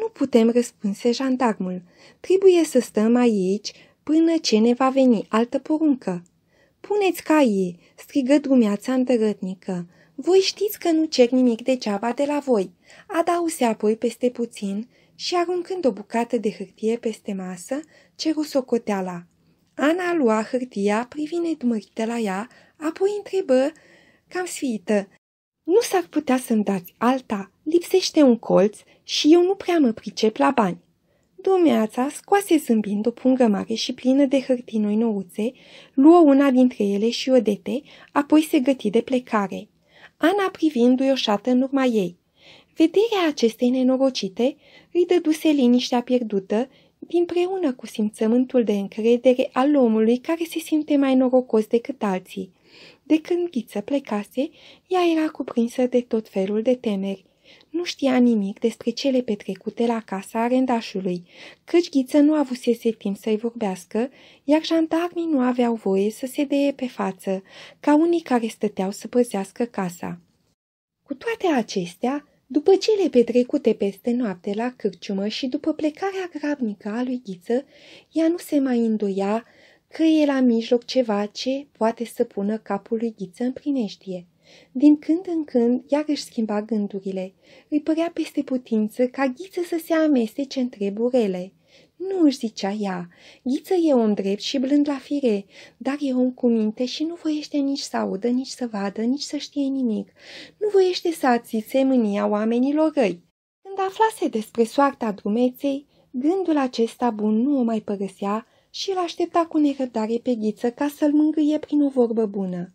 Nu putem răspunse jandarmul. Trebuie să stăm aici până ce ne va veni altă poruncă. Puneți caii, strigă drumeața întărătnică. Voi știți că nu cer nimic degeaba de la voi. Adause apoi peste puțin și aruncând o bucată de hârtie peste masă, ceru socoteala. Ana lua hârtia, privind nedumărită la ea, apoi întrebă, cam sfiită, Nu s-ar putea să-mi dați alta? Lipsește un colț și eu nu prea mă pricep la bani. Dumneața scoase zâmbind o pungă mare și plină de hârtii noi nouțe, luă una dintre ele și o dete, apoi se găti de plecare. Ana privindu-i oșată în urma ei. Vederea acestei nenorocite îi dăduse liniștea pierdută, dinpreună cu simțământul de încredere al omului care se simte mai norocos decât alții. De când Ghiță plecase, ea era cuprinsă de tot felul de temeri. Nu știa nimic despre cele petrecute la casa arendașului, căci Ghiță nu avusese timp să-i vorbească, iar jandarmii nu aveau voie să se deie pe față, ca unii care stăteau să păzească casa. Cu toate acestea, după cele petrecute peste noapte la cârciumă și după plecarea grabnică a lui Ghiță, ea nu se mai îndoia că e la mijloc ceva ce poate să pună capul lui Ghiță în prineștie. Din când în când, iar își schimba gândurile. Îi părea peste putință ca Ghiță să se amestece în treburile. Nu își zicea ea, Ghiță e om drept și blând la fire, dar e om cu minte și nu voiește nici să audă, nici să vadă, nici să știe nimic. Nu voiește să ațițe mânia oamenilor răi. Când aflase despre soarta drumeței, gândul acesta bun nu o mai părăsea și îl aștepta cu nerăbdare pe Ghiță ca să-l mângâie prin o vorbă bună.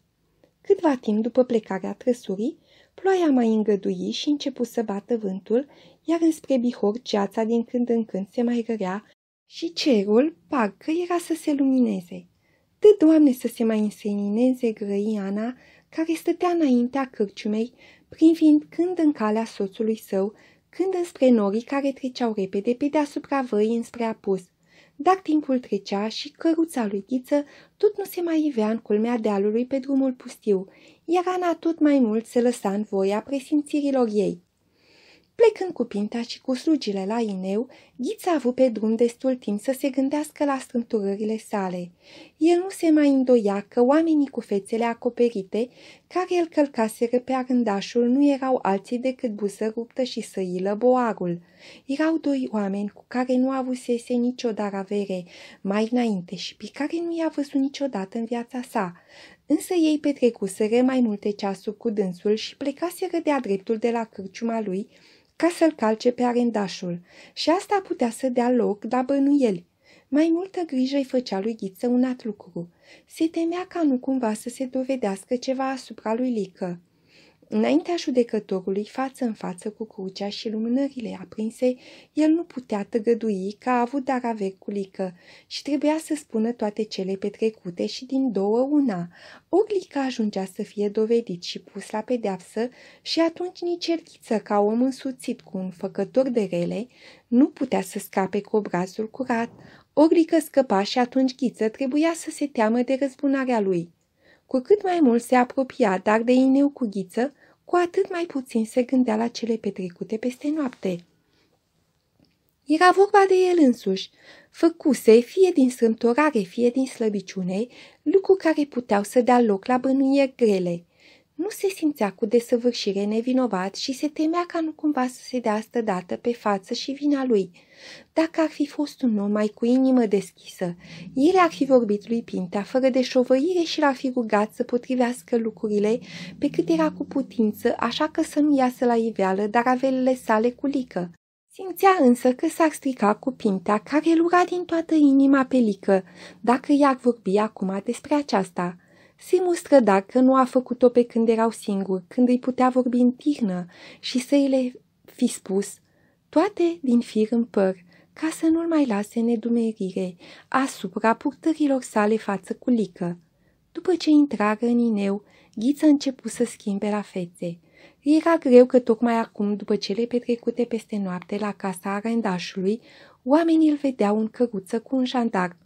Câtva timp după plecarea trăsurii, ploaia mai îngădui și începu să bată vântul, iar înspre Bihor ceața din când în când se mai rărea și cerul parcă era să se lumineze. Dă, Doamne să se mai însenineze grăiana care stătea înaintea cârciumei, privind când în calea soțului său, când înspre norii care treceau repede pe deasupra văii înspre apus – dar timpul trecea și căruța lui Ghiță tot nu se mai ivea în culmea dealului pe drumul pustiu, iar Ana tot mai mult se lăsa în voia presimțirilor ei. Plecând cu pinta și cu slugile la ineu, Ghița a avut pe drum destul timp să se gândească la strâmturările sale. El nu se mai îndoia că oamenii cu fețele acoperite, care îl călcaseră pe arândașul, nu erau alții decât buză ruptă și săilă boagul. Erau doi oameni cu care nu avusese nicio avere, mai înainte și pe care nu i-a văzut niciodată în viața sa însă ei petrecuseră mai multe ceasuri cu dânsul și plecaseră de-a dreptul de la cârciuma lui, ca să-l calce pe arendașul și asta putea să dea loc la bănuieli. Mai multă grijă îi făcea lui Ghiță un alt lucru. Se temea ca nu cumva să se dovedească ceva asupra lui Lică. Înaintea judecătorului, față în față cu crucea și lumânările aprinse, el nu putea tăgădui că a avut dar averculică cu și trebuia să spună toate cele petrecute și din două una. Oglica ajungea să fie dovedit și pus la pedeapsă și atunci nici Erghiță, ca om însuțit cu un făcător de rele, nu putea să scape cu obrazul curat, Oglica scăpa și atunci Ghiță trebuia să se teamă de răzbunarea lui. Cu cât mai mult se apropia, dar de ineu cu ghiță, cu atât mai puțin se gândea la cele petrecute peste noapte. Era vorba de el însuși. Făcuse, fie din strâmtorare, fie din slăbiciune, lucruri care puteau să dea loc la bănuieri grele. Nu se simțea cu desăvârșire nevinovat și se temea ca nu cumva să se dea stădată pe față și vina lui. Dacă ar fi fost un om mai cu inimă deschisă, el ar fi vorbit lui Pinta fără de șovăire și l-ar fi rugat să potrivească lucrurile pe cât era cu putință, așa că să nu iasă la iveală, dar avelele sale cu lică. Simțea însă că s-ar strica cu Pinta, care îl ura din toată inima pe lică, dacă i-ar vorbi acum despre aceasta – se mustră dacă nu a făcut-o pe când erau singuri, când îi putea vorbi în tihnă și să îi le fi spus, toate din fir în păr, ca să nu-l mai lase nedumerire asupra purtărilor sale față cu Lică. După ce intrară în ineu, Ghiță început să schimbe la fețe. Era greu că tocmai acum, după cele petrecute peste noapte la casa arendașului, oamenii îl vedeau în căruță cu un jandarm.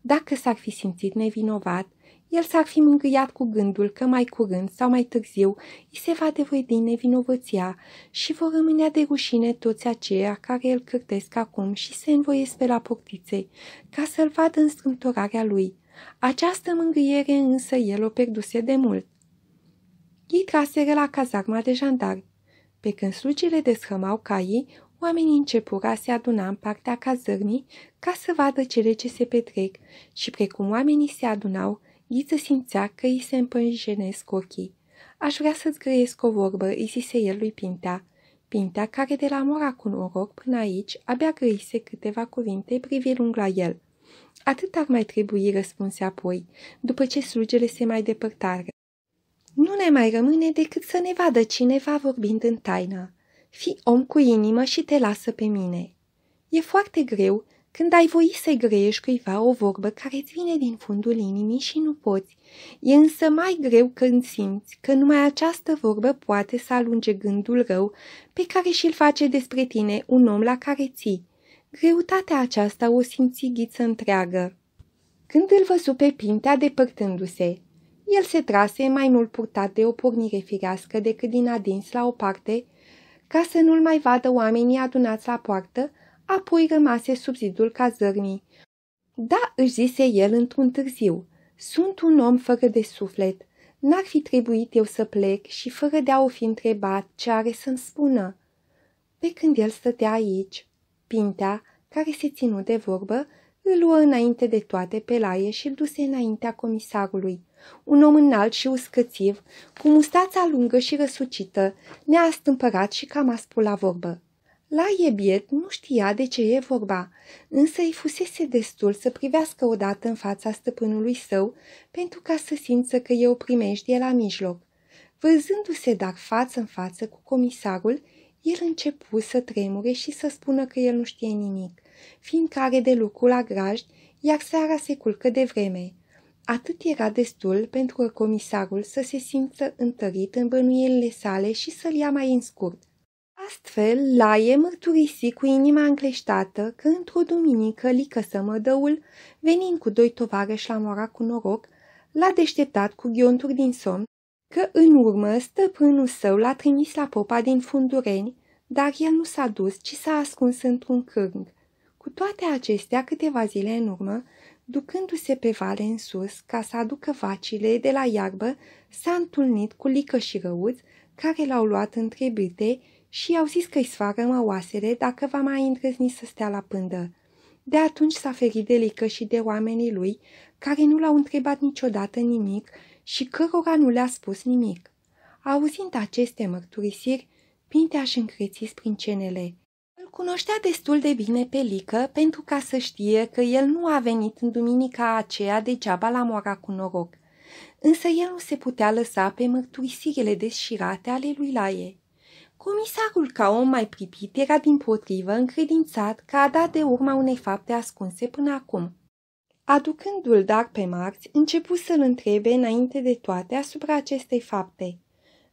Dacă s-ar fi simțit nevinovat, el s-ar fi mângâiat cu gândul că mai curând sau mai târziu îi se va din nevinovăția și vor rămânea de rușine toți aceia care îl cârtesc acum și se învoiesc pe la portiței ca să-l vadă în strâmtorarea lui. Această mângâiere însă el o perduse de mult. Ei traseră la cazarma de jandarmi. Pe când slugile deshămau caii, oamenii începură a se aduna în partea cazărmii ca să vadă cele ce se petrec și precum oamenii se adunau, Ghiță simțea că îi se împânjenesc ochii. Aș vrea să-ți grăiesc o vorbă, îi zise el lui Pintea. Pintea, care de la mora cu noroc până aici, abia grăise câteva cuvinte privi lung la el. Atât ar mai trebui, răspunse apoi, după ce slugele se mai depărtară. Nu ne mai rămâne decât să ne vadă cineva vorbind în taină. Fii om cu inimă și te lasă pe mine. E foarte greu, când ai voi să-i grăiești cuiva o vorbă care îți vine din fundul inimii și nu poți. E însă mai greu când simți că numai această vorbă poate să alunge gândul rău pe care și-l face despre tine un om la care ții. Greutatea aceasta o simți ghiță întreagă. Când îl văzu pe Pintea depărtându-se, el se trase mai mult purtat de o pornire firească decât din adins la o parte, ca să nu-l mai vadă oamenii adunați la poartă, apoi rămase sub zidul cazărmii. Da, își zise el într-un târziu, sunt un om fără de suflet. N-ar fi trebuit eu să plec și fără de a o fi întrebat ce are să-mi spună. Pe când el stătea aici, Pintea, care se ținu de vorbă, îl luă înainte de toate pe laie și îl duse înaintea comisarului. Un om înalt și uscățiv, cu mustața lungă și răsucită, ne-a stâmpărat și cam aspu la vorbă. La Iebiet nu știa de ce e vorba, însă îi fusese destul să privească odată în fața stăpânului său pentru ca să simță că e o primejdie la mijloc. Văzându-se dar față în față cu comisarul, el începu să tremure și să spună că el nu știe nimic, fiindcă are de lucru la grajd, iar seara se culcă de vreme. Atât era destul pentru că comisarul să se simtă întărit în bănuielile sale și să-l ia mai în scurt – Astfel, Laie mărturisi cu inima încleștată că într-o duminică Lică mădăul, venind cu doi tovarăși la mora cu noroc, l-a deșteptat cu ghionturi din somn, că în urmă stăpânul său l-a trimis la popa din Fundureni, dar el nu s-a dus, ci s-a ascuns într-un cârg. Cu toate acestea, câteva zile în urmă, ducându-se pe vale în sus ca să aducă vacile de la iarbă, s-a întâlnit cu Lică și răuți, care l-au luat între bite și i-au zis că-i sfară oasele dacă va mai îndrăzni să stea la pândă. De atunci s-a ferit de Lică și de oamenii lui, care nu l-au întrebat niciodată nimic și cărora nu le-a spus nimic. Auzind aceste mărturisiri, Pintea și încreți cenele. Îl cunoștea destul de bine pe Lică pentru ca să știe că el nu a venit în duminica aceea degeaba la moara cu noroc. Însă el nu se putea lăsa pe mărturisirile deșirate ale lui Laie. Comisarul ca om mai pripit era din potrivă încredințat că a dat de urma unei fapte ascunse până acum. Aducându-l dar pe marți, începu să-l întrebe înainte de toate asupra acestei fapte.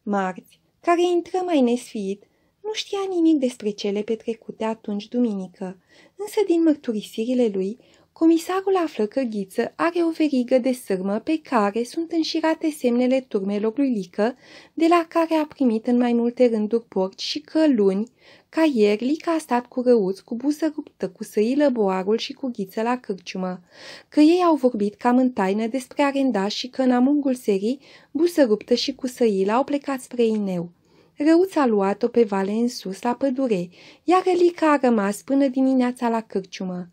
Marți, care intră mai nesfiit, nu știa nimic despre cele petrecute atunci duminică, însă din mărturisirile lui comisarul află că Ghiță are o verigă de sârmă pe care sunt înșirate semnele turmelor lui Lică, de la care a primit în mai multe rânduri porci și căluni, ca ieri Lica a stat cu răuți, cu busă ruptă, cu săilă boarul și cu ghiță la cârciumă, că ei au vorbit cam în taină despre arendaș și că în amungul serii, busă ruptă și cu săilă au plecat spre Ineu. Răuț a luat-o pe vale în sus, la pădure, iar Lica a rămas până dimineața la cârciumă.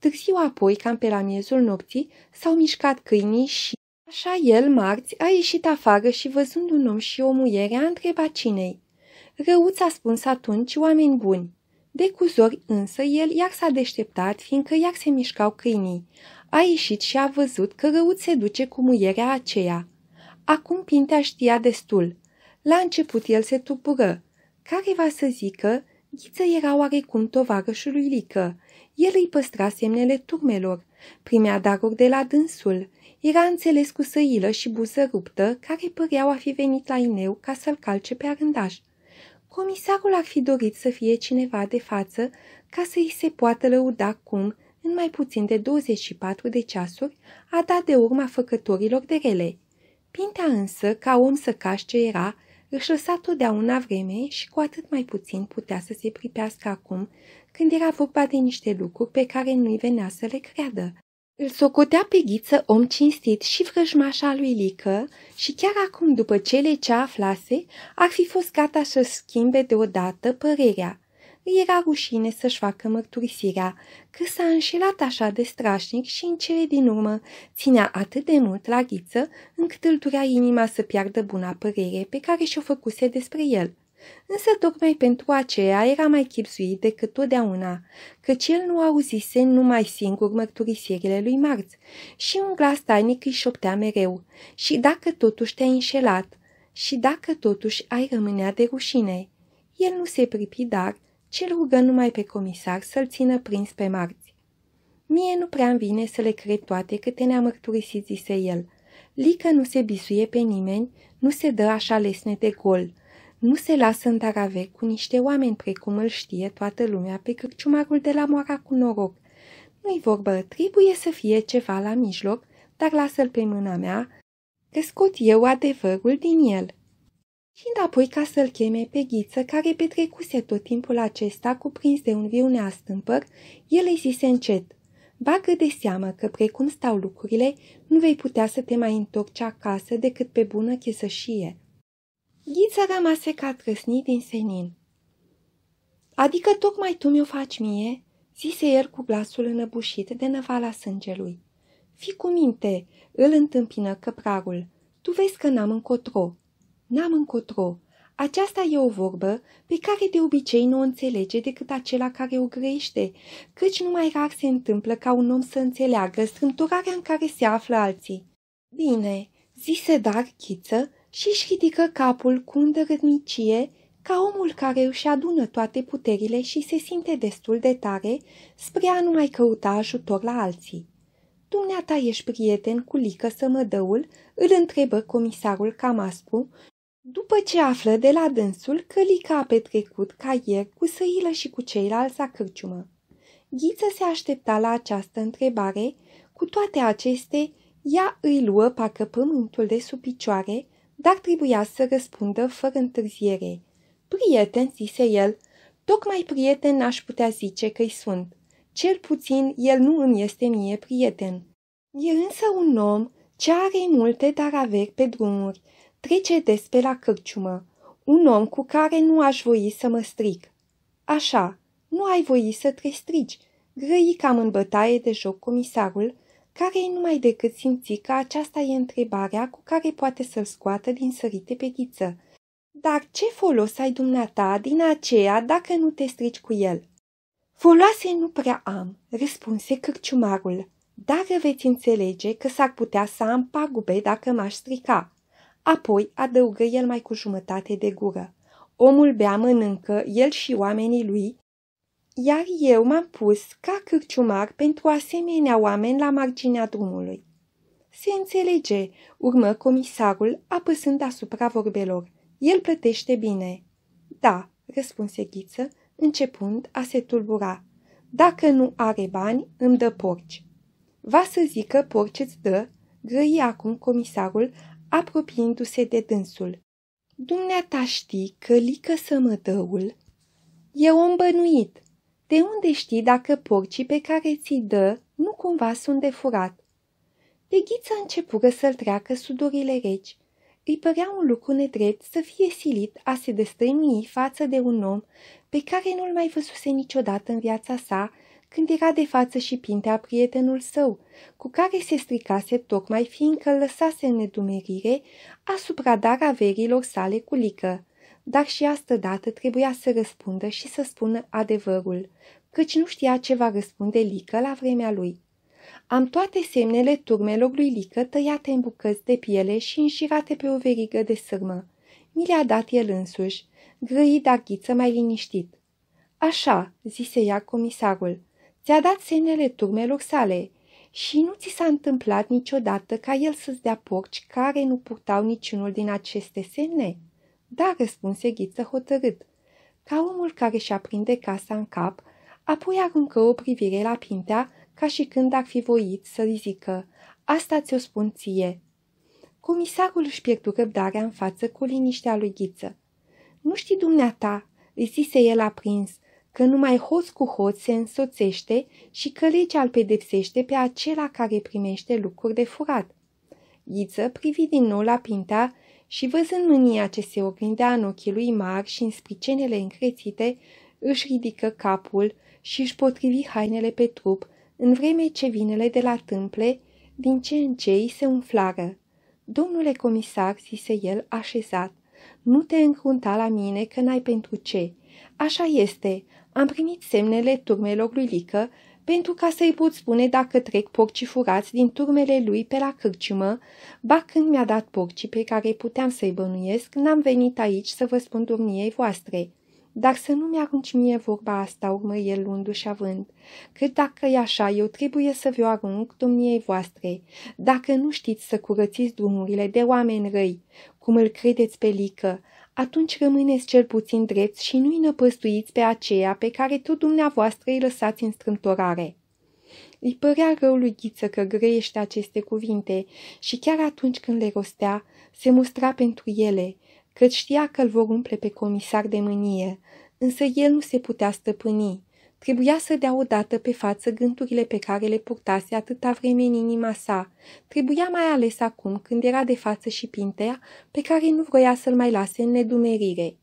Târziu apoi, cam pe la miezul nopții, s-au mișcat câinii și... Așa el, marți, a ieșit afară și văzând un om și o muiere, a întrebat cinei. Răuț a spus atunci oameni buni. De cuzori însă el iar s-a deșteptat, fiindcă iar se mișcau câinii. A ieșit și a văzut că răuț se duce cu muierea aceea. Acum Pintea știa destul. La început el se tupură. Care va să zică, Ghiță era oarecum tovarășului Lică, el îi păstra semnele turmelor, primea daruri de la dânsul, era înțeles cu săilă și buză ruptă, care păreau a fi venit la ineu ca să-l calce pe arândaș. Comisarul ar fi dorit să fie cineva de față ca să îi se poată lăuda cum, în mai puțin de 24 de ceasuri, a dat de urma făcătorilor de rele. Pintea însă, ca om să ce era, își lăsa totdeauna vreme și cu atât mai puțin putea să se pripească acum când era vorba de niște lucruri pe care nu-i venea să le creadă. Îl socotea pe ghiță om cinstit și vrăjmașa lui Lică și chiar acum, după cele ce aflase, ar fi fost gata să schimbe deodată părerea. Îi era rușine să-și facă mărturisirea, că s-a înșelat așa de strașnic și în cele din urmă ținea atât de mult la ghiță încât îl durea inima să piardă buna părere pe care și-o făcuse despre el. Însă tocmai pentru aceea era mai chipsuit decât totdeauna, căci el nu auzise numai singur mărturisirile lui Marț și un glas tainic îi șoptea mereu, și dacă totuși te-ai înșelat, și dacă totuși ai rămânea de rușine. El nu se pripi, dar ce rugă numai pe comisar să-l țină prins pe marți. Mie nu prea îmi vine să le cred toate câte ne-a mărturisit, zise el. Lică nu se bisuie pe nimeni, nu se dă așa lesne de gol – nu se lasă în taravec cu niște oameni precum îl știe toată lumea pe cârciumarul de la moara cu noroc. Nu-i vorbă, trebuie să fie ceva la mijloc, dar lasă-l pe mâna mea, că scot eu adevărul din el. Și apoi ca să-l cheme pe ghiță, care petrecuse tot timpul acesta cuprins de un viu neastâmpăr, el îi zise încet, Bagă de seamă că, precum stau lucrurile, nu vei putea să te mai întorci acasă decât pe bună chesășie. Ghiță rămase ca trăsnit din senin. Adică tocmai tu mi-o faci mie?" zise el cu glasul înăbușit de năvala sângelui. Fii cu minte, îl întâmpină căprarul. Tu vezi că n-am încotro. N-am încotro. Aceasta e o vorbă pe care de obicei nu o înțelege decât acela care o grește, căci numai rar se întâmplă ca un om să înțeleagă strânturarea în care se află alții. Bine, zise dar Chiță, și își ridică capul cu îndrătnicie ca omul care își adună toate puterile și se simte destul de tare spre a nu mai căuta ajutor la alții. Dumneata ești prieten cu Lică Sămădăul, îl întrebă comisarul Camascu, după ce află de la dânsul că Lica a petrecut ca ieri cu Săilă și cu ceilalți la cârciumă. Ghiță se aștepta la această întrebare, cu toate acestea, ea îi luă pacă pământul de sub picioare, dar trebuia să răspundă fără întârziere. Prieten, zise el, tocmai prieten n-aș putea zice că-i sunt. Cel puțin el nu îmi este mie prieten. E însă un om ce are multe dar averi pe drumuri, trece des pe la cărciumă, un om cu care nu aș voi să mă stric. Așa, nu ai voi să te strici, grăi cam în bătaie de joc comisarul, care e numai decât simți că aceasta e întrebarea cu care poate să-l scoată din sărite pe ghiță. Dar ce folos ai dumneata din aceea dacă nu te strici cu el? Foloase nu prea am, răspunse cârciumarul, dar veți înțelege că s-ar putea să am pagube dacă m-aș strica. Apoi adăugă el mai cu jumătate de gură. Omul bea mănâncă, el și oamenii lui, iar eu m-am pus ca cârciumar pentru asemenea oameni la marginea drumului. Se înțelege, urmă comisarul, apăsând asupra vorbelor. El plătește bine. Da, răspunse Ghiță, începând a se tulbura. Dacă nu are bani, îmi dă porci. Va să zică porci îți dă, grăi acum comisarul, apropiindu-se de dânsul. Dumneata știi că lică sămădăul e om bănuit, de unde știi dacă porcii pe care ți-i dă nu cumva sunt de furat? Peghița începură să-l treacă sudorile reci. Îi părea un lucru nedrept să fie silit a se destăinui față de un om pe care nu-l mai văzuse niciodată în viața sa, când era de față și pintea prietenul său, cu care se stricase tocmai fiindcă îl lăsase în nedumerire asupra dar averilor sale cu lică dar și astădată trebuia să răspundă și să spună adevărul, căci nu știa ce va răspunde Lică la vremea lui. Am toate semnele turmelor lui Lică tăiate în bucăți de piele și înșirate pe o verigă de sârmă. Mi le-a dat el însuși, grăi dar ghiță mai liniștit. Așa, zise ea comisarul, ți-a dat semnele turmelor sale și nu ți s-a întâmplat niciodată ca el să-ți dea porci care nu purtau niciunul din aceste semne?" Da, răspunse Ghiță hotărât, ca omul care a aprinde casa în cap, apoi aruncă o privire la Pintea ca și când ar fi voit să-i zică, asta ți-o spun ție. Comisarul își pierdu răbdarea în față cu liniștea lui Ghiță. Nu știi dumneata, îi zise el aprins, că numai hoț cu hoț se însoțește și că legea îl pedepsește pe acela care primește lucruri de furat. Ghiță privi din nou la Pintea și văzând mânia ce se oglindea în ochii lui mar și în spicenele încrețite, își ridică capul și își potrivi hainele pe trup, în vreme ce vinele de la tâmple, din ce în ce îi se umflară. Domnule comisar, zise el așezat, nu te încrunta la mine că n-ai pentru ce. Așa este, am primit semnele turmelor lui Lică pentru ca să-i pot spune dacă trec porcii furați din turmele lui pe la cârciumă, ba când mi-a dat porcii pe care puteam să-i bănuiesc, n-am venit aici să vă spun domniei voastre. Dar să nu-mi arunci mie vorba asta, urmă el luându-și având, că dacă e așa, eu trebuie să vă arunc domniei voastre, dacă nu știți să curățiți drumurile de oameni răi, cum îl credeți pe Lică, atunci rămâneți cel puțin drepți și nu-i năpăstuiți pe aceea pe care tot dumneavoastră îi lăsați în strântorare. Îi părea rău lui Ghiță că grăiește aceste cuvinte și chiar atunci când le rostea, se mustra pentru ele, că știa că îl vor umple pe comisar de mânie, însă el nu se putea stăpâni. Trebuia să dea odată pe față gândurile pe care le purtase atâta vreme în inima sa. Trebuia mai ales acum, când era de față și Pintea, pe care nu vroia să-l mai lase în nedumerire.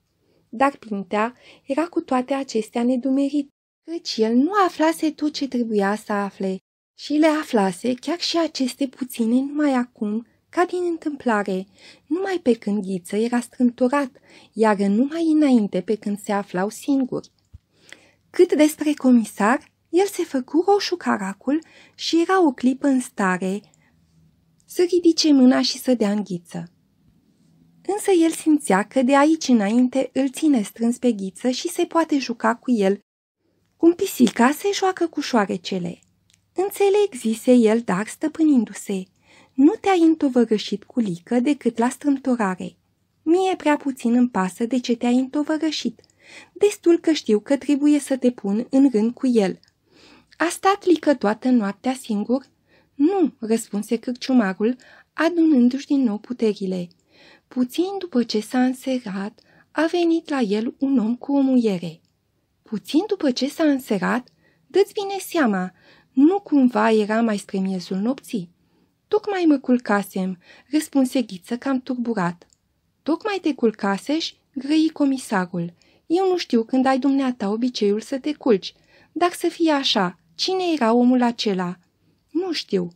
Dar Pintea era cu toate acestea nedumerit, căci el nu aflase tot ce trebuia să afle și le aflase chiar și aceste puține numai acum, ca din întâmplare, numai pe când Ghiță era strâmtorat, iar numai înainte pe când se aflau singuri. Cât despre comisar, el se făcu roșu caracul și era o clipă în stare să ridice mâna și să dea înghiță. Însă el simțea că de aici înainte îl ține strâns pe ghiță și se poate juca cu el, cum pisica se joacă cu șoarecele. Înțeleg, zise el, dar stăpânindu-se, nu te-ai întovărășit cu lică decât la strâmtorare. Mie prea puțin îmi pasă de ce te-ai întovărășit – Destul că știu că trebuie să te pun în rând cu el. A stat lică toată noaptea singur? Nu, răspunse cârciumarul, adunându-și din nou puterile. Puțin după ce s-a înserat, a venit la el un om cu o muiere. Puțin după ce s-a înserat, dă-ți bine seama, nu cumva era mai spre miezul nopții? Tocmai mă culcasem, răspunse Ghiță cam turburat. Tocmai te culcasești, grăi comisarul. Eu nu știu când ai dumneata obiceiul să te culci, Dacă să fie așa, cine era omul acela? Nu știu.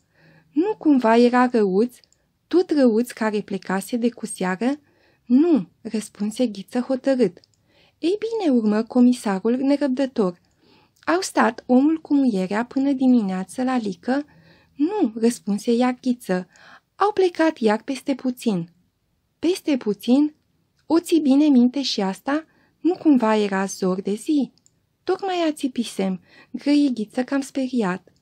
Nu cumva era răuț? Tot răuț care plecase de seară? Nu, răspunse Ghiță hotărât. Ei bine, urmă comisarul nerăbdător. Au stat omul cu muierea până dimineață la lică? Nu, răspunse iar Ghiță. Au plecat iar peste puțin. Peste puțin? O ții bine minte și asta? Nu cumva era zor de zi? Tocmai ațipisem, grăighiță cam speriat.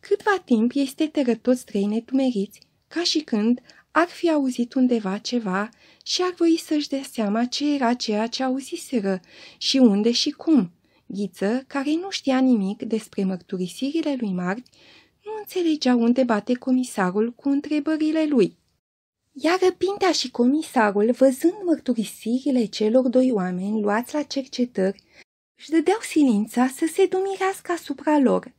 Câtva timp este steteră toți trei netumeriți, ca și când ar fi auzit undeva ceva și ar voi să-și dea seama ce era ceea ce auziseră și unde și cum. Ghiță, care nu știa nimic despre mărturisirile lui Mart, nu înțelegea unde bate comisarul cu întrebările lui. Iar răpintea și comisarul, văzând mărturisirile celor doi oameni luați la cercetări, își dădeau silința să se dumirească asupra lor.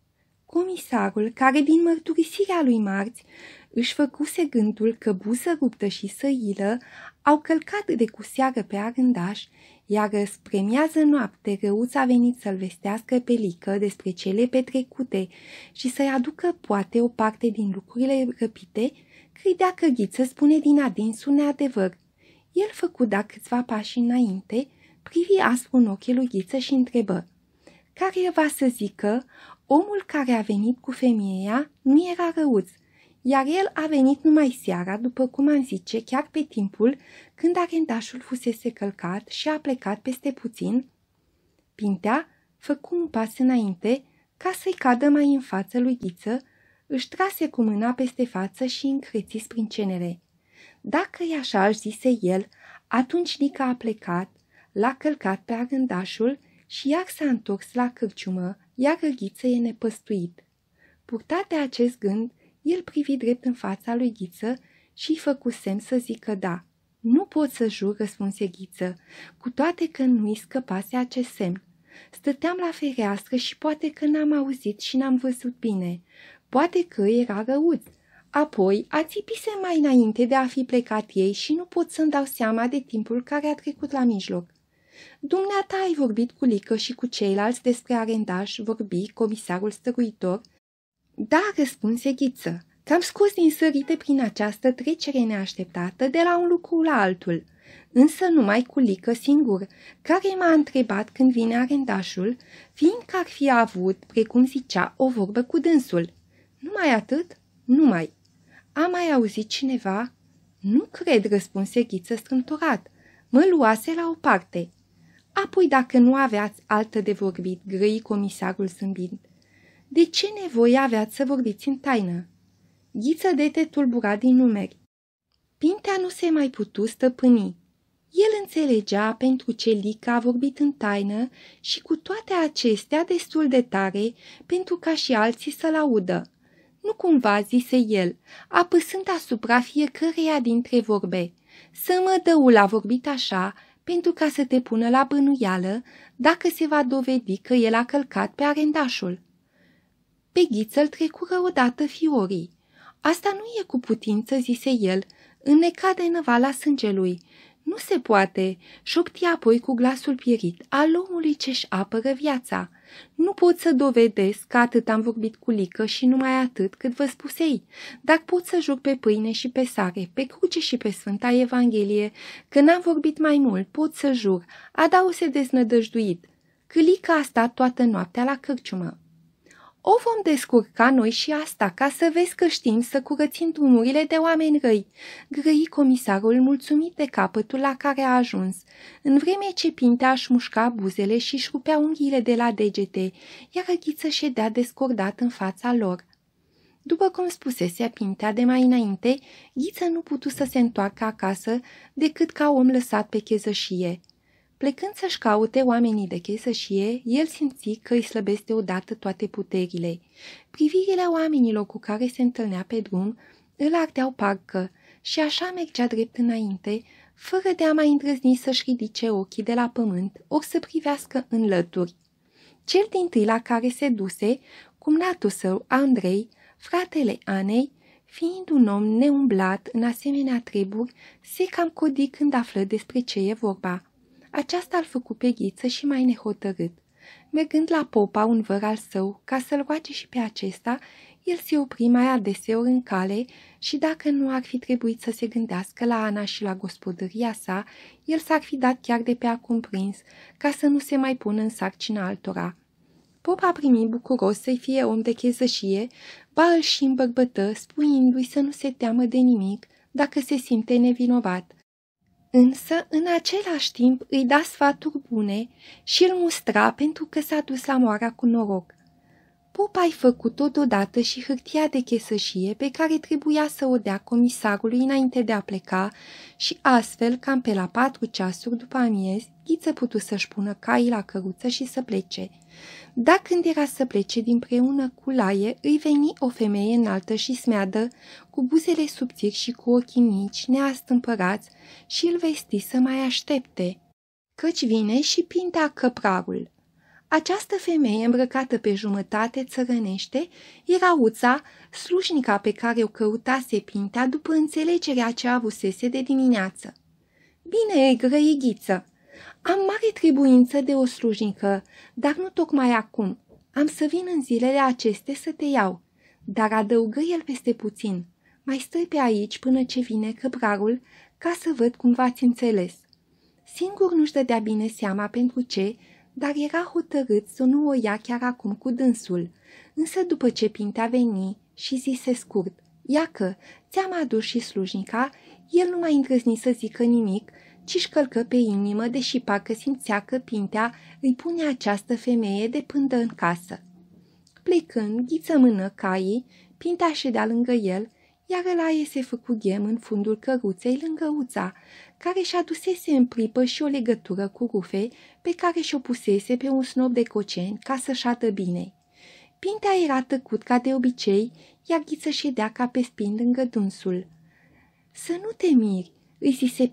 Comisarul, care din mărturisirea lui Marți își făcuse gândul că buză ruptă și săilă au călcat de cu seară pe arândaș, iar spre miază noapte răuț a venit să-l vestească pe Lică despre cele petrecute și să-i aducă poate o parte din lucrurile răpite, îi dea căghiță spune din adinsul neadevăr. El făcu da câțiva pași înainte, privi aspru în ochii lui Ghiță și întrebă. Care va să zică, omul care a venit cu femeia nu era răuț, iar el a venit numai seara, după cum am zice, chiar pe timpul când arendașul fusese călcat și a plecat peste puțin. Pintea făcu un pas înainte ca să-i cadă mai în față lui Ghiță, își trase cu mâna peste față și încreți sprâncenele. Dacă e așa, își zise el, atunci Nica a plecat, l-a călcat pe agândașul și iar s-a întors la cârciumă, iar Ghiță e nepăstuit. Purtat de acest gând, el privi drept în fața lui Ghiță și îi făcu semn să zică da. Nu pot să jur, răspunse Ghiță, cu toate că nu-i scăpase acest semn. Stăteam la fereastră și poate că n-am auzit și n-am văzut bine. Poate că era răuț. Apoi a țipise mai înainte de a fi plecat ei și nu pot să-mi dau seama de timpul care a trecut la mijloc. Dumneata ai vorbit cu Lică și cu ceilalți despre arendaș, vorbi comisarul stăruitor. Da, răspunse Ghiță, Cam scos din sărite prin această trecere neașteptată de la un lucru la altul, însă numai cu Lică singur, care m-a întrebat când vine arendașul, fiindcă ar fi avut, precum zicea, o vorbă cu dânsul. Numai atât? Numai. A mai auzit cineva? Nu cred, răspunse Ghiță strâmtorat. Mă luase la o parte. Apoi, dacă nu aveați altă de vorbit, grăi comisarul zâmbind. De ce nevoie aveați să vorbiți în taină? Ghiță de te tulbura din numeri. Pintea nu se mai putu stăpâni. El înțelegea pentru ce Lica a vorbit în taină și cu toate acestea destul de tare pentru ca și alții să-l audă. Nu cumva, zise el, apăsând asupra fiecăreia dintre vorbe. Să mă dăul a vorbit așa, pentru ca să te pună la bănuială dacă se va dovedi că el a călcat pe arendașul. Pe ghiță îl trecură odată fiorii. Asta nu e cu putință, zise el, înnecat de năvala sângelui. Nu se poate, șopti apoi cu glasul pierit al omului ce-și apără viața. Nu pot să dovedesc că atât am vorbit cu Lică și numai atât cât vă spusei, dar pot să jur pe pâine și pe sare, pe cruce și pe Sfânta Evanghelie, că n-am vorbit mai mult, pot să jur, adau se deznădăjduit, că Lică a stat toată noaptea la cărciumă, o vom descurca noi și asta, ca să vezi că știm să curățim drumurile de oameni răi, grăi comisarul mulțumit de capătul la care a ajuns, în vreme ce Pintea își mușca buzele și își rupea unghiile de la degete, iar Ghiță ședea descordat în fața lor. După cum spusese Pintea de mai înainte, Ghiță nu putu să se întoarcă acasă decât ca om lăsat pe chezășie. Plecând să-și caute oamenii de chesă și e, el simți că îi slăbeste odată toate puterile. Privirile oamenilor cu care se întâlnea pe drum îl ardeau parcă și așa mergea drept înainte, fără de a mai îndrăzni să-și ridice ochii de la pământ ori să privească în lături. Cel din tâi la care se duse, cumnatul său Andrei, fratele Anei, fiind un om neumblat în asemenea treburi, se cam codi când află despre ce e vorba. Aceasta îl făcu pe ghiță și mai nehotărât. Mergând la popa, un văr al său, ca să-l roace și pe acesta, el se opri mai adeseori în cale și dacă nu ar fi trebuit să se gândească la Ana și la gospodăria sa, el s-ar fi dat chiar de pe acum prins, ca să nu se mai pună în sarcina altora. Popa primi bucuros să-i fie om de chezășie, ba îl și îmbărbătă, spuindu-i să nu se teamă de nimic dacă se simte nevinovat însă în același timp îi da sfaturi bune și îl mustra pentru că s-a dus la moara cu noroc. Popa ai făcut totodată și hârtia de chesășie pe care trebuia să o dea comisarului înainte de a pleca și astfel, cam pe la patru ceasuri după amiez, Ghiță putu să-și pună caii la căruță și să plece. Dacă când era să plece dinpreună cu Laie, îi veni o femeie înaltă și smeadă, cu buzele subțiri și cu ochii mici, neastâmpărați, și îl vesti să mai aștepte. Căci vine și pintea căprarul. Această femeie îmbrăcată pe jumătate țărănește era uța, slușnica pe care o căutase pintea după înțelegerea ce avusese de dimineață. Bine, grăighiță!" Am mare tribuință de o slujnică, dar nu tocmai acum. Am să vin în zilele acestea să te iau. Dar adăugă el peste puțin. Mai stai pe aici până ce vine căbrarul ca să văd cum v-ați înțeles. Singur nu-și dădea bine seama pentru ce, dar era hotărât să nu o ia chiar acum cu dânsul. Însă după ce Pintea veni și zise scurt, Iacă, ți-am adus și slujnica, el nu mai îndrăzni să zică nimic ci își călcă pe inimă, deși parcă simțea că pintea îi pune această femeie de pândă în casă. Plecând, ghiță mână caii, pinta ședea lângă el, iar ălaie se făcu ghem în fundul căruței lângă uța, care și adusese în pripă și o legătură cu rufe pe care și-o pusese pe un snop de coceni ca să șată bine. Pintea era tăcut ca de obicei, iar ghiță ședea ca pe spin lângă dânsul. Să nu te miri, îi zise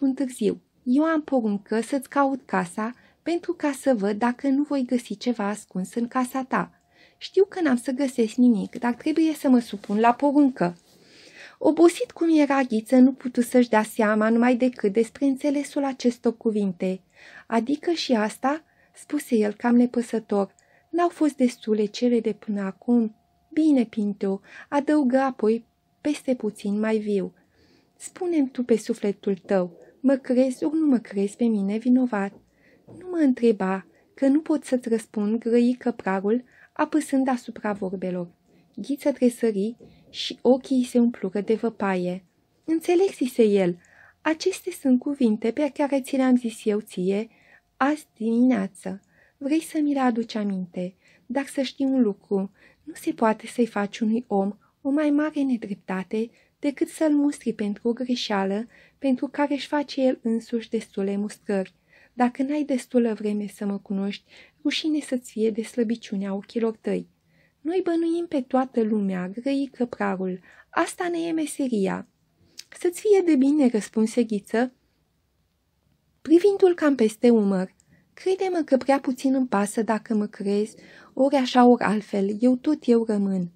un târziu. Eu am poruncă să-ți caut casa pentru ca să văd dacă nu voi găsi ceva ascuns în casa ta. Știu că n-am să găsesc nimic, dar trebuie să mă supun la poruncă. Obosit cum era Ghiță, nu putu să-și dea seama numai decât despre înțelesul acestor cuvinte. Adică și asta, spuse el cam nepăsător, n-au fost destule cele de până acum. Bine, Pinto, adăugă apoi peste puțin mai viu. Spune-mi tu pe sufletul tău, mă crezi ori nu mă crezi pe mine vinovat. Nu mă întreba, că nu pot să-ți răspund grăi căprarul, apăsând asupra vorbelor. Ghiță tresări și ochii se umplură de văpaie. Înțeleg, zise el, aceste sunt cuvinte pe care ți le-am zis eu ție azi dimineață. Vrei să mi le aduci aminte, dar să știi un lucru, nu se poate să-i faci unui om o mai mare nedreptate decât să-l mustri pentru o greșeală pentru care își face el însuși destule mustrări. Dacă n-ai destulă vreme să mă cunoști, rușine să-ți fie de slăbiciunea ochilor tăi. Noi bănuim pe toată lumea, grăi căprarul, asta ne e meseria. Să-ți fie de bine, răspunse Ghiță, privindu-l cam peste umăr. Crede-mă că prea puțin îmi pasă dacă mă crezi, ori așa, ori altfel, eu tot eu rămân.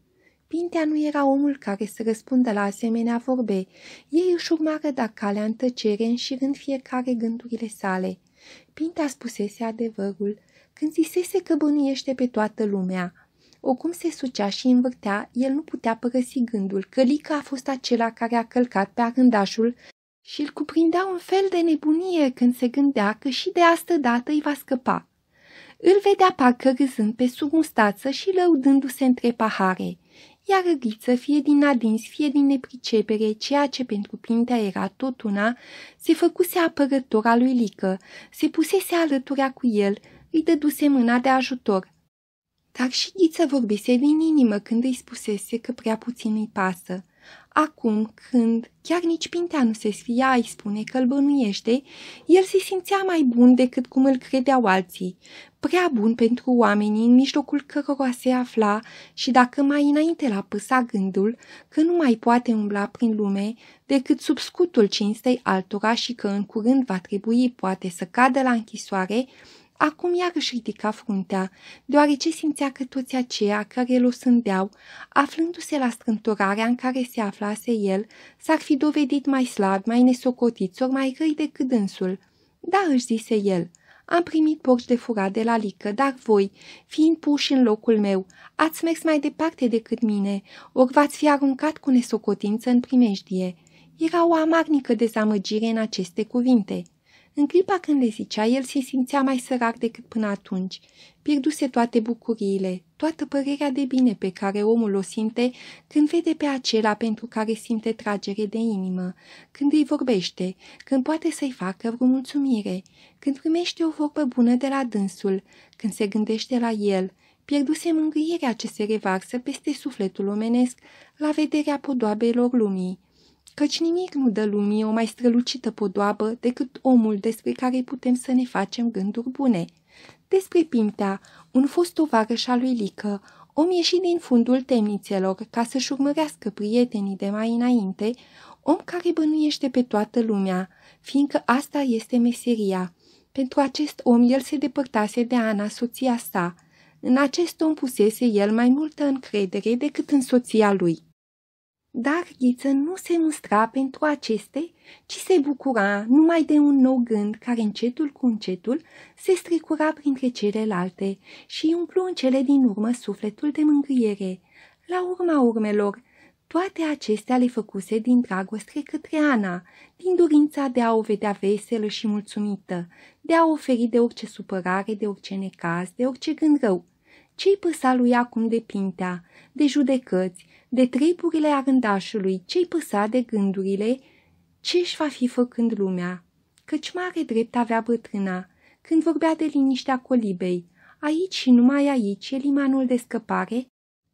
Pintea nu era omul care să răspundă la asemenea vorbe. Ei își urmară da calea în tăcere, înșirând fiecare gândurile sale. Pintea spusese adevărul, când zisese că bănuiește pe toată lumea. cum se sucea și învârtea, el nu putea părăsi gândul că Lica a fost acela care a călcat pe arândașul și îl cuprindea un fel de nebunie când se gândea că și de astă dată îi va scăpa. Îl vedea parcă râzând pe sub mustață și lăudându-se între pahare iar Riță, fie din adins, fie din nepricepere, ceea ce pentru Pintea era tot una, se făcuse apărător al lui Lică, se pusese alăturea cu el, îi dăduse mâna de ajutor. Dar și Ghiță vorbise din inimă când îi spusese că prea puțin îi pasă. Acum, când chiar nici pintea nu se sfia, îi spune că îl bănuiește, el se simțea mai bun decât cum îl credeau alții, prea bun pentru oamenii în mijlocul cărora se afla și dacă mai înainte l-a păsa gândul că nu mai poate umbla prin lume decât sub scutul cinstei altora și că în curând va trebui poate să cadă la închisoare, Acum iar își ridica fruntea, deoarece simțea că toți aceia care îl osândeau, aflându-se la strânturarea în care se aflase el, s-ar fi dovedit mai slab, mai nesocotiți, ori mai răi decât dânsul. Da, își zise el, am primit porci de furat de la lică, dar voi, fiind puși în locul meu, ați mers mai departe decât mine, ori v-ați fi aruncat cu nesocotință în primejdie. Era o amarnică dezamăgire în aceste cuvinte – în clipa când le zicea, el se simțea mai sărac decât până atunci. Pierduse toate bucuriile, toată părerea de bine pe care omul o simte când vede pe acela pentru care simte tragere de inimă, când îi vorbește, când poate să-i facă vreo mulțumire, când primește o vorbă bună de la dânsul, când se gândește la el, pierduse mângâierea ce se revarsă peste sufletul omenesc la vederea podoabelor lumii, căci nimic nu dă lumii o mai strălucită podoabă decât omul despre care putem să ne facem gânduri bune. Despre Pintea, un fost tovarăș al lui Lică, om ieșit din fundul temnițelor ca să-și urmărească prietenii de mai înainte, om care bănuiește pe toată lumea, fiindcă asta este meseria. Pentru acest om el se depărtase de Ana, soția sa. În acest om pusese el mai multă încredere decât în soția lui. Dar Ghiță nu se mustra pentru aceste, ci se bucura numai de un nou gând care încetul cu încetul se stricura printre celelalte și umplu în cele din urmă sufletul de mângâiere. La urma urmelor, toate acestea le făcuse din dragoste către Ana, din dorința de a o vedea veselă și mulțumită, de a o oferi de orice supărare, de orice necaz, de orice gând rău. Ce-i păsa lui acum de pintea, de judecăți, de treburile arândașului, ce-i păsa de gândurile, ce-și va fi făcând lumea. Căci mare drept avea bătrâna, când vorbea de liniștea colibei, aici și numai aici e limanul de scăpare,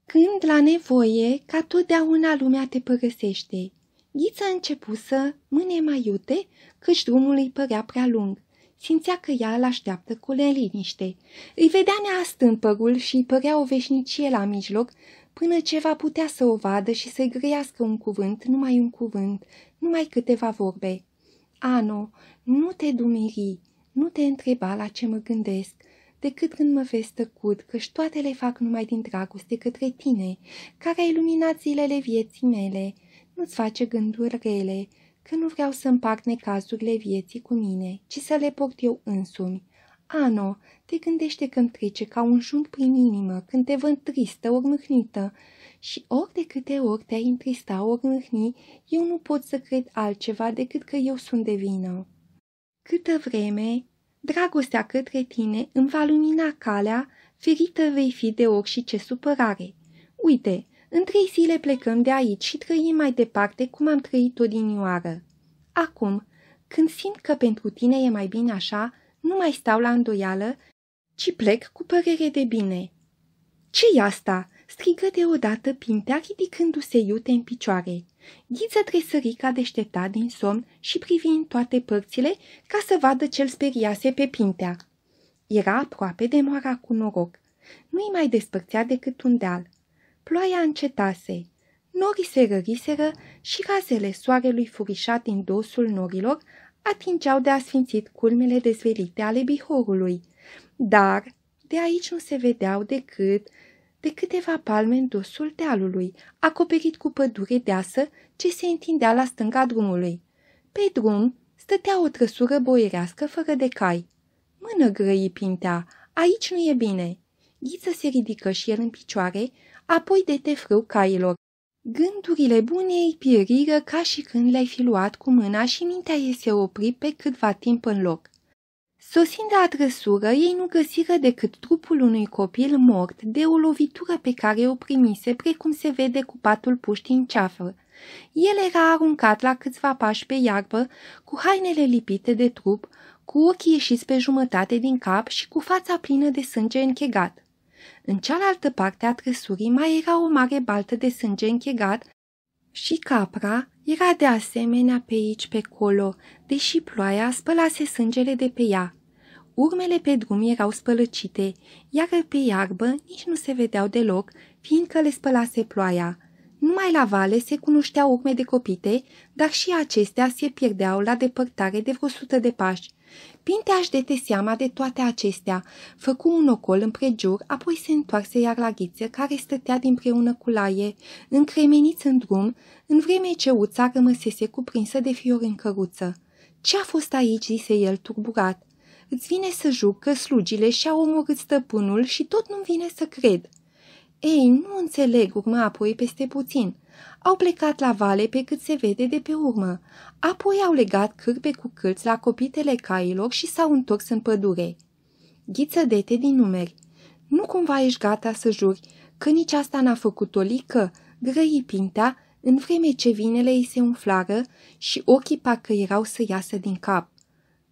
când la nevoie, ca totdeauna lumea te părăsește. Ghița începusă, să mâne mai iute, căci drumul îi părea prea lung. Simțea că ea îl așteaptă cu liniște. Îi vedea neastâmpărul și îi părea o veșnicie la mijloc, până ce va putea să o vadă și să-i grăiască un cuvânt, numai un cuvânt, numai câteva vorbe. Ano, nu te dumiri, nu te întreba la ce mă gândesc, decât când mă vezi tăcut, căci toate le fac numai din dragoste către tine, care ai luminat zilele vieții mele. Nu-ți face gânduri rele, că nu vreau să împart necazurile vieții cu mine, ci să le port eu însumi. Ano, te gândește când trece ca un jung prin inimă, când te văd tristă, ori mâhnită. Și ori de câte ori te-ai întrista, ori mâhni, eu nu pot să cred altceva decât că eu sunt de vină. Câtă vreme, dragostea către tine îmi va lumina calea, ferită vei fi de ori și ce supărare. Uite, în trei zile plecăm de aici și trăim mai departe cum am trăit odinioară. Acum, când simt că pentru tine e mai bine așa, nu mai stau la îndoială, ci plec cu părere de bine. Ce-i asta?" strigă deodată Pintea ridicându-se iute în picioare. Ghiță tresărica deștepta din somn și privind toate părțile ca să vadă ce-l speriase pe Pintea. Era aproape de moara cu noroc. Nu-i mai despărțea decât un deal. Ploaia încetase. Norii se răriseră și razele soarelui furișat din dosul norilor atingeau de asfințit culmele dezvelite ale bihorului, dar de aici nu se vedeau decât de câteva palme în dosul dealului, acoperit cu pădure deasă ce se întindea la stânga drumului. Pe drum stătea o trăsură boierească fără de cai. Mână grăi pintea, aici nu e bine. Ghiță se ridică și el în picioare, apoi de tefrâu cailor, Gândurile bune îi pieriră ca și când le-ai fi luat cu mâna și mintea ei se opri pe câtva timp în loc. Sosind la trăsură, ei nu găsiră decât trupul unui copil mort de o lovitură pe care o primise, precum se vede cu patul puști în ceafă. El era aruncat la câțiva pași pe iarbă, cu hainele lipite de trup, cu ochii ieșiți pe jumătate din cap și cu fața plină de sânge închegat. În cealaltă parte a trăsurii mai era o mare baltă de sânge închegat și capra era de asemenea pe aici pe colo, deși ploaia spălase sângele de pe ea. Urmele pe drum erau spălăcite, iar pe iarbă nici nu se vedeau deloc, fiindcă le spălase ploaia. Numai la vale se cunoșteau urme de copite, dar și acestea se pierdeau la depărtare de vreo sută de pași. Pintea își dete seama de toate acestea, făcu un ocol împrejur, apoi se întoarse iar la ghiță, care stătea dinpreună cu laie, încremeniți în drum, în vreme ce uța rămăsese cuprinsă de fior în căruță. Ce a fost aici?" zise el, turburat. Îți vine să juc că slugile și-au omorât stăpânul și tot nu-mi vine să cred." Ei, nu înțeleg, urma apoi peste puțin. Au plecat la vale pe cât se vede de pe urmă, apoi au legat cârpe cu cârți la copitele cailor și s-au întors în pădure. Ghiță dete din numeri. Nu cumva ești gata să juri că nici asta n-a făcut-o lică, grăi pinta, în vreme ce vinele îi se umflară și ochii parcă erau să iasă din cap.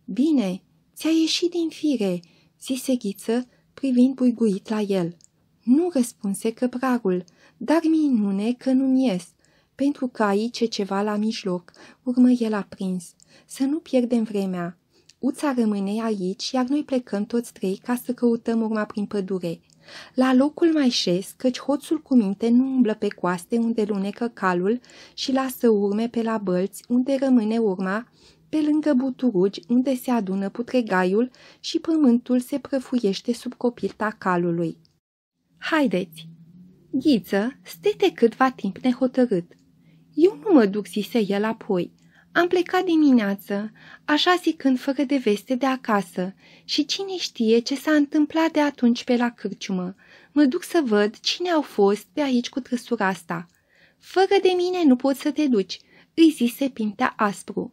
Bine, ți-a ieșit din fire, zise Ghiță, privind buiguit la el. Nu răspunse căpragul, dar minune că nu-mi ies, pentru că aici e ceva la mijloc, urmă el prins, Să nu pierdem vremea. Uța rămâne aici, iar noi plecăm toți trei ca să căutăm urma prin pădure. La locul mai șes, căci hoțul cu minte nu umblă pe coaste unde lunecă calul și lasă urme pe la bălți unde rămâne urma, pe lângă buturugi unde se adună putregaiul și pământul se prăfuiește sub copilta calului. Haideți, Ghiță, stete câtva timp nehotărât. Eu nu mă duc, zise el apoi. Am plecat dimineață, așa zicând fără de veste de acasă, și cine știe ce s-a întâmplat de atunci pe la cârciumă. Mă duc să văd cine au fost pe aici cu trăsura asta. Fără de mine nu poți să te duci, îi zise Pintea aspru.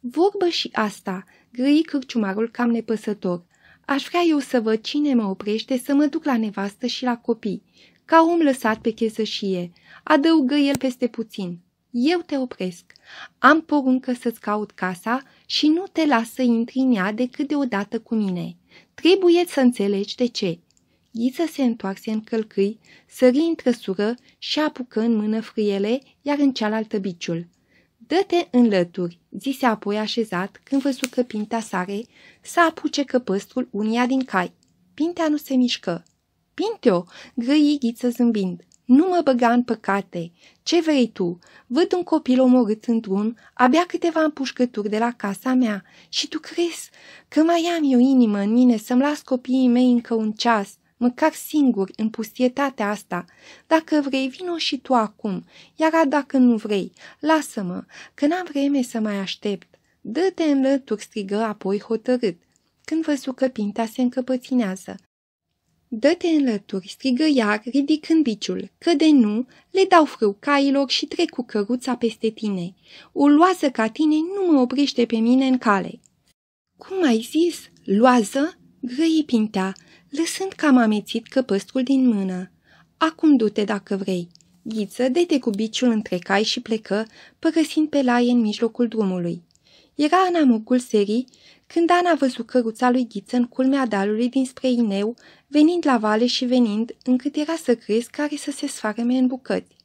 Vorbă și asta, grăi cârciumarul cam nepăsător. Aș vrea eu să văd cine mă oprește să mă duc la nevastă și la copii ca om lăsat pe chesășie, adăugă el peste puțin. Eu te opresc. Am poruncă să-ți caut casa și nu te las să intri în ea decât deodată cu mine. Trebuie să înțelegi de ce. Ghiță se întoarse în călcâi, sări în trăsură și apucă în mână frâiele, iar în cealaltă biciul. Dă-te în lături, zise apoi așezat când văzu că pintea sare, să apuce căpăstrul unia din cai. Pintea nu se mișcă. Pinte-o, grăi ghiță zâmbind. Nu mă băga în păcate. Ce vrei tu? Văd un copil omorât în drum, abia câteva împușcături de la casa mea. Și tu crezi că mai am eu inimă în mine să-mi las copiii mei încă un ceas, măcar singur, în pustietatea asta. Dacă vrei, vino și tu acum, iar dacă nu vrei, lasă-mă, că n-am vreme să mai aștept. Dă-te în lături, strigă apoi hotărât. Când văzu că pinta se încăpăținează, Dă-te în lături, strigă iar, ridicând biciul, că de nu, le dau frâu cailor și trec cu căruța peste tine. O luază ca tine nu mă oprește pe mine în cale. Cum ai zis? Luază? Grăi pintea, lăsând cam amețit căpăstul din mână. Acum du-te dacă vrei. Ghiță dă-te cu biciul între cai și plecă, părăsind pe laie în mijlocul drumului. Era în amocul serii când Ana văzut căruța lui Ghiță în culmea dalului dinspre Ineu, venind la vale și venind, încât era să crezi care să se sfarme în bucăți.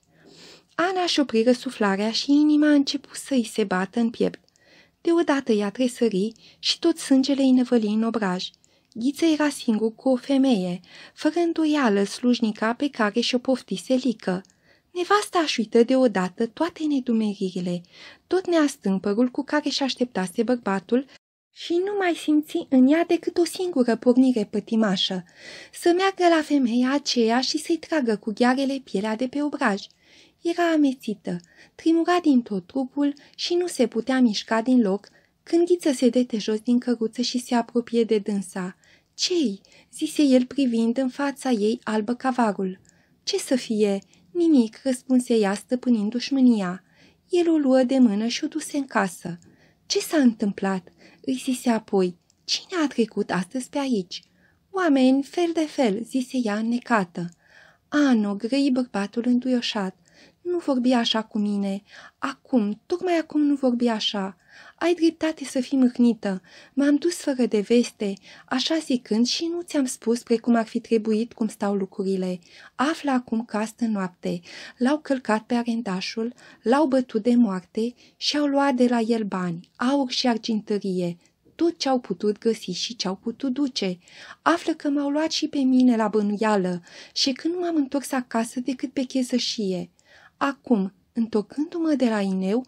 Ana și opri răsuflarea și inima a început să i se bată în piept. Deodată ea tresări și tot sângele îi nevăli în obraj. Ghiță era singur cu o femeie, fără îndoială slujnica pe care și-o poftise lică. Nevasta își uită deodată toate nedumeririle, tot neastâmpărul cu care și așteptase bărbatul și nu mai simți în ea decât o singură pornire pătimașă, să meargă la femeia aceea și să-i tragă cu ghearele pielea de pe obraj. Era amețită, trimura din tot trupul și nu se putea mișca din loc, când ghiță se dete jos din căruță și se apropie de dânsa. Cei?" zise el privind în fața ei albă cavarul. Ce să fie?" Nimic," răspunse ea stăpânindu-și mânia. El o luă de mână și o duse în casă. Ce s-a întâmplat?" îi zise apoi, cine a trecut astăzi pe aici? Oameni, fel de fel, zise ea înnecată. Ano, grăi bărbatul întuioșat, nu vorbi așa cu mine. Acum, tocmai acum nu vorbi așa. Ai dreptate să fii mâhnită. M-am dus fără de veste, așa zicând și nu ți-am spus precum ar fi trebuit cum stau lucrurile. Află acum că astă noapte l-au călcat pe arendașul, l-au bătut de moarte și au luat de la el bani, aur și argintărie, tot ce au putut găsi și ce au putut duce. Află că m-au luat și pe mine la bănuială și că nu m-am întors acasă decât pe chezășie. Acum, întorcându-mă de la ineu,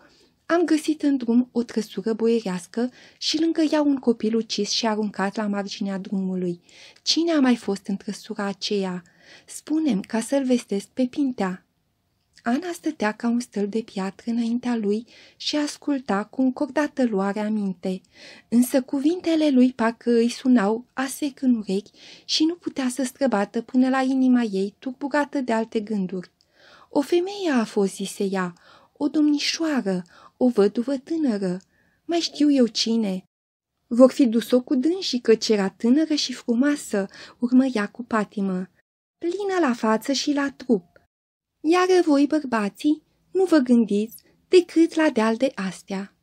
am găsit în drum o trăsură boierească și lângă ea un copil ucis și aruncat la marginea drumului. Cine a mai fost în trăsura aceea? Spunem ca să-l vestesc pe Pintea. Ana stătea ca un stâl de piatră înaintea lui și asculta cu încordată luare aminte, însă cuvintele lui parcă îi sunau asec în urechi și nu putea să străbată până la inima ei turburată de alte gânduri. O femeie a fost, zise ea, o domnișoară, o văduvă tânără. Mai știu eu cine. Vor fi dus-o cu dânsii că era tânără și frumoasă, urmăia cu patimă, plină la față și la trup. Iar voi, bărbații, nu vă gândiți decât la deal de astea.